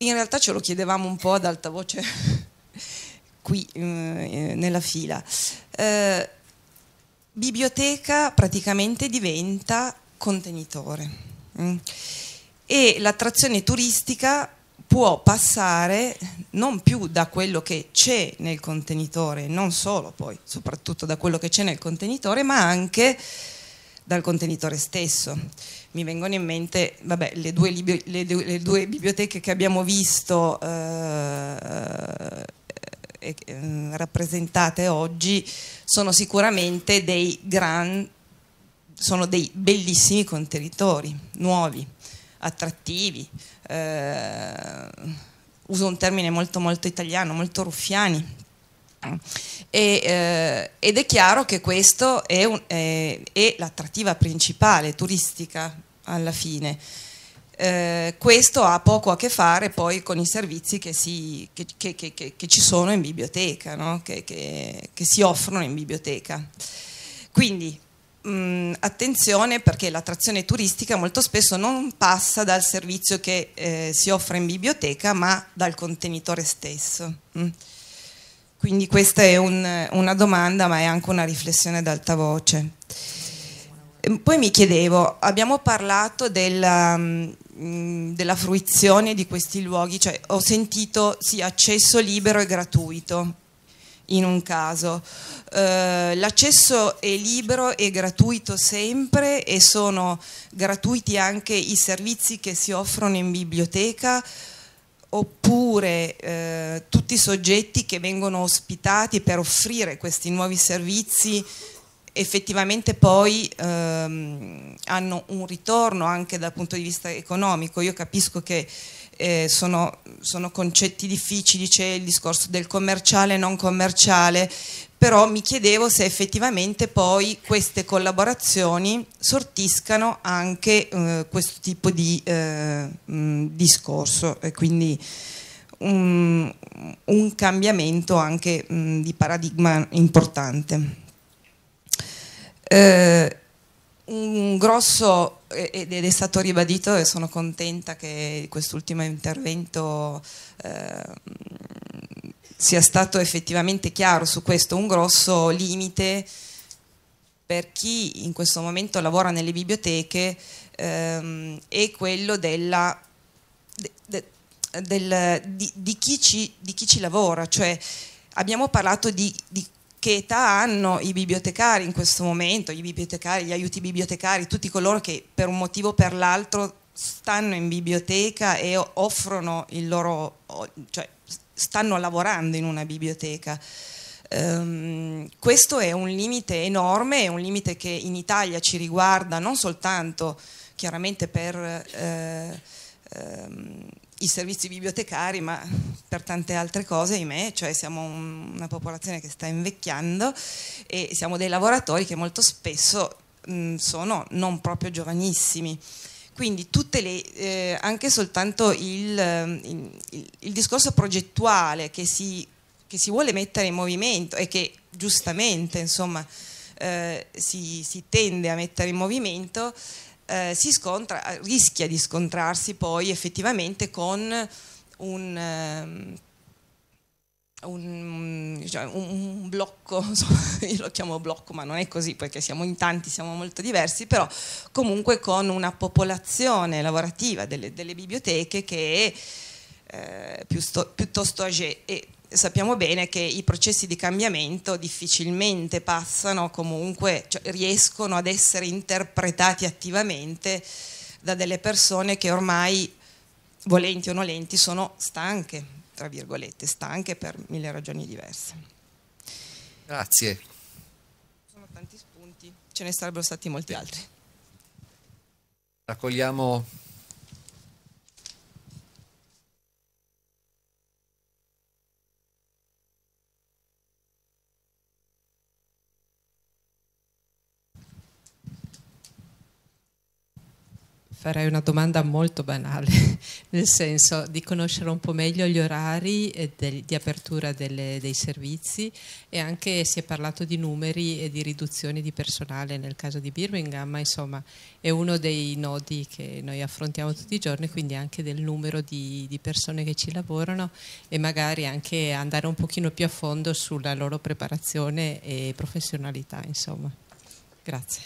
In realtà ce lo chiedevamo un po' ad alta voce qui mm, eh, nella fila. Eh, biblioteca praticamente diventa contenitore mm. e l'attrazione turistica può passare non più da quello che c'è nel contenitore, non solo poi, soprattutto da quello che c'è nel contenitore, ma anche dal contenitore stesso. Mi vengono in mente vabbè, le, due libio, le, due, le, due biblioteche che abbiamo visto eh, eh, rappresentate oggi, sono sicuramente dei, gran, sono dei bellissimi contenitori, nuovi, attrattivi, eh, uso un termine molto molto italiano, molto ruffiani. E, eh, ed è chiaro che questo è, un, è, è l'attrattiva principale turistica alla fine. Eh, questo ha poco a che fare poi con i servizi che, si, che, che, che ci sono in biblioteca, no? che, si offrono in biblioteca. Quindi mh, attenzione perché l'attrazione turistica molto spesso non passa dal servizio che eh, si offre in biblioteca ma dal contenitore stesso. Mm. Quindi questa è un, una domanda ma è anche una riflessione ad alta voce. E ehm, poi mi chiedevo, abbiamo parlato della, mh, della fruizione di questi luoghi, cioè ho sentito sì accesso libero e gratuito, in un caso. Uh, l'accesso è libero e gratuito sempre e sono gratuiti anche i servizi che si offrono in biblioteca oppure eh, tutti i soggetti che vengono ospitati per offrire questi nuovi servizi effettivamente poi ehm, hanno un ritorno anche dal punto di vista economico. Io capisco che eh, sono, sono, concetti difficili, c'è il discorso del commerciale e non commerciale, però mi chiedevo se effettivamente poi queste collaborazioni sortiscano anche eh, questo tipo di eh, mh, discorso e quindi un, un cambiamento anche mh, di paradigma importante. Eh, un grosso, ed è stato ribadito e sono contenta che quest'ultimo intervento eh, sia stato effettivamente chiaro su questo, un grosso limite per chi in questo momento lavora nelle biblioteche ehm, è quello della, de, de, del, di, di, chi ci, di, chi ci, lavora, cioè abbiamo parlato di, di che età hanno i bibliotecari in questo momento, i bibliotecari, gli aiuti bibliotecari, tutti coloro che per un motivo o per l'altro stanno in biblioteca e offrono il loro, cioè stanno lavorando in una biblioteca. Um, questo è un limite enorme, è un limite che in Italia ci riguarda non soltanto chiaramente per eh, ehm, i servizi bibliotecari, ma per tante altre cose, ahimè, cioè siamo un, una popolazione che sta invecchiando e siamo dei lavoratori che molto spesso mh, sono non proprio giovanissimi. Quindi le, eh, anche soltanto il, il, il, discorso progettuale che si, che si vuole mettere in movimento e che giustamente insomma, eh, si, si tende a mettere in movimento eh, scontra, eh, rischia di scontrarsi poi effettivamente con un... Ehm, cioè, un, un, blocco, io lo chiamo blocco ma non è così perché siamo in tanti, siamo molto diversi, però comunque con una popolazione lavorativa delle, delle biblioteche che è eh, piuttosto, piuttosto age- sappiamo bene che i processi di cambiamento difficilmente passano, comunque cioè, riescono ad essere interpretati attivamente da delle persone che ormai, volenti o nolenti, sono stanche, tra virgolette, stanche per mille ragioni diverse. Grazie. Sono tanti spunti, ce ne sarebbero stati molti altri. Raccogliamo farei una domanda molto banale, nel senso di conoscere un po' meglio gli orari del, di apertura delle, dei servizi e anche si è parlato di numeri e di riduzioni di personale nel caso di Birmingham, ma insomma è uno dei nodi che noi affrontiamo tutti i giorni, quindi anche del numero di, di persone che ci lavorano e magari anche andare un pochino più a fondo sulla loro preparazione e professionalità. Insomma. Grazie.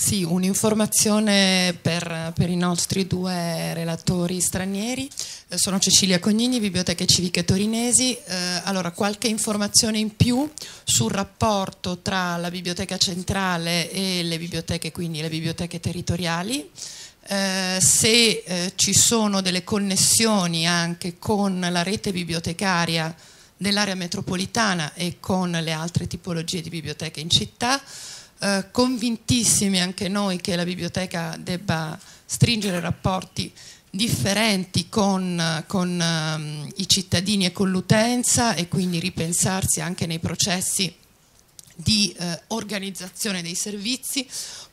Sì, un'informazione per, per, i nostri due relatori stranieri. Eh, sono Cecilia Cognini, Biblioteche Civiche Torinesi. Eh, allora, qualche informazione in più sul rapporto tra la biblioteca centrale e le biblioteche, quindi le biblioteche territoriali. Eh, se eh, ci sono delle connessioni anche con la rete bibliotecaria dell'area metropolitana e con le altre tipologie di biblioteche in città. Eh, convintissimi anche noi che la biblioteca debba stringere rapporti differenti con, con um, i cittadini e con l'utenza e quindi ripensarsi anche nei processi di eh, organizzazione dei servizi,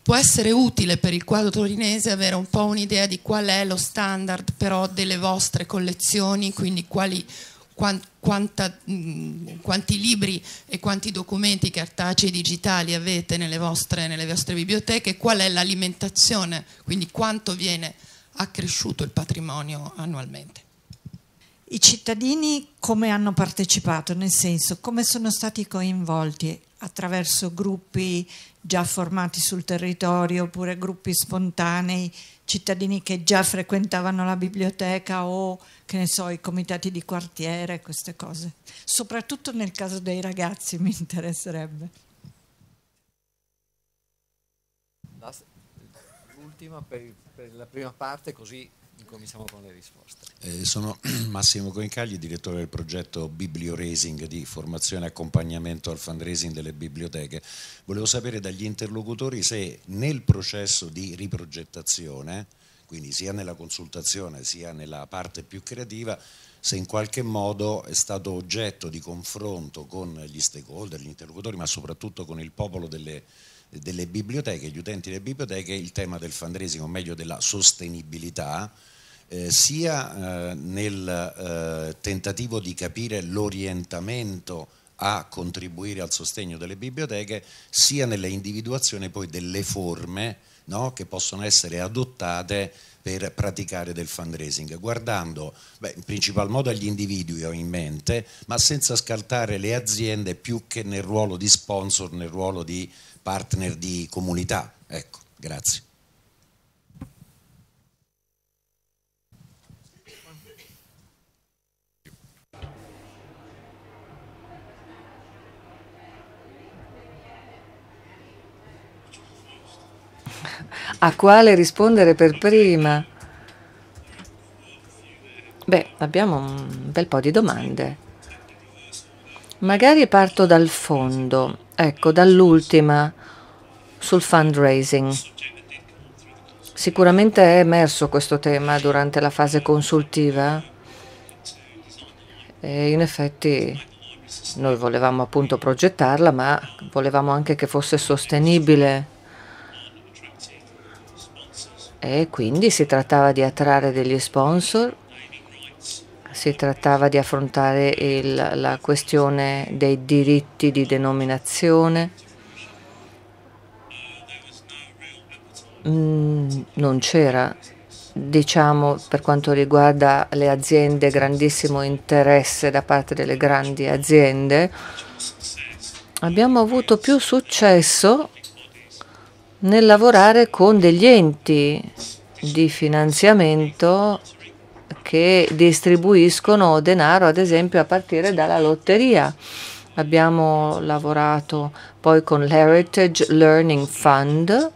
può essere utile per il quadro torinese avere un po' un'idea di qual è lo standard però delle vostre collezioni, quindi quali quanta, mm, quanti libri e quanti documenti cartacei digitali avete nelle vostre, nelle vostre biblioteche, qual è l'alimentazione, quindi quanto viene accresciuto il patrimonio annualmente. I cittadini come hanno partecipato, nel senso come sono stati coinvolti attraverso gruppi già formati sul territorio oppure gruppi spontanei? cittadini che già frequentavano la biblioteca o che ne so, i comitati di quartiere, queste cose. Soprattutto nel caso dei ragazzi mi interesserebbe. L'ultima per, per la prima parte così cominciamo con le risposte. Eh, sono Massimo Coincagli, direttore del progetto Biblio Raising di formazione e accompagnamento al fundraising delle biblioteche. Volevo sapere dagli interlocutori se nel processo di riprogettazione, quindi sia nella consultazione sia nella parte più creativa, se in qualche modo è stato oggetto di confronto con gli stakeholder, gli interlocutori, ma soprattutto con il popolo delle delle biblioteche, gli utenti delle biblioteche, il tema del fundraising, o meglio della sostenibilità, eh, sia eh, nel eh, tentativo di capire l'orientamento a contribuire al sostegno delle biblioteche, sia nell'individuazione poi delle forme no, che possono essere adottate per praticare del fundraising, guardando beh, in principal modo agli individui ho in mente, ma senza scartare le aziende più che nel ruolo di sponsor, nel ruolo di partner di comunità. Ecco, grazie. a quale rispondere per prima? Beh, abbiamo un bel po' di domande. Magari parto dal fondo, ecco, dall'ultima sul fundraising. Sicuramente è emerso questo tema durante la fase consultiva e in effetti noi volevamo appunto progettarla, ma volevamo anche che fosse sostenibile e quindi si trattava di attrarre degli sponsor, si trattava di affrontare il, la questione dei diritti di denominazione. Mm, non c'era, diciamo, per quanto riguarda le aziende, grandissimo interesse da parte delle grandi aziende. Abbiamo avuto più successo nel lavorare con degli enti di finanziamento che distribuiscono denaro, ad esempio, a partire dalla lotteria. Abbiamo lavorato poi con l'Heritage Learning Fund,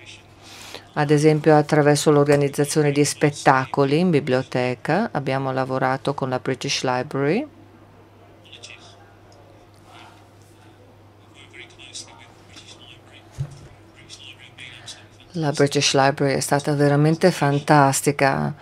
ad esempio attraverso l'organizzazione di spettacoli in biblioteca, abbiamo lavorato con la British Library la British Library è stata veramente fantastica.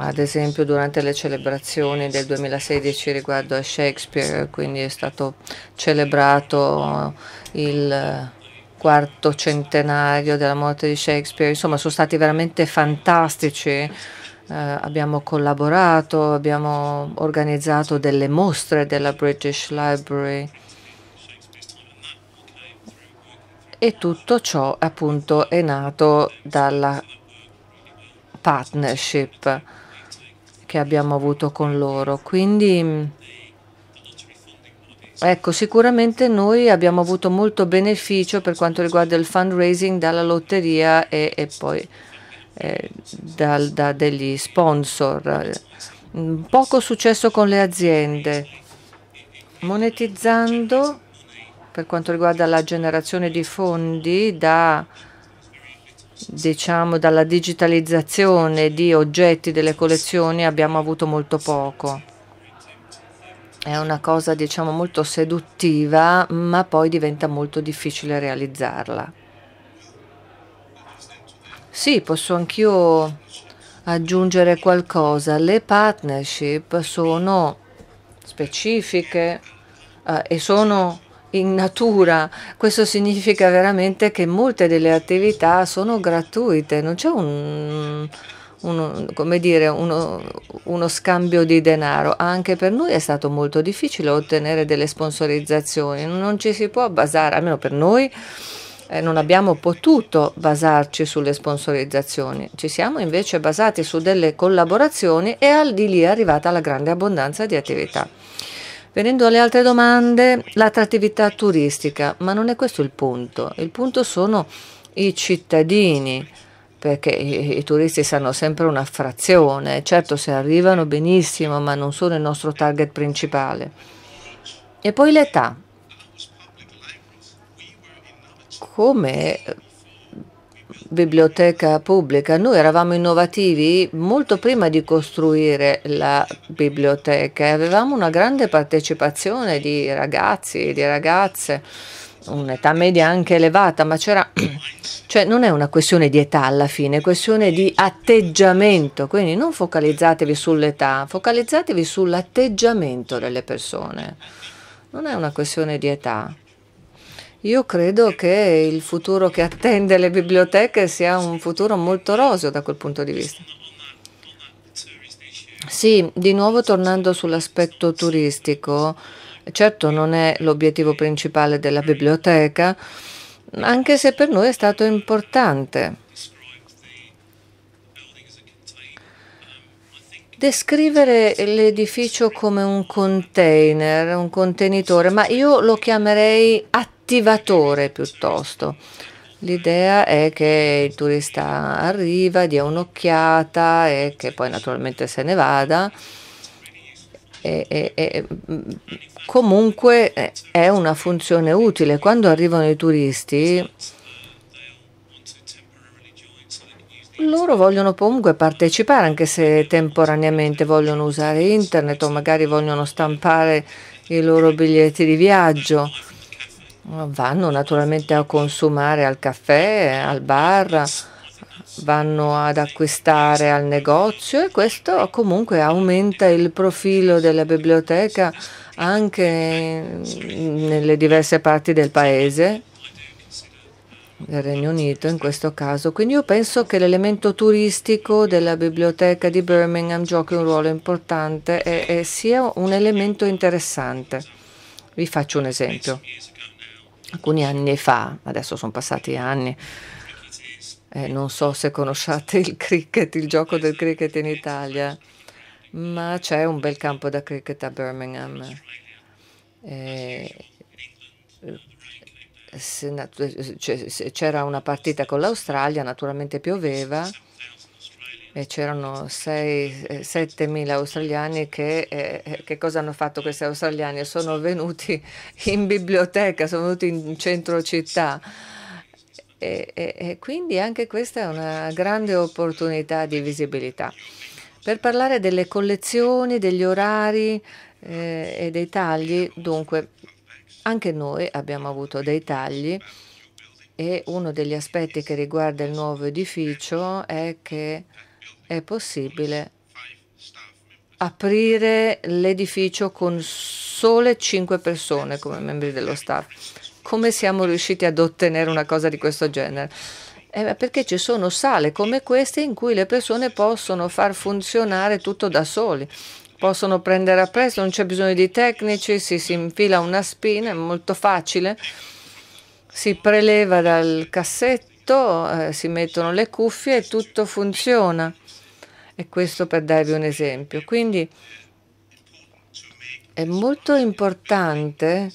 Ad esempio durante le celebrazioni del 2016 riguardo a Shakespeare, quindi è stato celebrato il quarto centenario della morte di Shakespeare, insomma sono stati veramente fantastici, eh, abbiamo collaborato, abbiamo organizzato delle mostre della British Library. e tutto ciò appunto è nato dalla partnership che abbiamo avuto con loro. Quindi ecco, sicuramente noi abbiamo avuto molto beneficio per quanto riguarda il fundraising dalla lotteria e, e poi eh, dal, da degli sponsor. Poco successo con le aziende. Monetizzando per quanto riguarda la generazione di fondi da, diciamo, dalla digitalizzazione di oggetti delle collezioni abbiamo avuto molto poco. È una cosa diciamo, molto seduttiva ma poi diventa molto difficile realizzarla. Sì, posso anch'io aggiungere qualcosa. Le partnership sono specifiche eh, e sono in natura. Questo significa veramente che molte delle attività sono gratuite, non c'è un, uno, come dire, uno, uno, scambio di denaro. Anche per noi è stato molto difficile ottenere delle sponsorizzazioni, non ci si può basare, almeno per noi. Eh, non abbiamo potuto basarci sulle sponsorizzazioni, ci siamo invece basati su delle collaborazioni e al di lì è arrivata la grande abbondanza di attività. Venendo alle altre domande, l'attrattività turistica, ma non è questo il punto, il punto sono i cittadini, perché i, i, turisti sanno sempre una frazione, certo se arrivano benissimo, ma non sono il nostro target principale. E poi l'età. Come biblioteca pubblica. Noi eravamo innovativi molto prima di costruire la biblioteca e avevamo una grande partecipazione di ragazzi e di ragazze, un'età media anche elevata, ma c'era cioè non è una questione di età alla fine, è questione di atteggiamento, quindi non focalizzatevi sull'età, focalizzatevi sull'atteggiamento delle persone. Non è una questione di età. Io credo che il futuro che attende le biblioteche sia un futuro molto roseo da quel punto di vista. Sì, di nuovo tornando sull'aspetto turistico, certo non è l'obiettivo principale della biblioteca, anche se per noi è stato importante. Descrivere l'edificio come un container, un contenitore, ma io lo chiamerei attività attivatore piuttosto. L'idea è che il turista arriva, dia un'occhiata e che poi naturalmente se ne vada. E, e, e, mm, comunque eh, è una funzione utile. Quando arrivano i turisti, loro vogliono comunque partecipare, anche se temporaneamente vogliono usare internet o magari vogliono stampare i loro biglietti di viaggio. Vanno naturalmente a consumare al caffè, al bar, vanno ad acquistare al negozio e questo comunque aumenta il profilo della biblioteca anche nelle diverse parti del paese, del Regno Unito in questo caso. Quindi io penso che l'elemento turistico della biblioteca di Birmingham giochi un ruolo importante e, e sia un elemento interessante. Vi faccio un esempio alcuni anni fa, adesso sono passati anni, eh, non so se conosciate il cricket, il gioco del cricket in Italia, ma c'è un bel campo da cricket a Birmingham. Eh, cioè, c'era una partita con l'Australia, naturalmente pioveva c'erano 6-7 eh, mila australiani che, eh, eh, che, cosa hanno fatto questi australiani? Sono venuti in biblioteca, sono venuti in centro città. E, e, e quindi anche questa è una grande opportunità di visibilità. Per parlare delle collezioni, degli orari eh, e dei tagli, dunque anche noi abbiamo avuto dei tagli e uno degli aspetti che riguarda il nuovo edificio è che è possibile aprire l'edificio con sole 5 persone come membri dello staff. Come siamo riusciti ad ottenere una cosa di questo genere? Eh, perché ci sono sale come queste in cui le persone possono far funzionare tutto da soli. Possono prendere a presto, non c'è bisogno di tecnici, si, si infila una spina, è molto facile. Si preleva dal cassetto, eh, si mettono le cuffie e tutto funziona. E questo per darvi un esempio. Quindi è molto importante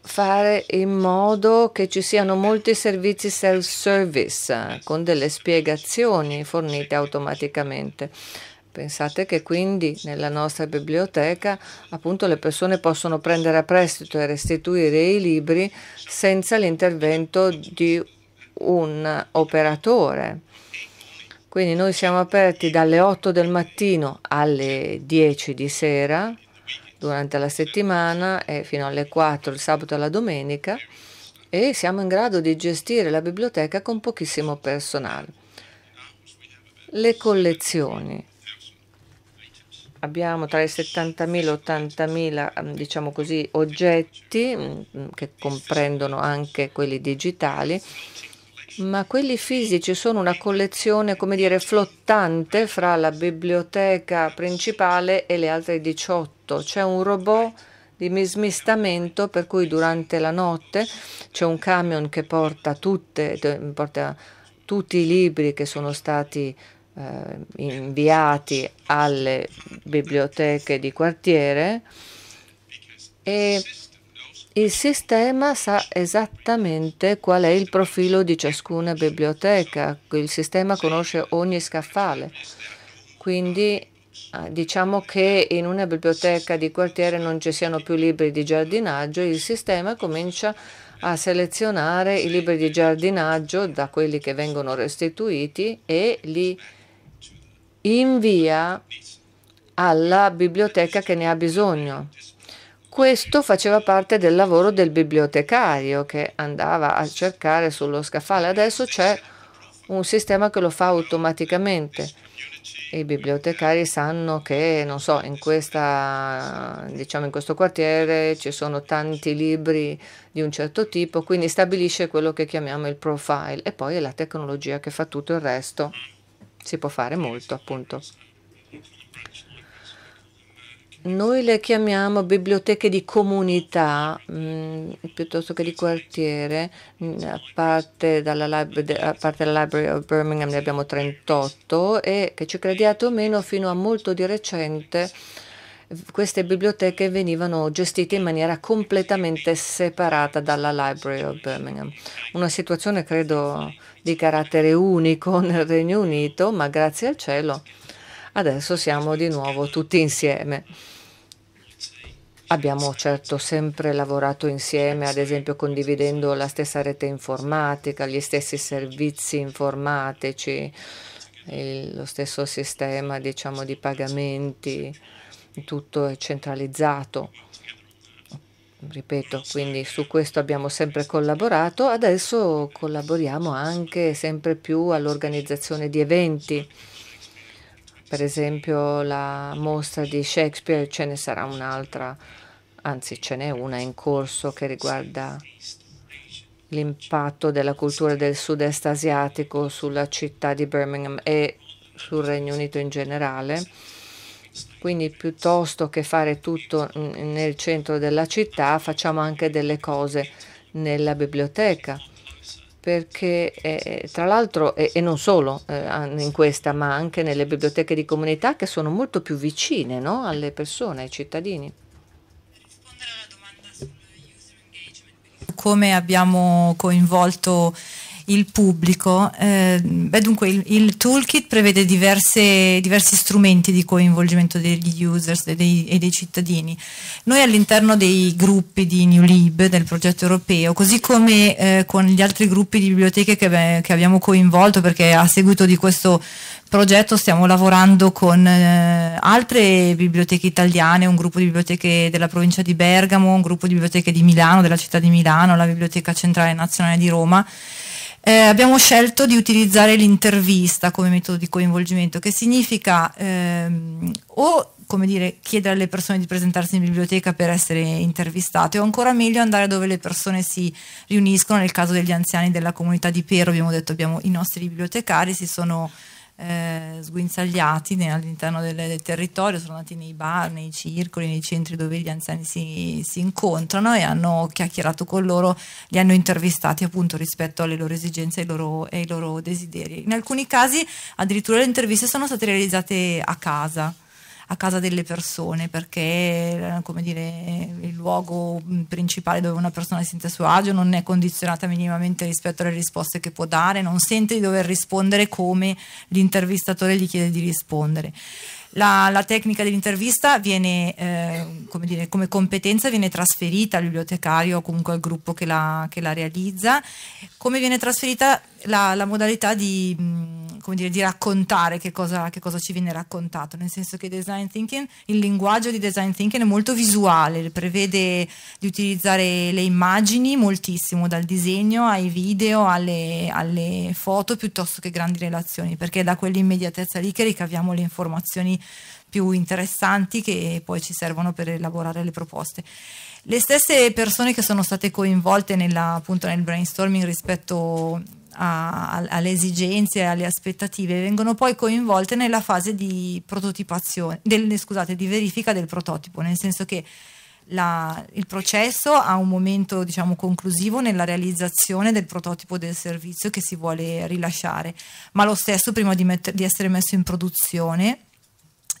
fare in modo che ci siano molti servizi self-service con delle spiegazioni fornite automaticamente. Pensate che quindi nella nostra biblioteca appunto le persone possono prendere a prestito e restituire i libri senza l'intervento di un operatore quindi noi siamo aperti dalle 8 del mattino alle 10 di sera durante la settimana e fino alle 4 il sabato e la domenica e siamo in grado di gestire la biblioteca con pochissimo personale. Le collezioni. Abbiamo tra i 70.000 e 80.000 mm, diciamo così, oggetti mm, mm, che comprendono anche quelli digitali ma quelli fisici sono una collezione, come dire, flottante fra la biblioteca principale e le altre 18. C'è un robot di smistamento per cui durante la notte c'è un camion che porta, tutte, porta tutti i libri che sono stati eh, inviati alle biblioteche di quartiere e il sistema sa esattamente qual è il profilo di ciascuna biblioteca, il sistema conosce ogni scaffale, quindi ah, diciamo che in una biblioteca di quartiere non ci siano più libri di giardinaggio, il sistema comincia a selezionare i libri di giardinaggio da quelli che vengono restituiti e li invia alla biblioteca che ne ha bisogno questo faceva parte del lavoro del bibliotecario che andava a cercare sullo scaffale. Adesso c'è un sistema che lo fa automaticamente. I bibliotecari sanno che, non so, in, questa, diciamo in questo quartiere ci sono tanti libri di un certo tipo, quindi stabilisce quello che chiamiamo il profile e poi è la tecnologia che fa tutto il resto. Si può fare molto, appunto. Noi le chiamiamo biblioteche di comunità mh, mm, piuttosto che di quartiere, mh, mm, a, parte libra- a parte, dalla Library of Birmingham ne abbiamo 38 e che ci crediate o meno fino a molto di recente queste biblioteche venivano gestite in maniera completamente separata dalla Library of Birmingham. Una situazione credo di carattere unico nel Regno Unito, ma grazie al cielo adesso siamo di nuovo tutti insieme. Abbiamo certo sempre lavorato insieme, ad esempio condividendo la stessa rete informatica, gli stessi servizi informatici, lo stesso sistema diciamo, di pagamenti, tutto è centralizzato. Ripeto, quindi su questo abbiamo sempre collaborato, adesso collaboriamo anche sempre più all'organizzazione di eventi per esempio la mostra di Shakespeare, ce ne sarà un'altra, anzi ce n'è una in corso che riguarda l'impatto della cultura del sud-est asiatico sulla città di Birmingham e sul Regno Unito in generale. Quindi piuttosto che fare tutto nel centro della città, facciamo anche delle cose nella biblioteca perché eh, tra l'altro eh, e non solo eh, in questa ma anche nelle biblioteche di comunità che sono molto più vicine no? alle persone, ai cittadini. Come abbiamo coinvolto il pubblico. Eh, beh, dunque il, il toolkit prevede diverse, diversi strumenti di coinvolgimento degli users e dei, e dei cittadini. Noi all'interno dei gruppi di New Lib del progetto europeo, così come eh, con gli altri gruppi di biblioteche che, beh, che abbiamo coinvolto, perché a seguito di questo progetto stiamo lavorando con eh, altre biblioteche italiane, un gruppo di biblioteche della provincia di Bergamo, un gruppo di biblioteche di Milano, della città di Milano, la Biblioteca Centrale Nazionale di Roma eh, abbiamo scelto di utilizzare l'intervista come metodo di coinvolgimento, che significa ehm, o come dire, chiedere alle persone di presentarsi in biblioteca per essere intervistate o ancora meglio andare dove le persone si riuniscono, nel caso degli anziani della comunità di Pero abbiamo detto abbiamo, i nostri bibliotecari si sono eh, sguinzagliati all'interno del, del, territorio, sono andati nei bar, nei circoli, nei centri dove gli anziani si, si, incontrano e hanno chiacchierato con loro, li hanno intervistati appunto rispetto alle loro esigenze e ai loro, ai loro desideri. In alcuni casi addirittura le interviste sono state realizzate a casa a casa delle persone perché eh, come dire, il luogo mm, principale dove una persona si sente a suo agio non è condizionata minimamente rispetto alle risposte che può dare, non sente di dover rispondere come l'intervistatore gli chiede di rispondere. La, la, tecnica dell'intervista viene, eh, come, dire, come, competenza viene trasferita al bibliotecario o comunque al gruppo che la, che la realizza. Come viene trasferita la, la modalità di, mm, dire, di raccontare che cosa, che cosa, ci viene raccontato, nel senso che thinking, il linguaggio di design thinking è molto visuale, prevede di utilizzare le immagini moltissimo, dal disegno ai video, alle, alle foto, piuttosto che grandi relazioni, perché è da quell'immediatezza lì che ricaviamo le informazioni più interessanti che poi ci servono per elaborare le proposte. Le stesse persone che sono state coinvolte nella, appunto, nel brainstorming rispetto a, alle esigenze e alle aspettative, vengono poi coinvolte nella fase di prototipazione, del, scusate, di verifica del prototipo, nel senso che la, il processo ha un momento diciamo, conclusivo nella realizzazione del prototipo del servizio che si vuole rilasciare, ma lo stesso prima di, di essere messo in produzione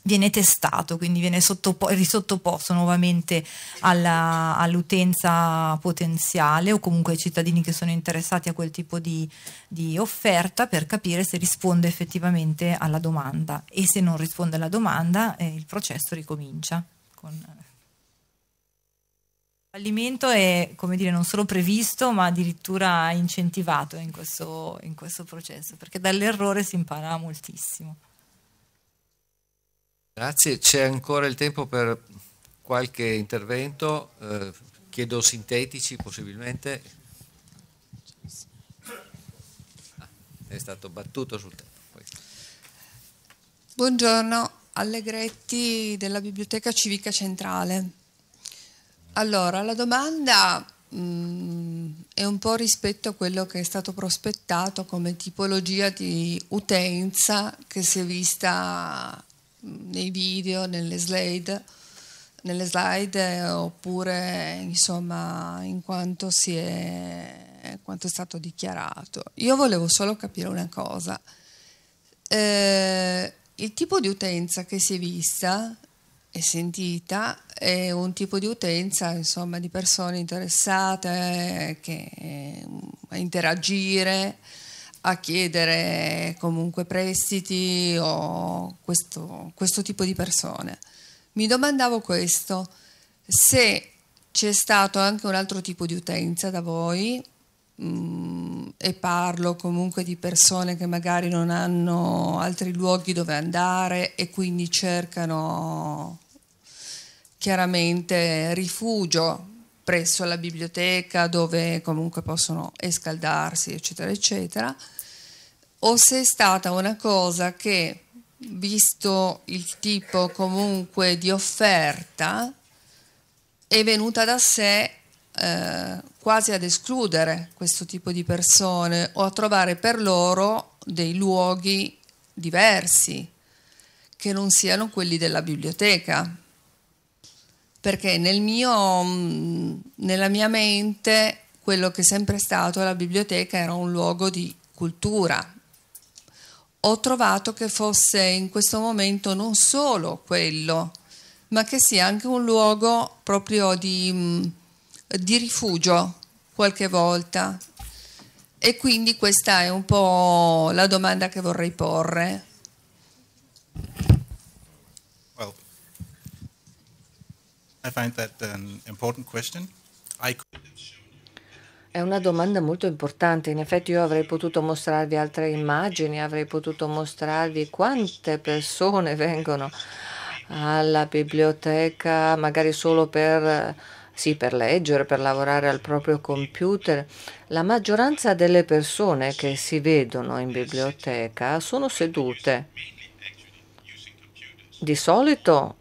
viene testato, quindi viene risottoposto nuovamente all'utenza potenziale o comunque ai cittadini che sono interessati a quel tipo di, di, offerta per capire se risponde effettivamente alla domanda e se non risponde alla domanda eh, il processo ricomincia. Con... Il eh, fallimento è come dire, non solo previsto ma addirittura incentivato in questo, in questo processo perché dall'errore si impara moltissimo. Grazie, c'è ancora il tempo per qualche intervento, eh, chiedo sintetici possibilmente. Ah, è stato battuto sul tempo. Poi. Buongiorno, Allegretti della Biblioteca Civica Centrale. Allora, la domanda mh, mm, è un po' rispetto a quello che è stato prospettato come tipologia di utenza che si è vista nei video, nelle slide, nelle slide oppure insomma in quanto, è, quanto è stato dichiarato. Io volevo solo capire una cosa. Eh, il tipo di utenza che si è vista e sentita è un tipo di utenza insomma di persone interessate che, eh, a interagire a chiedere comunque prestiti o questo, questo tipo di persone. Mi domandavo questo, se c'è stato anche un altro tipo di utenza da voi mh, mm, e parlo comunque di persone che magari non hanno altri luoghi dove andare e quindi cercano chiaramente rifugio presso la biblioteca dove comunque possono escaldarsi eccetera eccetera o se è stata una cosa che, visto il tipo comunque di offerta, è venuta da sé eh, quasi ad escludere questo tipo di persone o a trovare per loro dei luoghi diversi che non siano quelli della biblioteca. Perché nel mio, mm, nella mia mente quello che è sempre stato la biblioteca era un luogo di cultura, ho trovato che fosse in questo momento non solo quello, ma che sia anche un luogo proprio di, mm, di rifugio qualche volta. E quindi questa è un po' la domanda che vorrei porre. Well, I find that an important question. I could è una domanda molto importante, in effetti io avrei potuto mostrarvi altre immagini, avrei potuto mostrarvi quante persone vengono alla biblioteca, magari solo per, sì, per leggere, per lavorare al proprio computer. La maggioranza delle persone che si vedono in biblioteca sono sedute. Di solito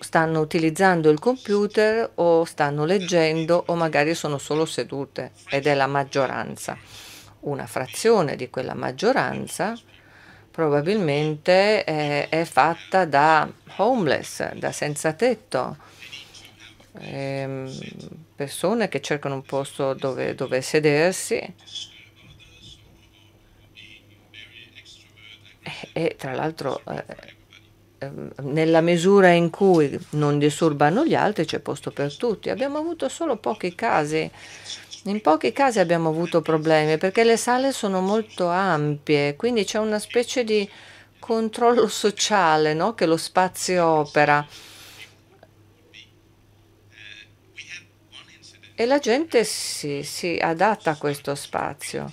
stanno utilizzando il computer o stanno leggendo o magari sono solo sedute ed è la maggioranza. Una frazione di quella maggioranza probabilmente è, eh, è fatta da homeless, da senza tetto, ehm, persone che cercano un posto dove, dove sedersi. E, e tra l'altro eh, Ehm, nella misura in cui non disturbano gli altri c'è posto per tutti. Abbiamo avuto solo pochi casi, in pochi casi abbiamo avuto problemi perché le sale sono molto ampie, quindi c'è una specie di controllo sociale no? che lo spazio opera. E la gente si, si adatta a questo spazio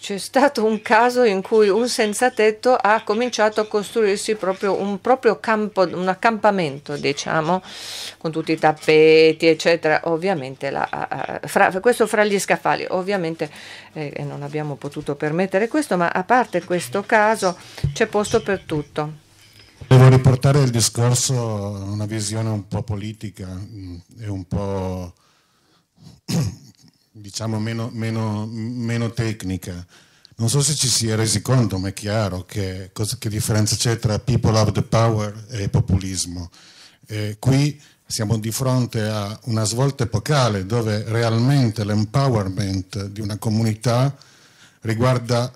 c'è stato un caso in cui un senza tetto ha cominciato a costruirsi proprio un proprio campo, un accampamento, diciamo, con tutti i tappeti, eccetera. Ovviamente, la, fra, questo fra gli scaffali. Ovviamente eh, non abbiamo potuto permettere questo, ma a parte questo caso c'è posto per tutto. Devo riportare il discorso a una visione un po' politica mm, e un po' diciamo meno, meno, meno tecnica. Non so se ci si è resi conto, ma è chiaro che, cosa, che differenza c'è tra people of the power e populismo. Eh, qui siamo di fronte a una svolta epocale dove realmente l'empowerment di una comunità riguarda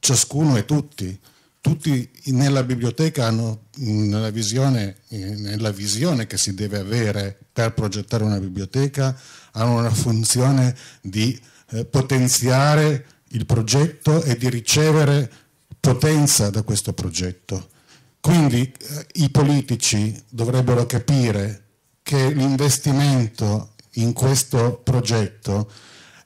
ciascuno e tutti. Tutti nella biblioteca hanno nella visione, nella visione che si deve avere per progettare una biblioteca, hanno una funzione di eh, potenziare il progetto e di ricevere potenza da questo progetto. Quindi eh, i politici dovrebbero capire che l'investimento in questo progetto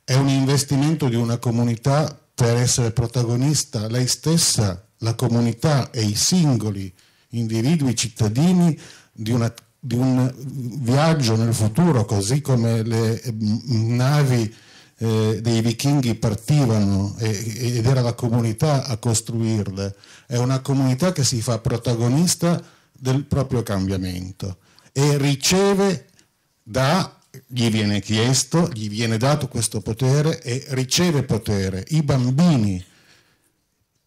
è un investimento di una comunità per essere protagonista lei stessa, la comunità e i singoli individui cittadini di una di un viaggio nel futuro, così come le navi eh, dei vichinghi partivano e, ed era la comunità a costruirle, è una comunità che si fa protagonista del proprio cambiamento e riceve da, gli viene chiesto, gli viene dato questo potere e riceve potere. I bambini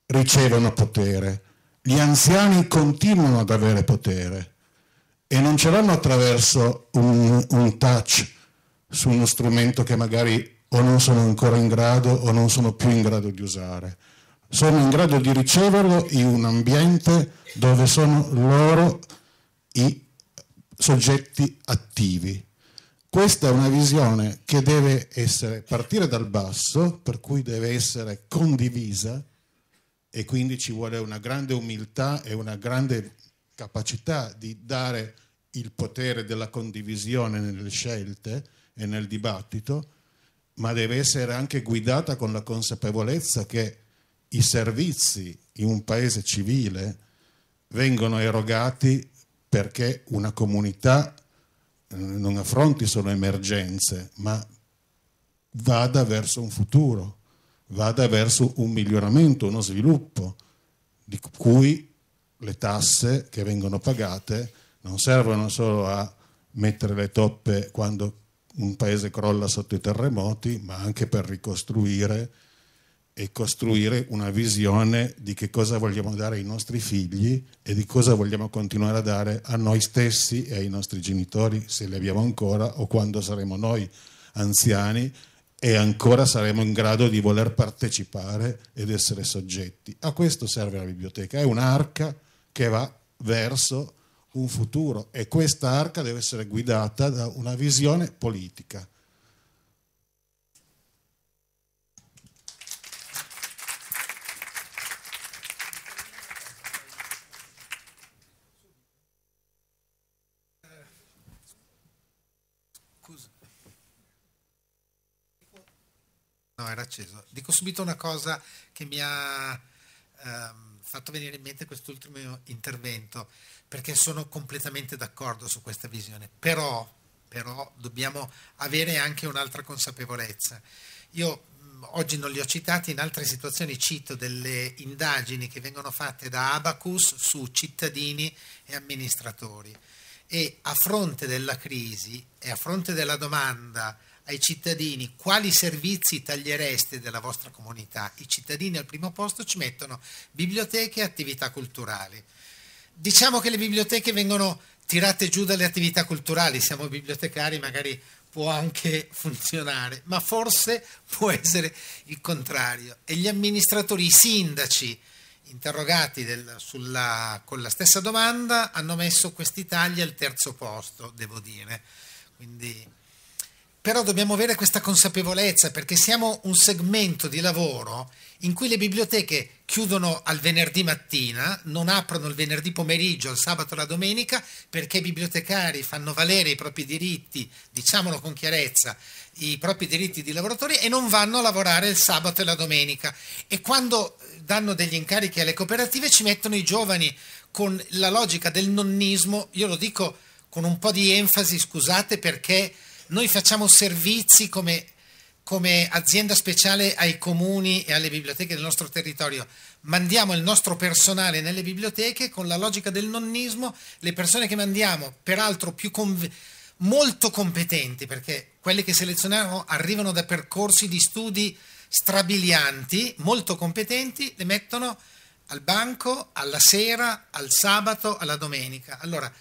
ricevono potere, gli anziani continuano ad avere potere e non ce l'hanno attraverso un, un, touch su uno strumento che magari o non sono ancora in grado o non sono più in grado di usare. Sono in grado di riceverlo in un ambiente dove sono loro i soggetti attivi. Questa è una visione che deve essere, partire dal basso, per cui deve essere condivisa e quindi ci vuole una grande umiltà e una grande capacità di dare il potere della condivisione nelle scelte e nel dibattito, ma deve essere anche guidata con la consapevolezza che i servizi in un paese civile vengono erogati perché una comunità eh, non affronti solo emergenze, ma vada verso un futuro, vada verso un miglioramento, uno sviluppo, di cui le tasse che vengono pagate non servono solo a mettere le toppe quando un paese crolla sotto i terremoti, ma anche per ricostruire e costruire una visione di che cosa vogliamo dare ai nostri figli e di cosa vogliamo continuare a dare a noi stessi e ai nostri genitori, se li abbiamo ancora, o quando saremo noi anziani e ancora saremo in grado di voler partecipare ed essere soggetti. A questo serve la biblioteca, è un'arca che va verso un futuro e questa arca deve essere guidata da una visione politica. No, era acceso. Dico subito una cosa che mi ha ehm, fatto venire in mente quest'ultimo intervento perché sono completamente d'accordo su questa visione, però, però dobbiamo avere anche un'altra consapevolezza. Io oggi non li ho citati, in altre situazioni cito delle indagini che vengono fatte da Abacus su cittadini e amministratori e a fronte della crisi e a fronte della domanda ai cittadini quali servizi tagliereste della vostra comunità, i cittadini al primo posto ci mettono biblioteche e attività culturali diciamo che le biblioteche vengono tirate giù dalle attività culturali, siamo bibliotecari, magari può anche funzionare, ma forse può essere il contrario. E gli amministratori, i sindaci, interrogati del, sulla, con la stessa domanda, hanno messo quest'Italia al terzo posto, devo dire. Quindi, però dobbiamo avere questa consapevolezza perché siamo un segmento di lavoro in cui le biblioteche chiudono al venerdì mattina, non aprono il venerdì pomeriggio, il sabato e la domenica, perché i bibliotecari fanno valere i propri diritti, diciamolo con chiarezza, i propri diritti di lavoratori e non vanno a lavorare il sabato e la domenica. E quando eh, danno degli incarichi alle cooperative ci mettono i giovani con la logica del nonnismo, io lo dico con un po' di enfasi, scusate, perché noi facciamo servizi come come azienda speciale ai comuni e alle biblioteche del nostro territorio. Mandiamo il nostro personale nelle biblioteche con la logica del nonnismo, le persone che mandiamo, peraltro più molto competenti, perché quelle che selezioniamo arrivano da percorsi di studi strabilianti, molto competenti, le mettono al banco, alla sera, al sabato, alla domenica. Allora,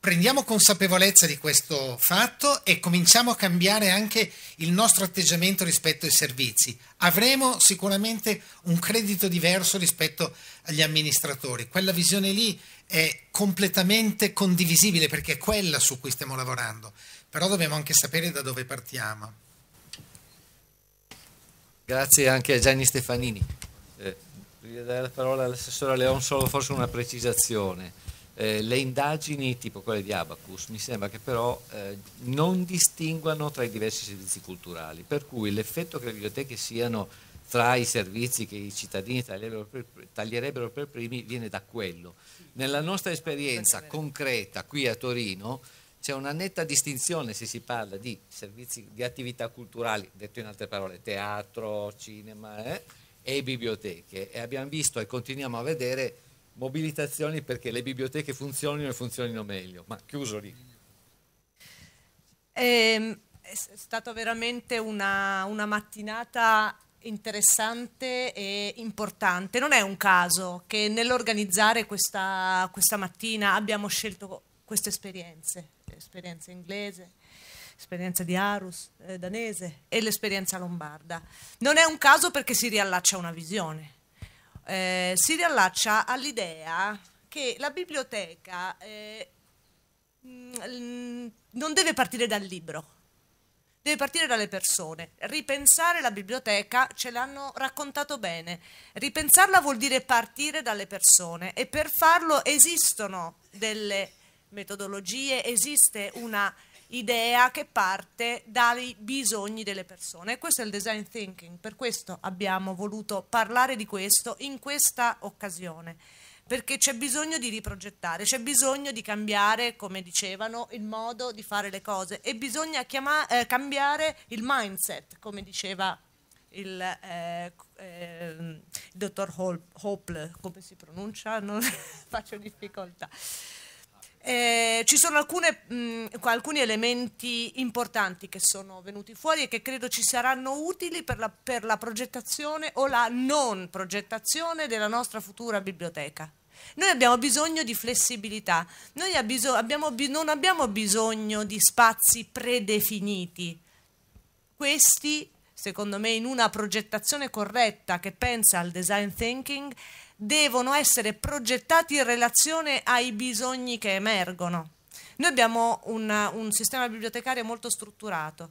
prendiamo consapevolezza di questo fatto e cominciamo a cambiare anche il nostro atteggiamento rispetto ai servizi. Avremo sicuramente un credito diverso rispetto agli amministratori. Quella visione lì è completamente condivisibile perché è quella su cui stiamo lavorando, però dobbiamo anche sapere da dove partiamo. Grazie anche a Gianni Stefanini. Eh, voglio dare la parola all'assessore Leon solo forse una precisazione eh, le indagini tipo quelle di Abacus mi sembra che però eh, non distinguano tra i diversi servizi culturali, per cui l'effetto che le biblioteche siano tra i servizi che i cittadini taglierebbero per, taglierebbero per primi viene da quello. Nella nostra esperienza concreta qui a Torino c'è una netta distinzione se si parla di servizi di attività culturali, detto in altre parole, teatro, cinema eh, e biblioteche e abbiamo visto e continuiamo a vedere mobilitazioni perché le biblioteche funzionino e funzionino meglio. Ma chiuso lì. Ehm, è stata veramente una, una mattinata interessante e importante. Non è un caso che nell'organizzare questa, questa mattina abbiamo scelto queste esperienze, l'esperienza inglese, l'esperienza di Arus, eh, danese e l'esperienza lombarda. Non è un caso perché si riallaccia una visione eh, si riallaccia all'idea che la biblioteca eh, mm, non deve partire dal libro, deve partire dalle persone. Ripensare la biblioteca ce l'hanno raccontato bene. Ripensarla vuol dire partire dalle persone e per farlo esistono delle metodologie, esiste una idea che parte dai bisogni delle persone. questo è il design thinking, per questo abbiamo voluto parlare di questo in questa occasione perché c'è bisogno di riprogettare, c'è bisogno di cambiare, come dicevano, il modo di fare le cose e bisogna eh, cambiare il mindset, come diceva il, eh, eh, il dottor Hopl, come si pronuncia? Non faccio difficoltà. Eh, ci sono alcune, mh, mm, alcuni elementi importanti che sono venuti fuori e che credo ci saranno utili per la, per la progettazione o la non progettazione della nostra futura biblioteca. Noi abbiamo bisogno di flessibilità, noi abbiamo, non abbiamo bisogno di spazi predefiniti. Questi, secondo me, in una progettazione corretta che pensa al design thinking, devono essere progettati in relazione ai bisogni che emergono. Noi abbiamo un, un sistema bibliotecario molto strutturato.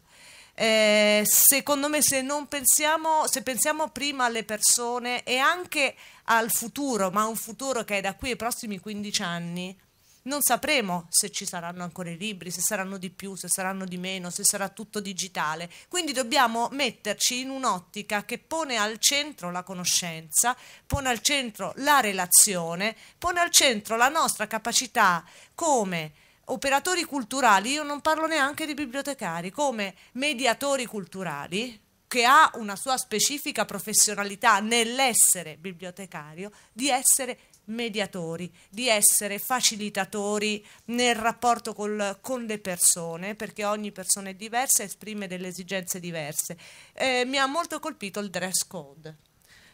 Eh, secondo me se, pensiamo, se pensiamo prima alle persone e anche al futuro, ma un futuro che è da qui ai prossimi 15 anni, non sapremo se ci saranno ancora i libri, se saranno di più, se saranno di meno, se sarà tutto digitale. Quindi dobbiamo metterci in un'ottica che pone al centro la conoscenza, pone al centro la relazione, pone al centro la nostra capacità come operatori culturali, io non parlo neanche di bibliotecari, come mediatori culturali, che ha una sua specifica professionalità nell'essere bibliotecario, di essere mediatori, di essere facilitatori nel rapporto col, con le persone, perché ogni persona è diversa e esprime delle esigenze diverse. Eh, mi ha molto colpito il dress code.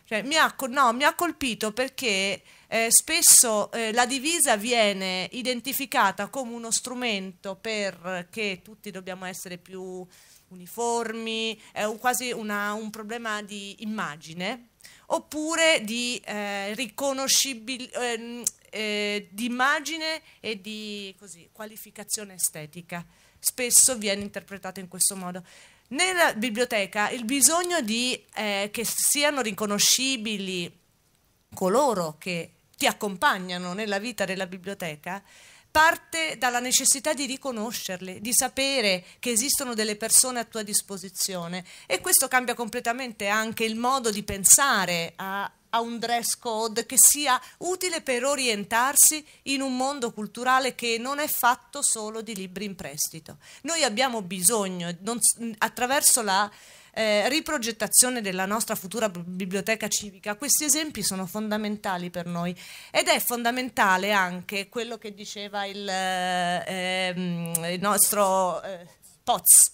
Cioè, mi, ha, no, mi, ha, colpito perché eh, spesso eh, la divisa viene identificata come uno strumento perché tutti dobbiamo essere più uniformi, è un, quasi una, un problema di immagine oppure di eh, riconoscibilità, ehm, eh, immagine e di così, qualificazione estetica. Spesso viene interpretato in questo modo. Nella biblioteca il bisogno di, eh, che siano riconoscibili coloro che ti accompagnano nella vita della biblioteca parte dalla necessità di riconoscerle, di sapere che esistono delle persone a tua disposizione e questo cambia completamente anche il modo di pensare a, a un dress code che sia utile per orientarsi in un mondo culturale che non è fatto solo di libri in prestito. Noi abbiamo bisogno, non, attraverso la eh, riprogettazione della nostra futura biblioteca civica. Questi esempi sono fondamentali per noi ed è fondamentale anche quello che diceva il, eh, ehm, il nostro eh, Poz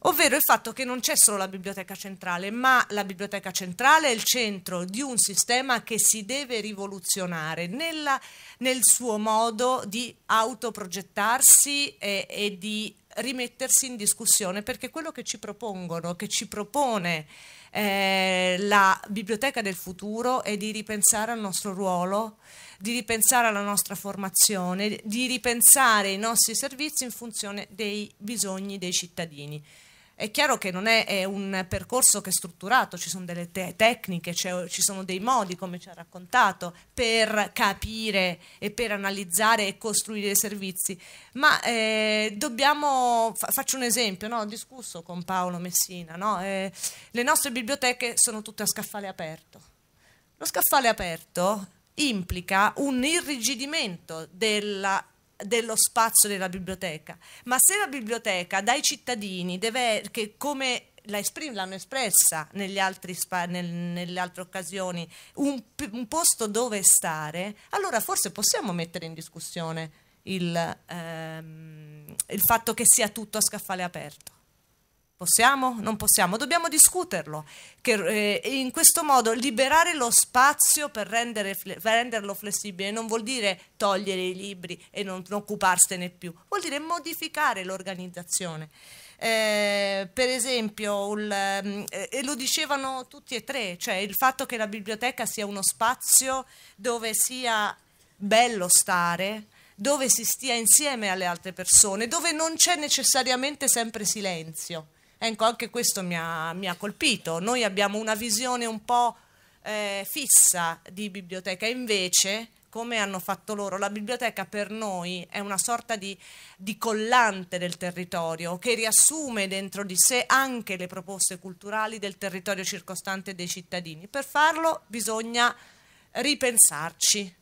ovvero il fatto che non c'è solo la biblioteca centrale, ma la biblioteca centrale è il centro di un sistema che si deve rivoluzionare nella, nel suo modo di autoprogettarsi e, e di rimettersi in discussione perché quello che ci propongono, che ci propone eh, la biblioteca del futuro è di ripensare al nostro ruolo, di ripensare alla nostra formazione, di ripensare i nostri servizi in funzione dei bisogni dei cittadini. È chiaro che non è, è un percorso che è strutturato, ci sono delle te tecniche, cioè, ci sono dei modi, come ci ha raccontato, per capire e per analizzare e costruire i servizi, ma eh, dobbiamo, fa faccio un esempio, no? ho discusso con Paolo Messina, no? eh, le nostre biblioteche sono tutte a scaffale aperto. Lo scaffale aperto implica un irrigidimento della dello spazio della biblioteca, ma se la biblioteca dai cittadini deve, er-, che come l'hanno espressa negli altri, nel, nelle altre occasioni, un, un, posto dove stare, allora forse possiamo mettere in discussione il, ehm, il fatto che sia tutto a scaffale aperto. Possiamo? Non possiamo? Dobbiamo discuterlo, che, eh, in questo modo liberare lo spazio per, rendere, per, renderlo flessibile non vuol dire togliere i libri e non, non occuparsene più, vuol dire modificare l'organizzazione. Eh, per esempio, il, eh, e lo dicevano tutti e tre, cioè il fatto che la biblioteca sia uno spazio dove sia bello stare, dove si stia insieme alle altre persone, dove non c'è necessariamente sempre silenzio Ecco, anche questo mi ha, mi ha colpito. Noi abbiamo una visione un po' eh, fissa di biblioteca, invece come hanno fatto loro. La biblioteca per noi è una sorta di, di, collante del territorio che riassume dentro di sé anche le proposte culturali del territorio circostante e dei cittadini. Per farlo bisogna ripensarci.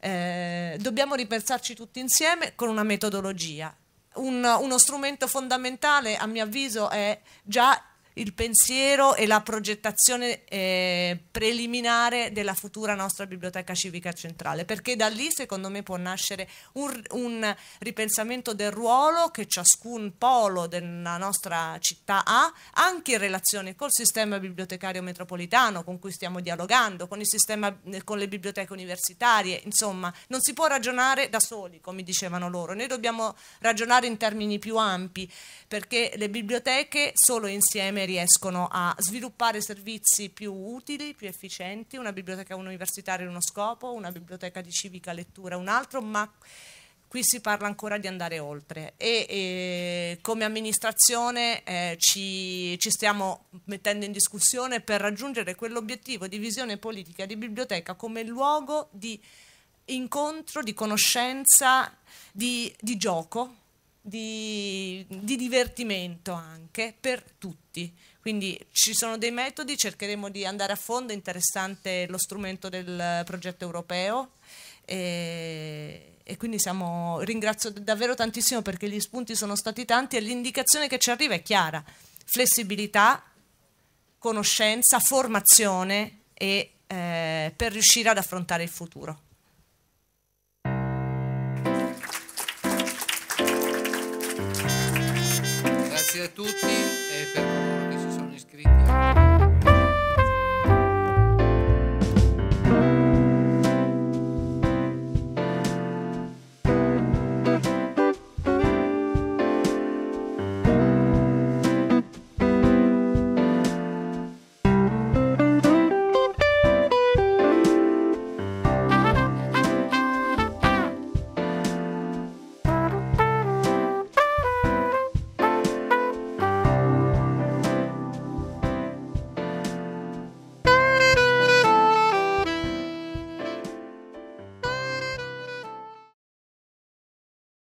Eh, dobbiamo ripensarci tutti insieme con una metodologia un, uno strumento fondamentale, a mio avviso, è già il pensiero e la progettazione eh, preliminare della futura nostra biblioteca civica centrale, perché da lì secondo me può nascere un, un ripensamento del ruolo che ciascun polo della nostra città ha, anche in relazione col sistema bibliotecario metropolitano con cui stiamo dialogando, con, sistema, eh, con le biblioteche universitarie, insomma non si può ragionare da soli, come dicevano loro, noi dobbiamo ragionare in termini più ampi, perché le biblioteche solo insieme riescono a sviluppare servizi più utili, più efficienti, una biblioteca universitaria è uno scopo, una biblioteca di civica lettura un altro, ma qui si parla ancora di andare oltre e, e come amministrazione eh, ci, ci, stiamo mettendo in discussione per raggiungere quell'obiettivo di visione politica di biblioteca come luogo di incontro, di conoscenza, di, di gioco di, di divertimento anche per tutti. Quindi ci sono dei metodi, cercheremo di andare a fondo, interessante lo strumento del progetto europeo. E, e quindi siamo, ringrazio davvero tantissimo perché gli spunti sono stati tanti e l'indicazione che ci arriva è chiara, flessibilità, conoscenza, formazione e, eh, per riuscire ad affrontare il futuro. Grazie a tutti e eh, per coloro che si sono iscritti.